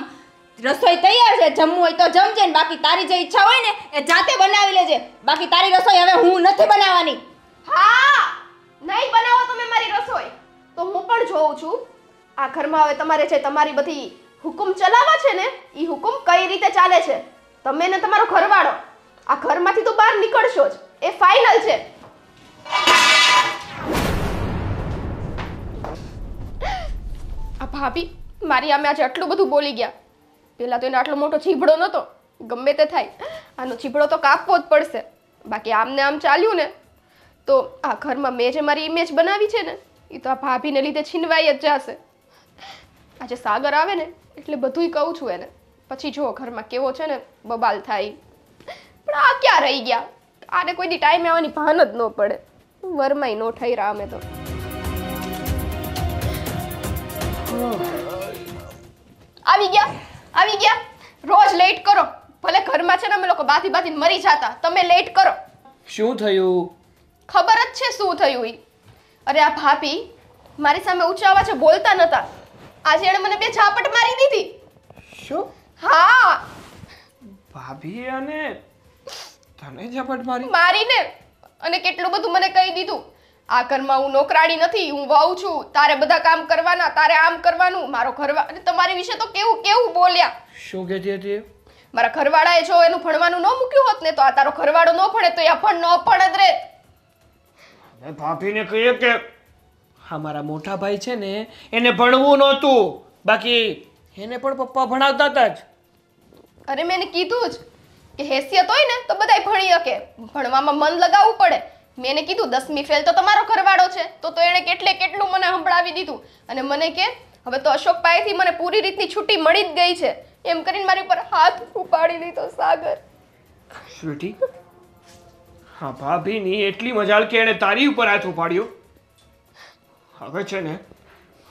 રસોઈ તૈયાર છે જમવું હોય તો જમજે ને બાકી તારી જે ઈચ્છા હોય ને એ જાતે બનાવી લેજે બાકી તારી રસોઈ હવે હું નથી બનાવવાની હા નહીં બનાવો તમે મારી રસોઈ તો હું પણ જોઉં છું આ ઘરમાં હવે તમારે છે તમારી બધી હુકુમ ચલાવવા છે ને એ હુકુમ કઈ રીતે ચાલે છે તમે ને તમારો ઘરવાળો આ ઘરમાંથી તો બહાર નીકળશો જ એ ફાઇનલ છે આ ભાભી મારી આમે આજે આટલું બધું બોલી ગયા પહેલાં તો એને આટલો મોટો છીભડો નહોતો ગમે તે થાય આનો છીભડો તો કાપવો જ પડશે બાકી આમને આમ ચાલ્યું ને તો આ ઘરમાં મેં જે મારી ઇમેજ બનાવી છે ને એ તો આ ભાભીને લીધે છીનવાઈ જ જશે આજે સાગર આવે ને એટલે બધુંય કહું છું એને પછી જો ઘરમાં કેવો છે ને બબાલ થાય પણ આ ક્યાં રહી ગયા આને કોઈની ટાઈમે આવવાની ભાન જ ન પડે વરમાય નો થઈ રહ્યા અમે તો આવી ગયા આવી ગયા રોજ લેટ કરો ભલે ઘરમાં છે ને અમે લોકો બાથી બાથી મરી જાતા તમે લેટ કરો શું થયું ખબર જ છે શું થયું એ અરે આ ભાભી મારી સામે ઊંચા અવાજે બોલતા નતા આજે એણે મને બે ઝાપટ મારી દીધી શું હા ભાભી અને તને ઝાપટ મારી મારીને અને કેટલું બધું મને કહી દીધું આ ઘરમાં હું નોકરાણી નથી હું વહુ છું તારે બધા કામ કરવાના તારે આમ કરવાનું મારો ઘરવા અને તમારી વિશે તો કેવું કેવું બોલ્યા શું કહેતી હતી મારા ઘરવાળાએ જો એનું ભણવાનું ન મૂક્યું હોત ને તો આ તારો ઘરવાળો ન ભણે તો એ ભણ ન ભણત રહે મેં ભાભીને કહીએ કે હા મારા મોટા ભાઈ છે ને એને ભણવું નહોતું બાકી એને પણ પપ્પા ભણાવતા હતા જ અરે મેં એને કીધું જ કે હેસિયત હોય ને તો બધાય ભણી શકે ભણવામાં મન લગાવવું પડે મેં એને કીધું દસમી ફેલ તો તમારો ઘરવાળો છે તો તો એણે કેટલે કેટલું મને સંભળાવી દીધું અને મને કે હવે તો અશોક પાસેથી મને પૂરી રીતની છુટ્ટી મળી જ ગઈ છે એમ કરીને મારી ઉપર હાથ ઉપાડી દીધો સાગર શ્રુતિ હા ભાભીની એટલી મજાલ કે એણે તારી ઉપર હાથ ઉપાડ્યો હવે છે ને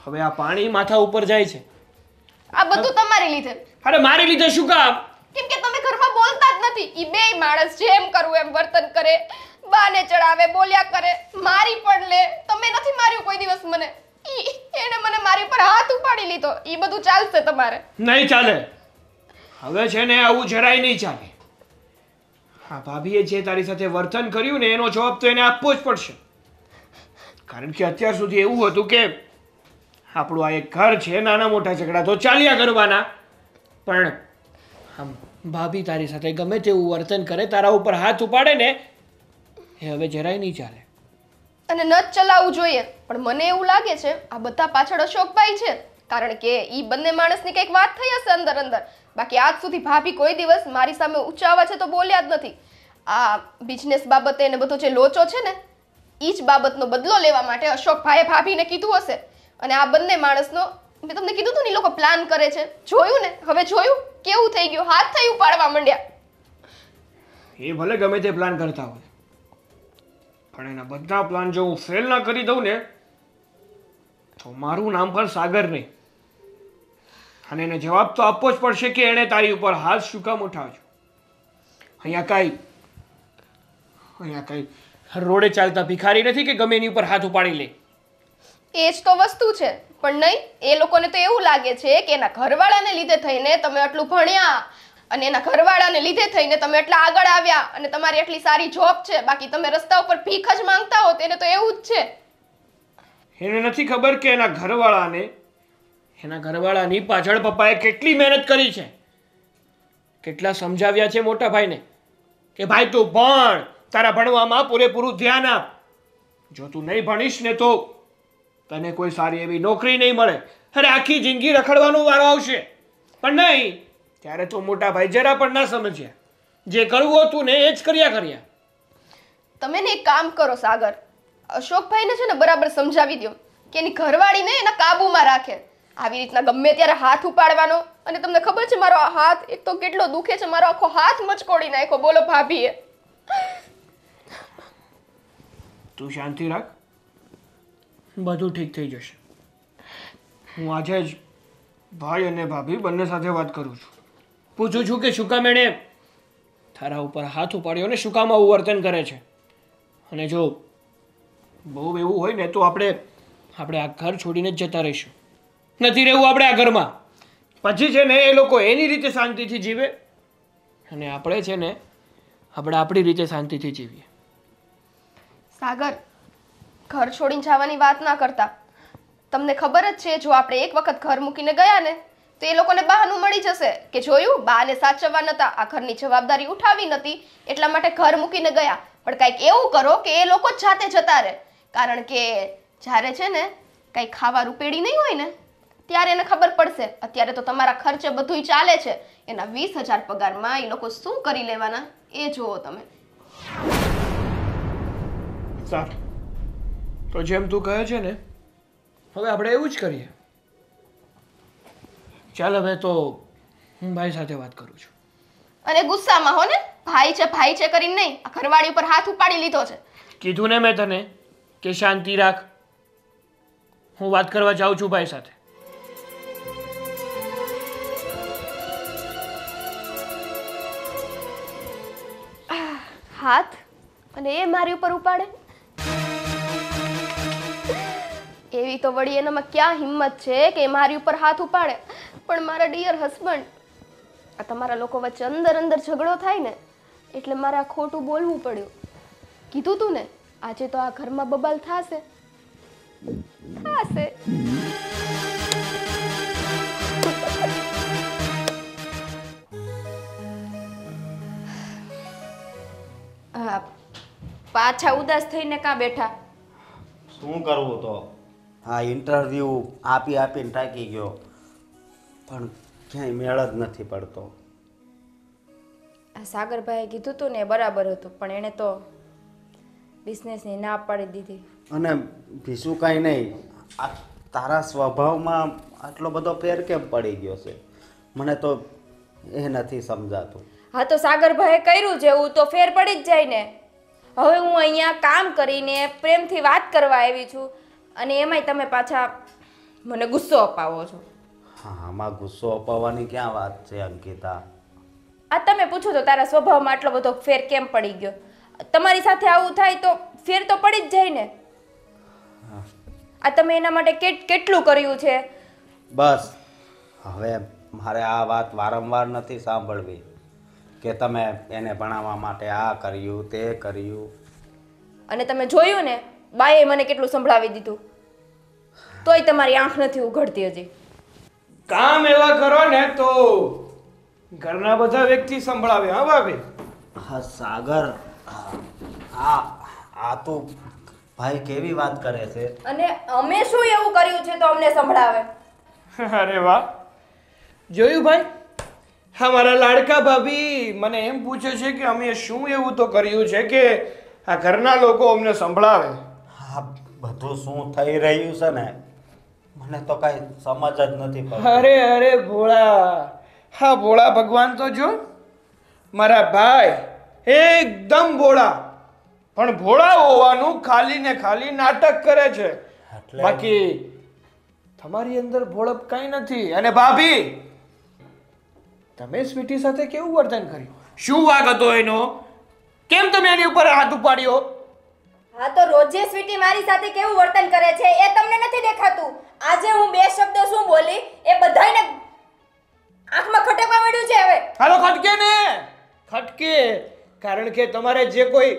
હવે આ પાણી માથા ઉપર જાય છે આ બધું તમારી લીધે અરે મારી લીધે શું કામ કેમ કે તમે ઘરમાં બોલતા જ નથી ઈ બેય માણસ જેમ કરવું એમ વર્તન કરે બાને ચડાવે બોલ્યા કરે મારી પણ લે તમે નથી માર્યું કોઈ દિવસ મને ઈ એને મને મારી પર હાથ ઉપાડી લીધો ઈ બધું ચાલશે તમારે નહીં ચાલે હવે છે ને આવું જરાય નહીં ચાલે હા ભાભીએ જે તારી સાથે વર્તન કર્યું ને એનો જવાબ તો એને આપવો જ પડશે કારણ કે અત્યાર સુધી એવું હતું કે આપણું આ એક ઘર છે નાના મોટા ઝઘડા તો ચાલ્યા કરવાના પણ આમ ભાભી તારી સાથે ગમે તેવું વર્તન કરે તારા ઉપર હાથ ઉપાડે ને એ હવે જરાય નહીં ચાલે અને ન ચલાવવું જોઈએ પણ મને એવું લાગે છે આ બધા પાછળ અશોકભાઈ છે કારણ કે એ બંને માણસની કંઈક વાત થઈ હશે અંદર અંદર બાકી આજ સુધી ભાભી કોઈ દિવસ મારી સામે ઉચ્ચાવા છે તો બોલ્યા જ નથી આ બિઝનેસ બાબતે એને બધો જે લોચો છે ને એ જ બાબતનો બદલો લેવા માટે અશોકભાઈએ ભાભીને કીધું હશે અને આ બંને માણસનો મેં તમને કીધું હતું ને એ લોકો પ્લાન કરે છે જોયું ને હવે જોયું કેવું થઈ ગયું હાથ થઈ ઉપાડવા માંડ્યા એ ભલે ગમે તે પ્લાન કરતા હોય પણ એના બધા પ્લાન જો હું ફેલ ના કરી દઉં ને તો મારું નામ પણ સાગર નહીં અને એને જવાબ તો આપવો જ પડશે કે એણે તારી ઉપર હાથ શું કામ ઉઠાવજો અહીંયા કાંઈ અહીંયા કાંઈ રોડે ચાલતા ભિખારી નથી કે ગમે એની ઉપર હાથ ઉપાડી લે એ જ તો વસ્તુ છે પણ નહીં એ લોકોને તો એવું લાગે છે કે એના ઘરવાળાને લીધે થઈને તમે આટલું ભણ્યા અને એના ઘરવાળાને લીધે થઈને તમે એટલા આગળ આવ્યા અને તમારી એટલી સારી જોબ છે બાકી તમે રસ્તા ઉપર ભીખ જ માંગતા હો તેને તો એવું જ છે એને નથી ખબર કે એના ઘરવાળાને એના ઘરવાળાની પાછળ પપ્પાએ કેટલી મહેનત કરી છે કેટલા સમજાવ્યા છે મોટા ભાઈને કે ભાઈ તું ભણ તારા ભણવામાં પૂરેપૂરું ધ્યાન આપ જો તું નહીં ભણીશ ને તો તને કોઈ સારી એવી નોકરી નહીં મળે અરે આખી જિંદગી રખડવાનું વારો આવશે પણ નહીં ત્યારે તો મોટા ભાઈ જરા પણ ના સમજ્યા જે કરવું હતું ને એ જ કર્યા કર્યા તમે ને એક કામ કરો સાગર અશોકભાઈને છે ને બરાબર સમજાવી દો કે એની ઘરવાળીને એના કાબુમાં રાખે આવી રીતના ગમે ત્યારે હાથ ઉપાડવાનો અને તમને ખબર છે મારો હાથ એક તો કેટલો દુખે છે મારો આખો હાથ મચકોડી નાખ્યો બોલો ભાભીએ તું શાંતિ રાખ બધું ઠીક થઈ જશે હું આજે જ ભાઈ અને ભાભી બંને સાથે વાત કરું છું પૂછું છું કે શું કામ એણે તારા ઉપર હાથ ઉપાડ્યો ને શું કામ આવું વર્તન કરે છે અને જો બહુ એવું હોય ને તો આપણે આપણે આ ઘર છોડીને જ જતા રહીશું નથી રહેવું આપણે આ ઘરમાં પછી છે ને એ લોકો એની રીતે શાંતિથી જીવે અને આપણે છે ને આપણે આપણી રીતે શાંતિથી જીવીએ સાગર ઘર છોડીને જવાની વાત ના કરતા તમને ખબર જ છે જો આપણે એક વખત ઘર મૂકીને ગયા ને તો એ લોકોને બહાનું મળી જશે કે જોયું બાને સાચવવા નતા આ ઘરની જવાબદારી ઉઠાવી નથી એટલા માટે ઘર મૂકીને ગયા પણ કંઈક એવું કરો કે એ લોકો જ જાતે જતા રહે કારણ કે જ્યારે છે ને કંઈ ખાવા રૂપેડી નહીં હોય ને ત્યારે એને ખબર પડશે અત્યારે તો તમારા ખર્ચે બધુંય ચાલે છે એના વીસ હજાર પગારમાં એ લોકો શું કરી લેવાના એ જુઓ તમે સારું તો જેમ તું કહે છે ને હવે આપણે એવું જ કરીએ ચાલ હવે તો હું ભાઈ સાથે વાત કરું છું અને ગુસ્સામાં હો ને ભાઈ છે ભાઈ છે કરીને નહીં આ ઘરવાળી ઉપર હાથ ઉપાડી લીધો છે કીધું ને મેં તને કે શાંતિ રાખ હું વાત કરવા જાઉં છું ભાઈ સાથે હાથ અને એ મારી ઉપર ઉપાડે એવી તો વળી એનામાં ક્યાં હિંમત છે કે મારી ઉપર હાથ ઉપાડે પણ મારા ડિયર હસબન્ડ આ તમારા લોકો વચ્ચે અંદર અંદર ઝઘડો થાય ને એટલે મારે આ ખોટું બોલવું પડ્યું કીધું તું ને આજે તો આ ઘરમાં બબાલ થાશે થાશે હા પાછા ઉદાસ થઈને કાં બેઠા શું કરવું તો હા ઇન્ટરવ્યૂ આપી આપીને ટાકી ગયો પણ ક્યાંય મેળ જ નથી પડતો આ સાગરભાઈએ કીધું તું ને બરાબર હતું પણ એણે તો બિઝનેસની ના પાડી દીધી અને બીજું કાંઈ નહીં આ તારા સ્વભાવમાં આટલો બધો ફેર કેમ પડી ગયો છે મને તો એ નથી સમજાતું હા તો સાગરભાઈએ કર્યું જેવું તો ફેર પડી જ જાય ને હવે હું અહીંયા કામ કરીને પ્રેમથી વાત કરવા આવી છું અને એમાંય તમે પાછા મને ગુસ્સો અપાવો છો હા આમાં ગુસ્સો અપાવવાની ક્યાં વાત છે અંકિતા આ તમે પૂછો તો તારા સ્વભાવમાં આટલો બધો ફેર કેમ પડી ગયો તમારી સાથે આવું થાય તો ફેર તો પડી જ જાય ને આ તમે એના માટે કેટ કેટલું કર્યું છે બસ હવે મારે આ વાત વારંવાર નથી સાંભળવી કે તમે એને ભણાવવા માટે આ કર્યું તે કર્યું અને તમે જોયું ને બાએ મને કેટલું સંભળાવી દીધું તોય તમારી આંખ નથી ઉઘડતી હજી કામ એવા કરો ને તો ઘરના બધા વ્યક્તિ સંભળાવે હા ભાભી હા સાગર આ આ તો ભાઈ કેવી વાત કરે છે અને અમે શું એવું કર્યું છે તો અમને સંભળાવે અરે વાહ જોયું ભાઈ હા મારા લાડકા ભાભી મને એમ પૂછે છે કે અમે શું એવું તો કર્યું છે કે આ ઘરના લોકો અમને સંભળાવે હા બધું શું થઈ રહ્યું છે ને મને તો કાંઈ સમજ જ નથી અરે અરે ભોળા હા ભોળા ભગવાન તો જો મારા ભાઈ એકદમ ભોળા પણ ભોળા હોવાનું ખાલી ને ખાલી નાટક કરે છે બાકી તમારી અંદર ભોળપ કાંઈ નથી અને ભાભી તમે સ્વીટી સાથે કેવું વર્તન કર્યું શું વાગ હતો એનો કેમ તમે એની ઉપર હાથ ઉપાડ્યો હા તો રોજે સ્વીટી મારી સાથે કેવું વર્તન કરે છે એ તમને નથી દેખાતું આજે હું બે શબ્દ શું બોલી એ બધાને આંખમાં ખટકવા મળ્યું છે હવે હાલો ખટકે ને ખટકે કારણ કે તમારે જે કોઈ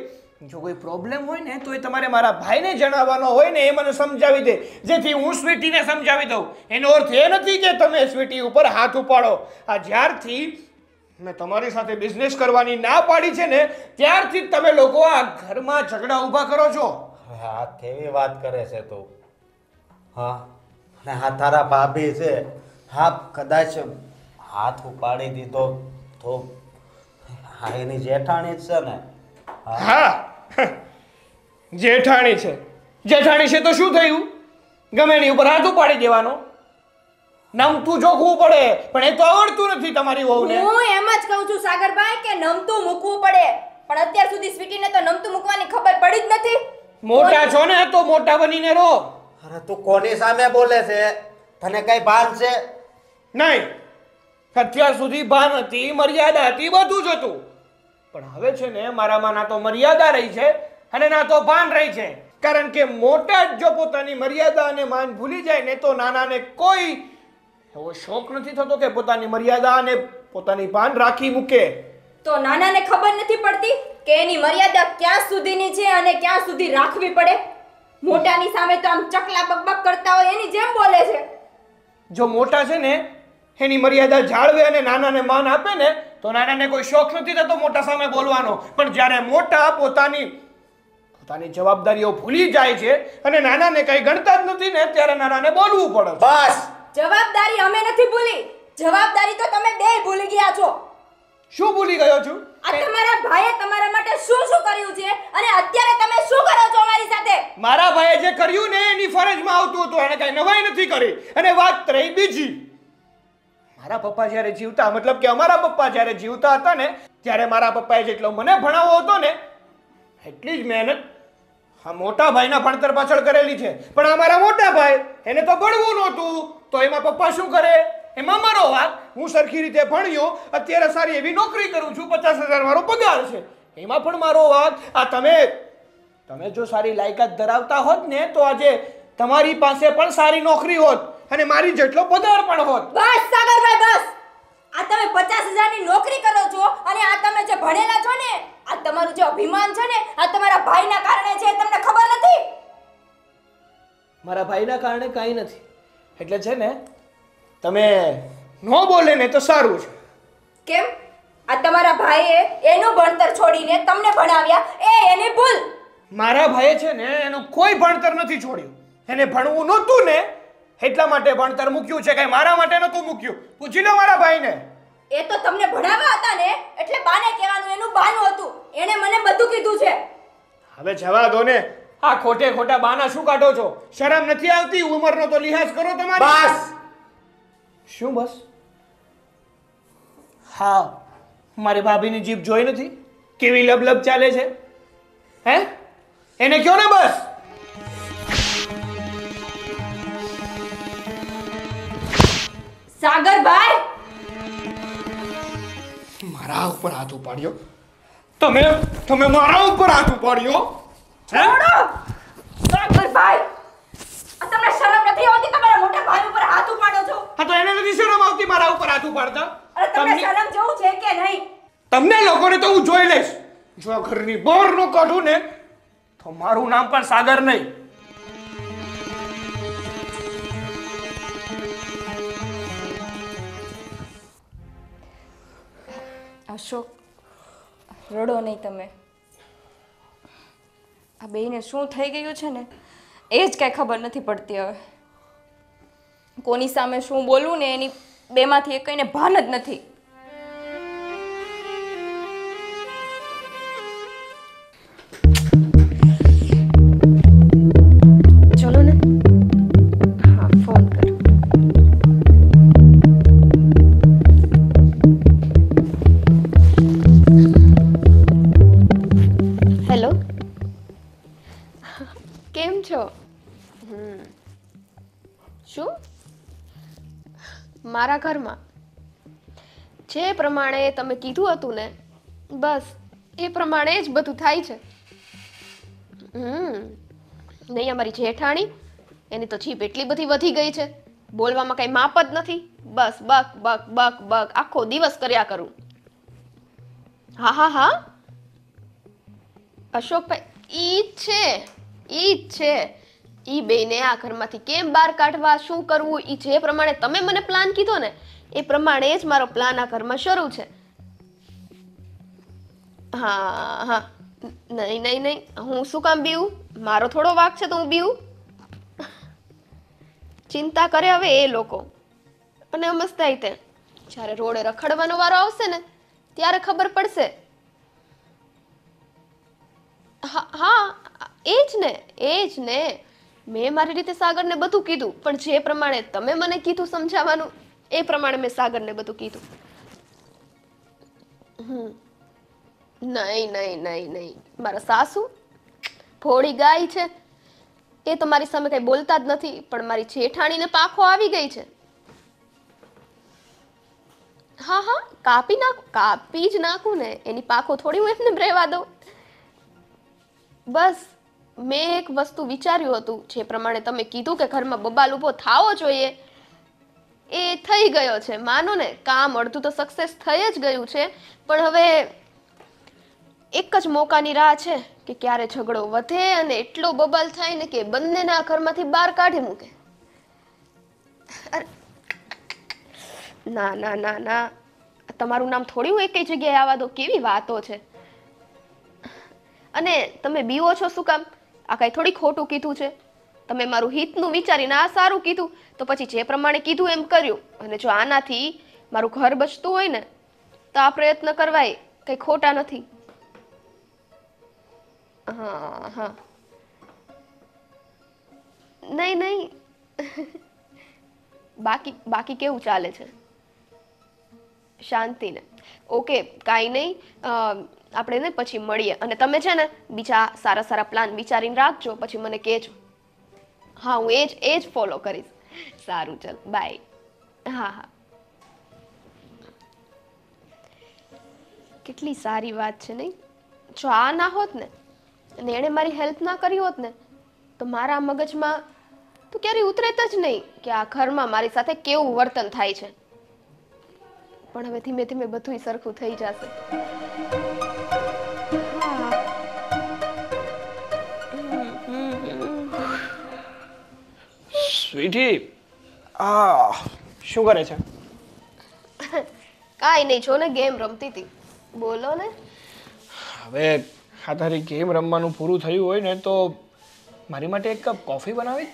જો કોઈ પ્રોબ્લેમ હોય ને તો એ તમારે મારા ભાઈને જણાવવાનો હોય ને એ મને સમજાવી દે જેથી હું સ્વીટીને સમજાવી દઉં એનો અર્થ એ નથી કે તમે સ્વીટી ઉપર હાથ ઉપાડો આ જ્યારથી મેં તમારી સાથે બિઝનેસ કરવાની ના પાડી છે ને ત્યારથી તમે લોકો આ ઘરમાં ઝઘડા ઊભા કરો છો હા કેવી વાત કરે છે તો હા અને હા તારા ભાભી છે હા કદાચ હાથ ઉપાડી દીધો તો હા એની જેઠાણી જ છે ને હા જેઠાણી છે જેઠાણી છે તો શું થયું ગમે એની ઉપર હાથ ઉપાડી દેવાનો નમતું જોખવું પડે પણ એ તો આવડતું નથી તમારી વહુને હું એમ જ કહું છું સાગરભાઈ કે નમતું મૂકવું પડે પણ અત્યાર સુધી સ્વીટીને તો નમતું મૂકવાની ખબર પડી જ નથી મોટા છો ને તો મોટા બનીને રહો અરે તું કોની સામે બોલે છે તને કઈ ભાન છે નહીં અત્યાર સુધી ભાન હતી મર્યાદા હતી બધું જ હતું પણ હવે છે ને મારામાં ના તો મર્યાદા રહી છે અને ના તો ભાન રહી છે કારણ કે મોટા જ જો પોતાની મર્યાદા અને માન ભૂલી જાય ને તો નાનાને કોઈ એવો શોખ નથી થતો કે પોતાની મર્યાદા અને પોતાની ભાન રાખી મૂકે તો નાનાને ખબર નથી પડતી કે એની મર્યાદા ક્યાં સુધીની છે અને ક્યાં સુધી રાખવી પડે મોટાની સામે તો આમ ચકલા બકબક કરતા હોય એની જેમ બોલે છે જો મોટા છે ને એની મર્યાદા જાળવે અને નાનાને માન આપે ને તો નાનાને કોઈ શોખ નથી થતો મોટા સામે બોલવાનો પણ જ્યારે મોટા પોતાની પોતાની જવાબદારીઓ ભૂલી જાય છે અને નાનાને કઈ ગણતા જ નથી ને ત્યારે નાનાને બોલવું પડે બસ જવાબદારી અમે નથી ભૂલી જવાબદારી તો તમે બે ભૂલી ગયા છો શું ભૂલી ગયો છું આ તમારા ભાઈએ તમારા માટે શું શું કર્યું છે અને અત્યારે તમે શું કરો છો અમારી સાથે મારા ભાઈએ જે કર્યું ને એની ફરજમાં આવતું હતું એને કઈ નવાઈ નથી કરી અને વાત ત્રણ બીજી મારા પપ્પા જ્યારે જીવતા મતલબ કે અમારા પપ્પા જ્યારે જીવતા હતા ને ત્યારે મારા પપ્પાએ જેટલો મને ભણાવો હતો ને એટલી જ મહેનત આ મોટા ભાઈના ભણતર પાછળ કરેલી છે પણ અમારા મોટા ભાઈ એને તો ભણવું નહોતું તો એમાં પપ્પા શું કરે એમાં મારો વાત હું સરખી રીતે ભણ્યો અત્યારે સારી એવી નોકરી કરું છું પચાસ હજાર મારો પગાર છે એમાં પણ મારો વાત આ તમે તમે જો સારી લાયકાત ધરાવતા હોત ને તો આજે તમારી પાસે પણ સારી નોકરી હોત અને મારી જેટલો પગાર પણ હોત બસ સાગરભાઈ બસ આ તમે 50000 ની નોકરી કરો છો અને આ તમે જે ભણેલા છો ને આ તમારું જે અભિમાન છે ને આ તમારા ભાઈના કારણે છે તમને ખબર નથી મારા ભાઈના કારણે કાઈ નથી એટલે છે ને તમે નો બોલે ને તો સારું છે કેમ આ તમારા ભાઈએ એનું ભણતર છોડીને તમને ભણાવ્યા એ એની ભૂલ મારા ભાઈએ છે ને એનું કોઈ ભણતર નથી છોડ્યું એને ભણવું નહોતું ને એટલા માટે ભણતર મૂક્યું છે કઈ મારા માટે નતું મૂક્યું પૂછી લો મારા ભાઈને એ તો તમને ભણાવવા હતા ને એટલે બાને કહેવાનું એનું બાનું હતું એણે મને બધું કીધું છે હવે જવા દો ને આ ખોટે ખોટા બાના શું કાઢો છો શરમ નથી આવતી ઉંમરનો તો લિહાજ કરો તમારી બસ શું બસ હા મારી ભાભીની જીભ જોઈ નથી કેવી લબલબ ચાલે છે હે એને કયો ને બસ સાગરભાઈ મારા ઉપર હાથ ઉપાડ્યો તમે તમે મારા ઉપર હાથ ઉપાડ્યો છોડો સાગરભાઈ તમને શરમ નથી આવતી તમારા મોટા ભાઈ ઉપર હાથ ઉપાડો છો હા તો એને નથી શરમ આવતી મારા ઉપર હાથ ઉપાડતા અરે તમને શરમ જેવું છે કે નહીં તમને લોકોને તો હું જોઈ લઈશ જો ઘરની બહાર નો કાઢું ને તો મારું નામ પણ સાગર નહીં અશોક રડો નહીં તમે આ બેને શું થઈ ગયું છે ને એ જ કાંઈ ખબર નથી પડતી હવે કોની સામે શું બોલવું ને એની બેમાંથી એ કંઈને ભાન જ નથી પ્રમાણે તમે કીધું હતું ને બસ એ પ્રમાણે જ બધું થાય છે હમ નહીં અમારી જેઠાણી એની તો જીભ એટલી બધી વધી ગઈ છે બોલવામાં કાંઈ માપ જ નથી બસ બક બક બક બક આખો દિવસ કર્યા કરું હા હા હા અશોકભાઈ ઈ જ છે ઈ જ છે ઈ બેને આ ઘરમાંથી કેમ બહાર કાઢવા શું કરવું ઈ જે પ્રમાણે તમે મને પ્લાન કીધો ને એ પ્રમાણે જ મારો પ્લાન આ ઘરમાં શરૂ છે હા હા નહીં નહીં નહીં હું શું કામ બીવું મારો થોડો વાક છે તો હું બીવું ચિંતા કરે હવે એ લોકો અને અમસ્તાય તે જ્યારે રોડે રખડવાનો વારો આવશે ને ત્યારે ખબર પડશે હા એ જ ને એ જ ને મેં મારી રીતે સાગરને બધું કીધું પણ જે પ્રમાણે તમે મને કીધું સમજાવવાનું એ પ્રમાણે મેં સાગરને બધું કીધું હમ નહીં નહીં નહીં નહીં મારા સાસુ ભોળી ગાય છે એ તો મારી સામે કઈ બોલતા જ નથી પણ મારી જેઠાણીને પાખો આવી ગઈ છે હા હા કાપી નાખું કાપી જ નાખું ને એની પાખો થોડી હું એમને રહેવા દઉં બસ મેં એક વસ્તુ વિચાર્યું હતું જે પ્રમાણે તમે કીધું કે ઘરમાં બબાલ ઉભો થવો જોઈએ એ થઈ ગયો છે માનો ને કામ અડધું તો સક્સેસ થઈ જ ગયું છે પણ હવે એક જ મોકાની રાહ છે કે ક્યારે ઝઘડો વધે અને એટલો બબાલ થાય ને કે બંનેના ઘરમાંથી બહાર કાઢી મૂકે ના ના ના ના તમારું નામ થોડી હું એકે જગ્યાએ આવવા દો કેવી વાતો છે અને તમે બીવો છો શું કામ આ કાંઈ થોડી ખોટું કીધું છે તમે મારું હિતનું વિચારીને આ સારું કીધું તો પછી જે પ્રમાણે કીધું એમ કર્યું અને જો આનાથી મારું ઘર બચતું હોય ને તો આ પ્રયત્ન કરવાય કંઈ ખોટા નથી હા હા નહીં નહીં બાકી બાકી કેવું ચાલે છે શાંતિને ઓકે કાંઈ નહીં આપણે ને પછી મળીએ અને તમે છે ને બીજા સારા સારા પ્લાન વિચારીને રાખજો પછી મને કહેજો હા હું એ જ એ જ ફોલો કરીશ સારું ચલ બાય હા હા કેટલી સારી વાત છે નહીં જો આ ના હોત ને અને એણે મારી હેલ્પ ના કરી હોત ને તો મારા મગજમાં તો ક્યારેય ઉતરેત જ નહીં કે આ ઘરમાં મારી સાથે કેવું વર્તન થાય છે પણ હવે ધીમે ધીમે બધું સરખું થઈ જશે સ્વીટી આ શું કરે છે કાંઈ નહીં છો ને ગેમ રમતી હતી બોલો ને હવે આ તારી ગેમ રમવાનું પૂરું થયું હોય ને તો મારી માટે એક કપ કોફી બનાવી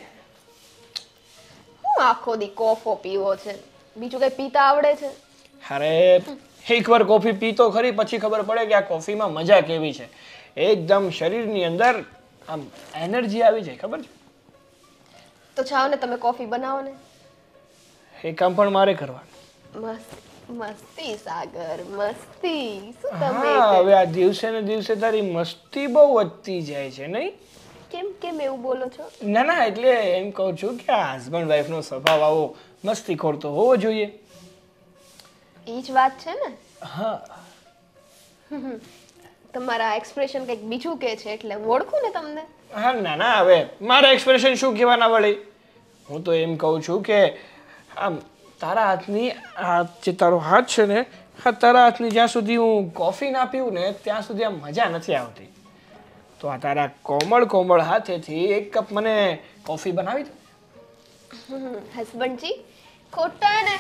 હું આખો દી કોફો પીવો છે બીજું કંઈ પીતા આવડે છે અરે એકવાર કોફી પીતો ખરી પછી ખબર પડે કે આ કોફીમાં મજા કેવી છે એકદમ શરીરની અંદર આમ એનર્જી આવી જાય ખબર છે તો જાઓ ને તમે કોફી બનાવો ને એ કામ પણ મારે કરવાનું મસ્તી સાગર મસ્તી શું તમે હવે આ દિવસે ને દિવસે તારી મસ્તી બહુ વધતી જાય છે નહીં કેમ કેમ એવું બોલો છો ના ના એટલે એમ કહું છું કે આ હસબન્ડ વાઈફનો સ્વભાવ આવો મસ્તીખોર તો હોવો જોઈએ એ જ વાત છે ને હા તમારા એક્સપ્રેશન કંઈક બીજું કે છે એટલે ઓળખું ને તમને હા ના ના હવે મારા એક્સપ્રેશન શું કહેવાના વળી હું તો એમ કહું છું કે આમ તારા હાથની આ જે તારો હાથ છે ને આ તારા હાથની જ્યાં સુધી હું કોફી ના પીવું ને ત્યાં સુધી આમ મજા નથી આવતી તો આ તારા કોમળ કોમળ હાથેથી એક કપ મને કોફી બનાવી દો હસબન્ડજી ખોટા ને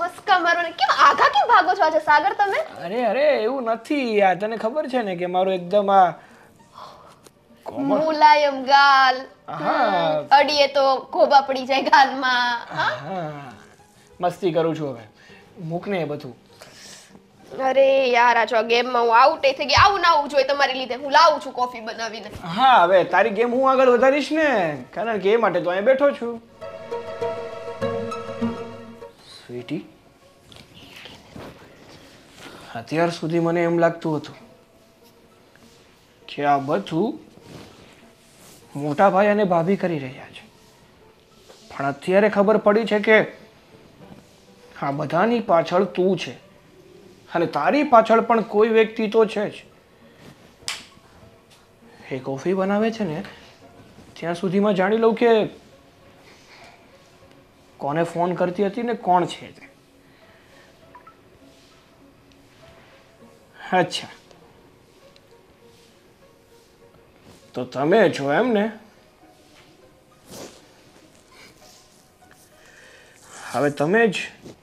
મસ્કા મારો ને કેમ આઘા કેમ ભાગો છો આજે સાગર તમે અરે અરે એવું નથી આ તને ખબર છે ને કે મારું એકદમ આ મુલાયમ ગાલ અડીએ તો ખોબા પડી જાય ગાલમાં મસ્તી કરું છું હવે મૂકને એ બધું અરે યાર આ જો ગેમમાં હું આઉટ થઈ ગઈ આવું ના આવું જોઈએ તમારી લીધે હું લાવું છું કોફી બનાવીને હા હવે તારી ગેમ હું આગળ વધારીશ ને કારણ કે એ માટે તો અહીં બેઠો છું સ્વીટી અત્યાર સુધી મને એમ લાગતું હતું કે આ બધું મોટા ભાઈ અને ભાભી કરી રહ્યા છે પણ અત્યારે ખબર પડી છે કે આ બધાની પાછળ તું છે અને તારી પાછળ પણ કોઈ વ્યક્તિ તો છે જ એ કોફી બનાવે છે ને ત્યાં સુધીમાં જાણી લઉં કે કોને ફોન કરતી હતી ને કોણ છે તે અચ્છા તો તમે છો એમ ને હવે તમે જ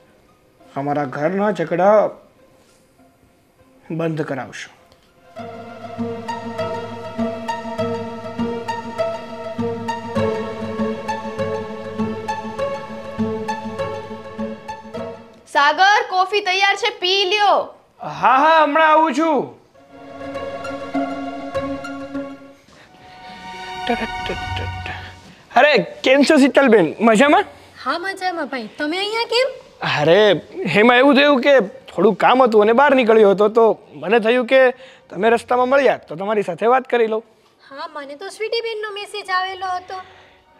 અમારા ઘરના ઝઘડા બંધ કરાવશો સાગર કોફી તૈયાર છે પી લ્યો હા હા હમણાં આવું છું અરે કેમ છો શીતલબેન મજામાં હા મજામાં ભાઈ તમે અહીંયા કેમ અરે હેમાં એવું થયું કે થોડું કામ હતું અને બહાર નીકળ્યો હતો તો મને થયું કે તમે રસ્તામાં મળ્યા તો તમારી સાથે વાત કરી લઉં હા મને તો સ્વીટીબેનનો મેસેજ આવેલો હતો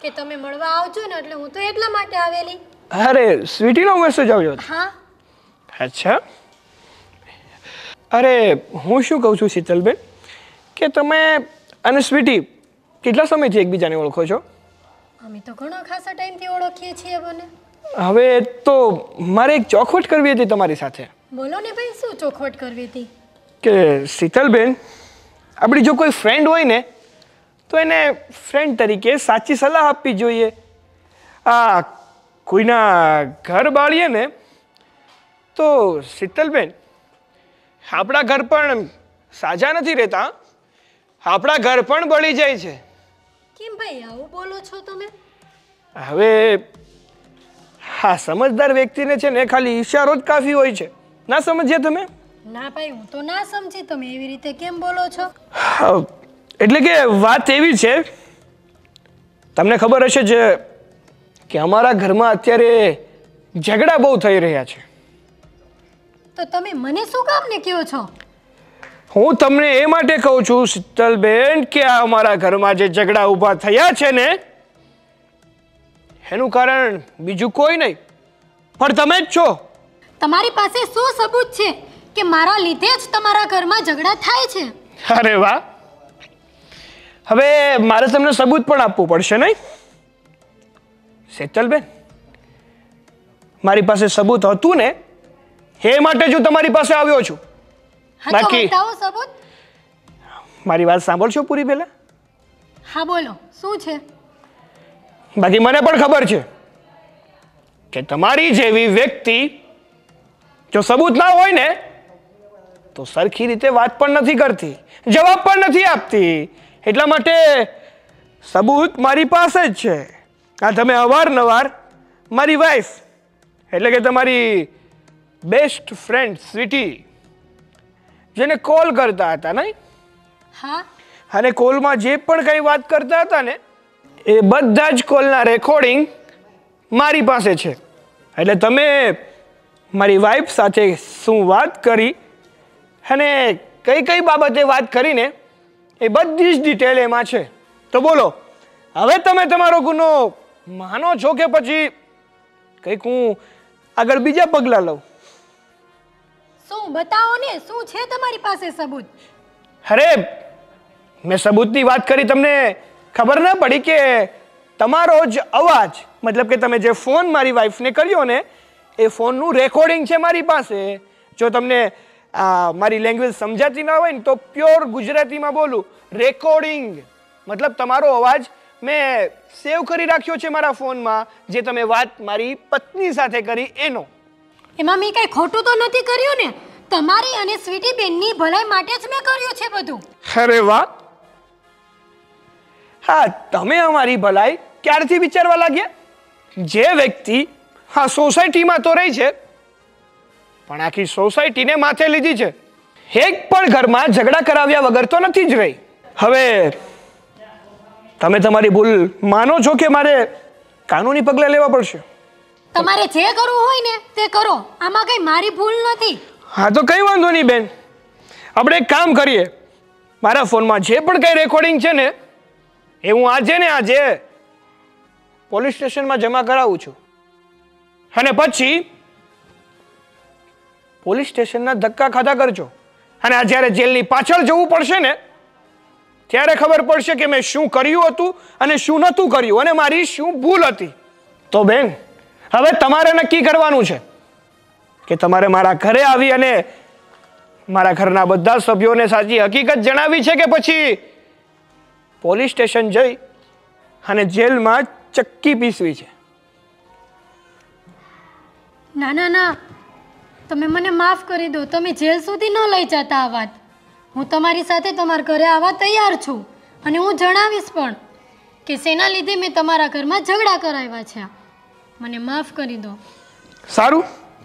કે તમે મળવા આવજો ને એટલે હું તો એટલા માટે આવેલી અરે સ્વીટીનો મેસેજ આવ્યો હા અચ્છા અરે હું શું કહું છું શીતલબેન કે તમે અને સ્વીટી કેટલા સમયથી એકબીજાને ઓળખો છો અમે તો ઘણો ખાસા ટાઈમથી ઓળખીએ છીએ બને હવે તો મારે એક ચોખવટ કરવી હતી તમારી સાથે બોલો ને ભાઈ શું ચોખવટ કરવી હતી કે શીતલબેન આપણી જો કોઈ ફ્રેન્ડ હોય ને તો એને ફ્રેન્ડ તરીકે સાચી સલાહ આપવી જોઈએ આ કોઈના ઘર બાળીએ ને તો શીતલબેન આપણા ઘર પણ સાજા નથી રહેતા આપણા ઘર પણ બળી જાય છે કેમ ભાઈ આવું બોલો છો તમે હવે હા સમજદાર વ્યક્તિને છે ને ખાલી ઈશારો જ કાફી હોય છે ના સમજ્યા તમે ના ભાઈ હું તો ના સમજી તમે એવી રીતે કેમ બોલો છો એટલે કે વાત એવી છે તમને ખબર હશે જે કે અમારા ઘરમાં અત્યારે ઝઘડા બહુ થઈ રહ્યા છે તો તમે મને શું કામ ને કયો છો હું તમને એ માટે કહું છું શીતલબેન કે આ અમારા ઘરમાં જે ઝઘડા ઊભા થયા છે ને એનું કારણ બીજું કોઈ નહીં પણ તમે જ છો તમારી પાસે શું સબૂત છે કે મારા લીધે જ તમારા ઘરમાં ઝઘડા થાય છે અરે વાહ હવે મારે તમને સબૂત પણ આપવું પડશે નહીં શીતલબેન મારી પાસે સબૂત હતું ને એ માટે જ હું તમારી પાસે આવ્યો છું બાકી મારી વાત સાંભળશો પૂરી પહેલા હા બોલો શું છે બાકી મને પણ ખબર છે કે તમારી જેવી વ્યક્તિ જો સબૂત ના હોય ને તો સરખી રીતે વાત પણ નથી કરતી જવાબ પણ નથી આપતી એટલા માટે સબૂત મારી પાસે જ છે આ તમે અવારનવાર મારી વાઇફ એટલે કે તમારી બેસ્ટ ફ્રેન્ડ સ્વીટી જેને કોલ કરતા હતા નહીં હા અને કોલમાં જે પણ કંઈ વાત કરતા હતા ને એ બધા જ કોલના રેકોર્ડિંગ મારી પાસે છે એટલે તમે મારી વાઈફ સાથે શું વાત કરી અને કઈ કઈ બાબતે વાત કરીને એ બધી જ ડિટેલ એમાં છે તો બોલો હવે તમે તમારો ગુનો માનો છો કે પછી કંઈક હું આગળ બીજા પગલાં લઉં બતાવો ને શું છે તમારી પાસે સબૂત અરે મેં સબૂતની વાત કરી તમને ખબર ના પડી કે તમારો જ અવાજ મતલબ કે તમે જે ફોન મારી વાઈફને કર્યો ને એ ફોનનું રેકોર્ડિંગ છે મારી પાસે જો તમને મારી લેંગ્વેજ સમજાતી ના હોય ને તો પ્યોર ગુજરાતીમાં બોલું રેકોર્ડિંગ મતલબ તમારો અવાજ મેં સેવ કરી રાખ્યો છે મારા ફોનમાં જે તમે વાત મારી પત્ની સાથે કરી એનો એમાં મેં કંઈ ખોટું તો નથી કર્યું ને તમારી અને સ્વીટી બેનની ભલાઈ માટે જ મેં કર્યું છે બધું અરે વાહ હા તમે અમારી ભલાઈ ક્યારથી વિચારવા લાગ્યા જે વ્યક્તિ આ સોસાયટીમાં તો રહી છે પણ આખી સોસાયટીને માથે લીધી છે એક પણ ઘરમાં ઝઘડા કરાવ્યા વગર તો નથી જ રહી હવે તમે તમારી ભૂલ માનો છો કે મારે કાનૂની પગલાં લેવા પડશે તમારે જે કરવું હોય ને તે કરો આમાં કઈ મારી ભૂલ નથી હા તો કંઈ વાંધો નહીં બેન આપણે એક કામ કરીએ મારા ફોનમાં જે પણ કંઈ રેકોર્ડિંગ છે ને એ હું આજે ને આજે પોલીસ સ્ટેશનમાં જમા કરાવું છું અને પછી પોલીસ સ્ટેશનના ધક્કા ખાધા કરજો અને આ જ્યારે જેલની પાછળ જવું પડશે ને ત્યારે ખબર પડશે કે મેં શું કર્યું હતું અને શું નહોતું કર્યું અને મારી શું ભૂલ હતી તો બેન હવે તમારે નક્કી કરવાનું છે કે તમારે મારા ઘરે આવી અને મારા ઘરના બધા સભ્યોને સાચી હકીકત જણાવી છે કે પછી પોલીસ સ્ટેશન જઈ અને જેલમાં ચક્કી પીસવી છે ના ના ના તમે મને માફ કરી દો તમે જેલ સુધી ન લઈ જતા આ વાત હું તમારી સાથે તમારા ઘરે આવવા તૈયાર છું અને હું જણાવીશ પણ કે શેના લીધે મેં તમારા ઘરમાં ઝઘડા કરાવ્યા છે મને માફ કરી દો સારું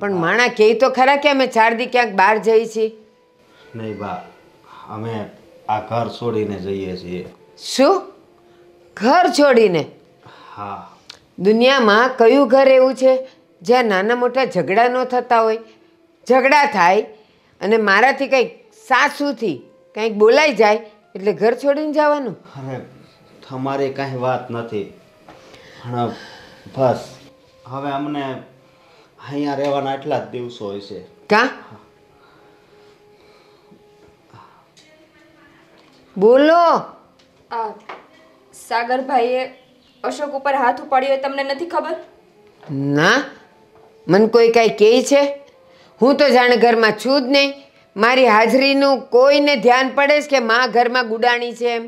પણ માણા કે તો ખરા કે અમે ચાર દી ક્યાંક બહાર જઈએ છીએ નહીં બા અમે આ ઘર છોડીને જઈએ છીએ શું ઘર છોડીને હા દુનિયામાં કયું ઘર એવું છે જ્યાં નાના મોટા ઝઘડા ન થતા હોય ઝઘડા થાય અને મારાથી કંઈક સાસુથી કંઈક બોલાઈ જાય એટલે ઘર છોડીને જવાનું અરે તમારી કાંઈ વાત નથી બસ હવે અમને અહીંયા રહેવાના એટલા જ દિવસો હોય છે કા બોલો આ સાગરભાઈએ અશોક ઉપર હાથ ઉપાડ્યો એ તમને નથી ખબર ના મને કોઈ કાંઈ કહે છે હું તો જાણે ઘરમાં છું જ નહીં મારી હાજરીનું કોઈને ધ્યાન પડે છે કે મા ઘરમાં ગુડાણી છે એમ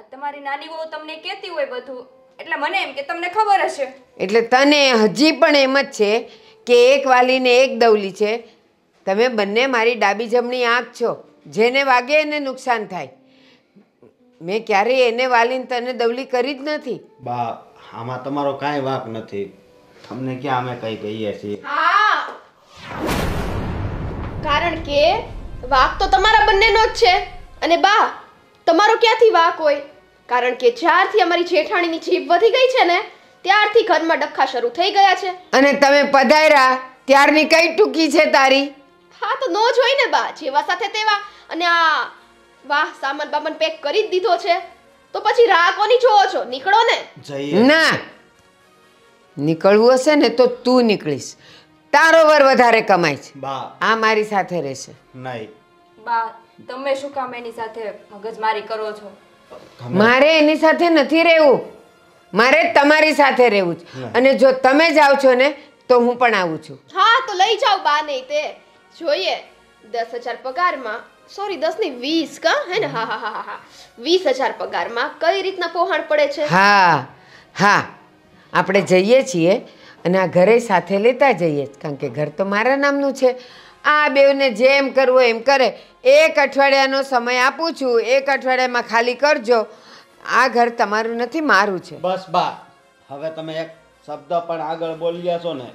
આ તમારી નાની બહુ તમને કહેતી હોય બધું એટલે મને એમ કે તમને ખબર હશે એટલે તને હજી પણ એમ જ છે કે એક વાલીને એક દવલી છે તમે બંને મારી ડાબી જમણી આંખ છો જેને વાગે એને નુકસાન થાય મેં ક્યારેય એને વાલીને તને દવલી કરી જ નથી બા આમાં તમારો કાંઈ વાક નથી તમને ક્યાં અમે કઈ કહીએ છીએ કારણ કે વાક તો તમારા બંનેનો જ છે અને બા તમારો ક્યાંથી વાક હોય કારણ કે જ્યારથી અમારી જેઠાણીની જીભ વધી ગઈ છે ને ત્યારથી ઘરમાં ડખા શરૂ થઈ ગયા છે અને તમે પધાર્યા ત્યારની કઈ ટૂંકી છે તારી હા તો નો જોઈ ને બા જેવા સાથે તેવા અને આ વાહ સામાન બામાન પેક કરી જ દીધો છે તો પછી રાહ કોની જોવો છો નીકળો ને ના નીકળવું હશે ને તો તું નીકળીશ તારો વર વધારે કમાય છે આ મારી સાથે રહેશે નહીં બા તમે શું કામ એની સાથે મગજમારી કરો છો મારે એની સાથે નથી રહેવું મારે તમારી સાથે રહેવું છે અને જો તમે જાઓ છો ને તો હું પણ આવું છું હા તો લઈ જાઓ બા નહીં તે જોઈએ દસ હજાર પગારમાં સોરી દસ ની વીસ કા હે ને હા હા હા હા વીસ હજાર પગારમાં કઈ રીતના પોહાણ પડે છે હા હા આપણે જઈએ છીએ અને આ ઘરે સાથે લેતા જઈએ કારણ કે ઘર તો મારા નામનું છે આ બેવને જેમ કરવું એમ કરે એક અઠવાડિયાનો સમય આપું છું એક અઠવાડિયામાં ખાલી કરજો આ ઘર તમારું નથી મારું છે બસ બા હવે તમે એક શબ્દ પણ આગળ બોલ્યા છો ને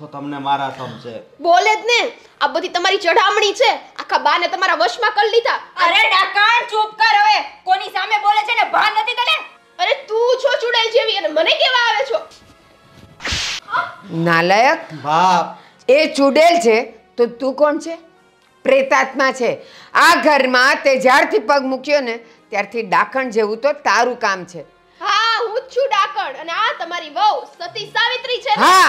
તો તમને મારા સમજે બોલે જ ને આ બધી તમારી ચઢામણી છે આખા બાને તમારા વશમાં કરી લીધા અરે ડાકાણ ચૂપ કર હવે કોની સામે બોલે છે ને ભાન નથી તને અરે તું છો ચૂડેલ જેવી અને મને કેવા આવે છો નાલાયક બાપ એ ચૂડેલ છે તો તું કોણ છે પ્રેતાત્મા છે આ ઘરમાં તે જ્યારથી પગ મૂક્યો ને ત્યારથી ડાકણ જેવું તો તારું કામ છે હા હું છું ડાકણ અને આ તમારી વહુ સતી સાવિત્રી છે હા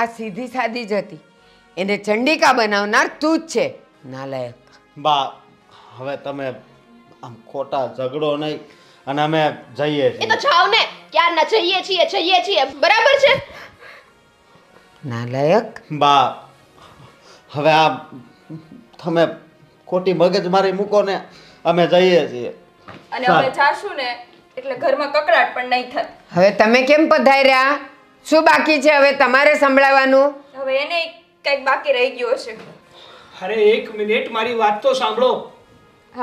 આ સીધી સાદી જ હતી એને ચંડિકા બનાવનાર તું જ છે નાલાયક બા હવે તમે આમ ખોટા ઝઘડો નહીં અને અમે જઈએ છીએ એ તો જાવ ને ક્યાર જઈએ છીએ જઈએ છીએ બરાબર છે નાલાયક બા હવે આ તમે ખોટી મગજમારી મૂકો ને અમે જઈએ છીએ અને હવે જાશું ને એટલે ઘરમાં કકડાટ પણ નહીં થત હવે તમે કેમ પધાર્યા શું બાકી છે હવે તમારે સંભળાવવાનું હવે એને કંઈક બાકી રહી ગયું હશે અરે એક મિનિટ મારી વાત તો સાંભળો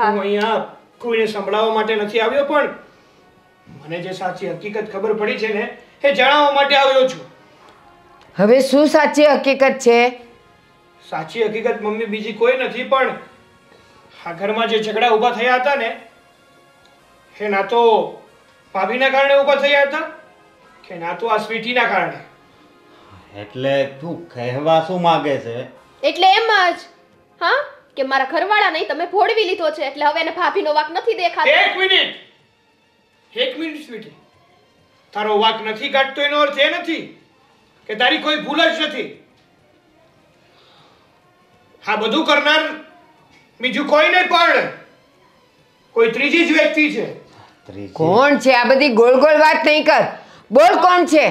હું અહીંયા કોઈને સંભળાવવા માટે નથી આવ્યો પણ મને જે સાચી હકીકત ખબર પડી છે ને એ જણાવવા માટે આવ્યો છું હવે શું સાચી હકીકત છે સાચી હકીકત મમ્મી બીજી કોઈ નથી પણ આ ઘરમાં જે ઝઘડા ઊભા થયા હતા ને કે ના તો ભાભીના કારણે ઊભા થયા હતા કે ના તો આ સ્વીટીના કારણે એટલે તું કહેવા શું માંગે છે એટલે એમ જ હા કે મારા ઘરવાળા નહીં તમે ફોડવી લીધો છે એટલે હવે એને ભાભીનો વાક નથી દેખાતો એક મિનિટ એક મિનિટ સ્વીટી તારો વાક નથી કાઢતો એનો અર્થ એ નથી કે તારી કોઈ ભૂલ જ નથી હા બધું કરનાર બીજું કોઈ નહીં પણ કોઈ ત્રીજી જ વ્યક્તિ છે કોણ છે આ બધી ગોળ ગોળ વાત નહીં કર બોલ કોણ છે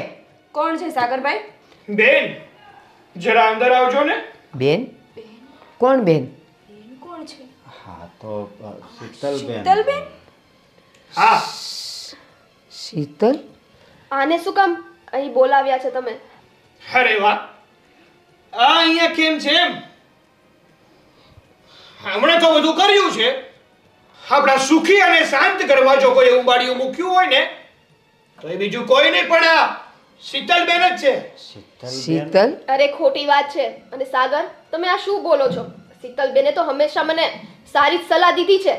કોણ છે સાગરભાઈ બેન જરા અંદર આવજો ને બેન કોણ બેન કોણ છે હા તો શીતલ બેન શીતલ બેન હા શીતલ આને શું કામ અહીં બોલાવ્યા છે તમે અરે વાહ આ અહીંયા કેમ છે એમ હમણાં તો બધું કર્યું છે આપણા સુખી અને શાંત કરવા જો કોઈ ઉંબાડિયું મૂક્યું હોય ને તો એ બીજું કોઈ નહીં પણ આ શીતલ બેન જ છે શીતલ અરે ખોટી વાત છે અને સાગર તમે આ શું બોલો છો શીતલ બેને તો હંમેશા મને સારી સલાહ દીધી છે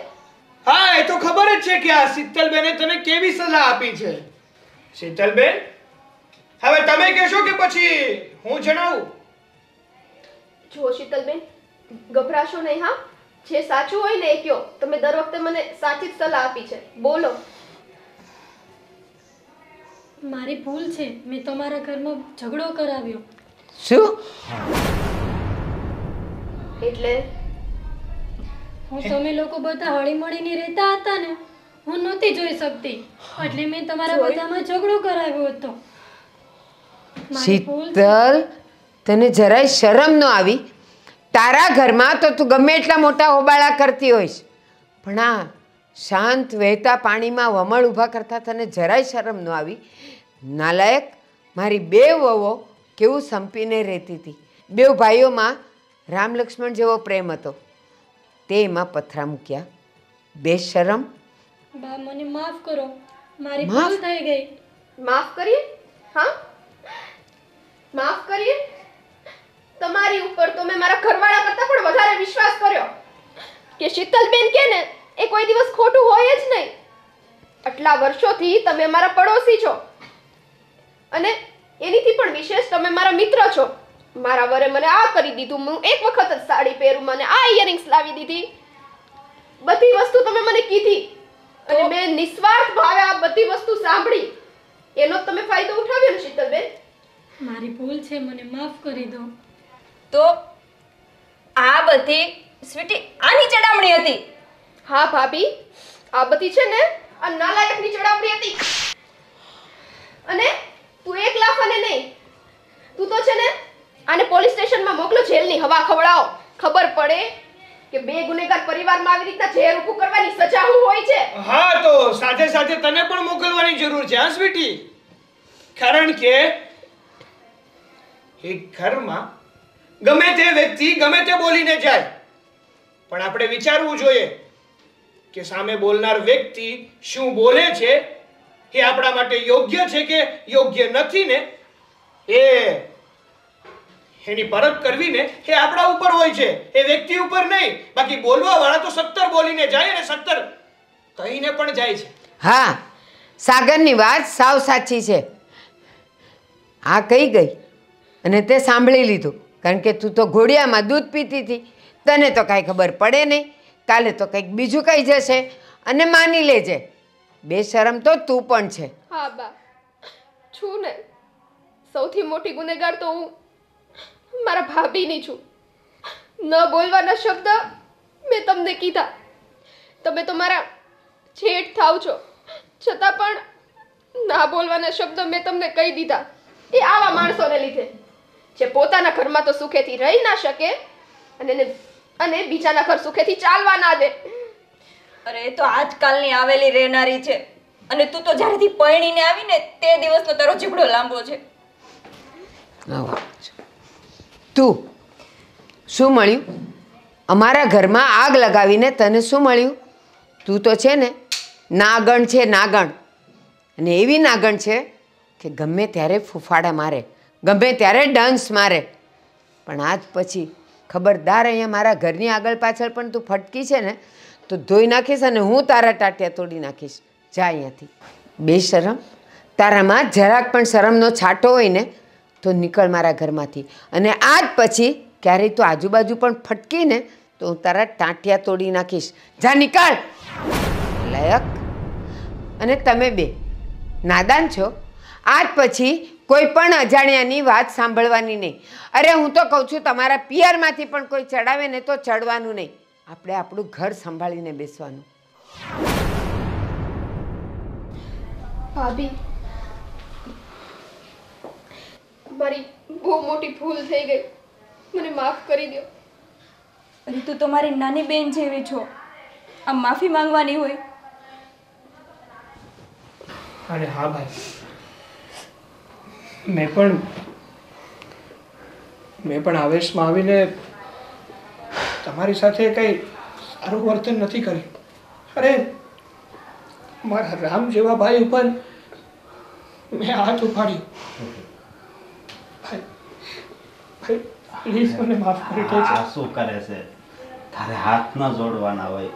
હા એ તો ખબર જ છે કે આ શીતલ બેને તને કેવી સલાહ આપી છે શીતલ બેન હવે તમે કહેશો કે પછી હું જણાવું જો શીતલ બેન ગભરાશો નહીં હા જે સાચું હોય ને એ કયો તમે દર વખતે મને સાચી જ સલાહ આપી છે બોલો મારી ભૂલ છે મેં તમારા ઘરમાં ઝઘડો કરાવ્યો શું એટલે હું તમે લોકો બધા હળી મળીને રહેતા હતા ને હું નહોતી જોઈ શકતી એટલે મેં તમારા બધામાં ઝઘડો કરાવ્યો હતો શીતલ તને જરાય શરમ ન આવી તારા ઘરમાં તો તું ગમે એટલા મોટા હોબાળા કરતી હોઈશ પણ આ શાંત વહેતા પાણીમાં વમળ ઊભા કરતાં તને જરાય શરમ ન આવી નાલાયક મારી બે વવો કેવું સંપીને રહેતી હતી બે ભાઈઓમાં રામ લક્ષ્મણ જેવો પ્રેમ હતો તે એમાં પથરા મૂક્યા બે શરમ મને માફ કરો મારી માફ થઈ ગઈ માફ કરીએ હા માફ કરીએ તમારી ઉપર તો મેં મારા ઘરવાળા કરતા પણ વધારે વિશ્વાસ કર્યો કે શીતલબેન કે ને એ કોઈ દિવસ ખોટું હોય જ નહીં આટલા વર્ષોથી તમે મારા પડોશી છો અને એનીથી પણ વિશેષ તમે મારા મિત્ર છો મારા વરે મને આ કરી દીધું હું એક વખત જ સાડી પહેરું મને આ ઇયરિંગ્સ લાવી દીધી બધી વસ્તુ તમે મને કીધી અને મેં નિસ્વાર્થ ભાવે આ બધી વસ્તુ સાંભળી એનો તમે ફાયદો ઉઠાવ્યો ને શીતલબેન મારી ભૂલ છે મને માફ કરી દો તો આ બધી સ્વીટી આની ચડામણી હતી હા ભાભી આ બધી છે ને આ નાલાયકની ચડામણી હતી અને તું એક લાખ અને નહીં તું તો છે ને આને પોલીસ સ્ટેશનમાં મોકલો જેલની હવા ખવડાવો ખબર પડે કે બે ગુનેગાર પરિવારમાં આવી રીતના ઝેર ઉભું કરવાની સજા હું હોય છે હા તો સાથે સાથે તને પણ મોકલવાની જરૂર છે હા સ્વીટી કારણ કે એક ઘરમાં ગમે તે વ્યક્તિ ગમે તે બોલીને જાય પણ આપણે વિચારવું જોઈએ કે સામે બોલનાર વ્યક્તિ શું બોલે છે એ આપણા માટે યોગ્ય છે કે યોગ્ય નથી ને એ એની પરત કરવી ને એ આપણા ઉપર હોય છે એ વ્યક્તિ ઉપર નહીં બાકી બોલવા વાળા તો સત્તર બોલીને જાય અને સત્તર કહીને પણ જાય છે હા સાગરની વાત સાવ સાચી છે આ કહી ગઈ અને તે સાંભળી લીધું કારણ કે તું તો ઘોડિયામાં દૂધ પીતી હતી તને તો કાંઈ ખબર પડે નહીં કાલે તો કંઈક બીજું કહી જશે અને માની લેજે બે શરમ તો તું પણ છે હા બા છું ને સૌથી મોટી ગુનેગાર તો હું મારા ભાભીની છું ન બોલવાના શબ્દ મેં તમને કીધા તમે તો મારા છેઠ થાવ છો છતાં પણ ના બોલવાના શબ્દ મેં તમને કહી દીધા એ આવા માણસોને લીધે જે પોતાના ઘરમાં તો સુખેથી રહી ના શકે અને અને બીજાના ઘર સુખેથી ચાલવા ના દે અરે એ તો આજકાલની આવેલી રહેનારી છે અને તું તો જ્યારેથી પરણીને આવીને તે દિવસનો તારો જીબડો લાંબો છે તું શું મળ્યું અમારા ઘરમાં આગ લગાવીને તને શું મળ્યું તું તો છે ને નાગણ છે નાગણ અને એવી નાગણ છે કે ગમે ત્યારે ફૂફાડા મારે ગમે ત્યારે ડંસ મારે પણ આજ પછી ખબરદાર અહીંયા મારા ઘરની આગળ પાછળ પણ તું ફટકી છે ને તો ધોઈ નાખીશ અને હું તારા ટાટિયા તોડી નાખીશ જા અહીંયાથી બે શરમ તારામાં જરાક પણ શરમનો છાંટો હોય ને તો નીકળ મારા ઘરમાંથી અને આજ પછી ક્યારેય તું આજુબાજુ પણ ફટકી ને તો હું તારા ટાંટિયા તોડી નાખીશ જા નીકળ લયક અને તમે બે નાદાન છો આજ પછી કોઈ પણ અજાણ્યાની વાત સાંભળવાની નહીં અરે હું તો કહું છું તમારા પિયરમાંથી પણ કોઈ ચડાવે ને તો ચડવાનું નહીં આપણે આપણું ઘર સંભાળીને બેસવાનું ભાભી મારી બહુ મોટી ભૂલ થઈ ગઈ મને માફ કરી દો અરે તું તમારી નાની બેન જેવી છો આમ માફી માંગવાની હોય અરે હા ભાઈ મેં પણ મેં પણ આવેશમાં આવીને તમારી સાથે કંઈ સારું વર્તન નથી કર્યું અરે મારા રામ જેવા ભાઈ ઉપર મેં હાથ ઉપાડ્યો ભાઈ મને માફ કરી દેજો શું કરે છે તારે હાથ ના જોડવાના હોય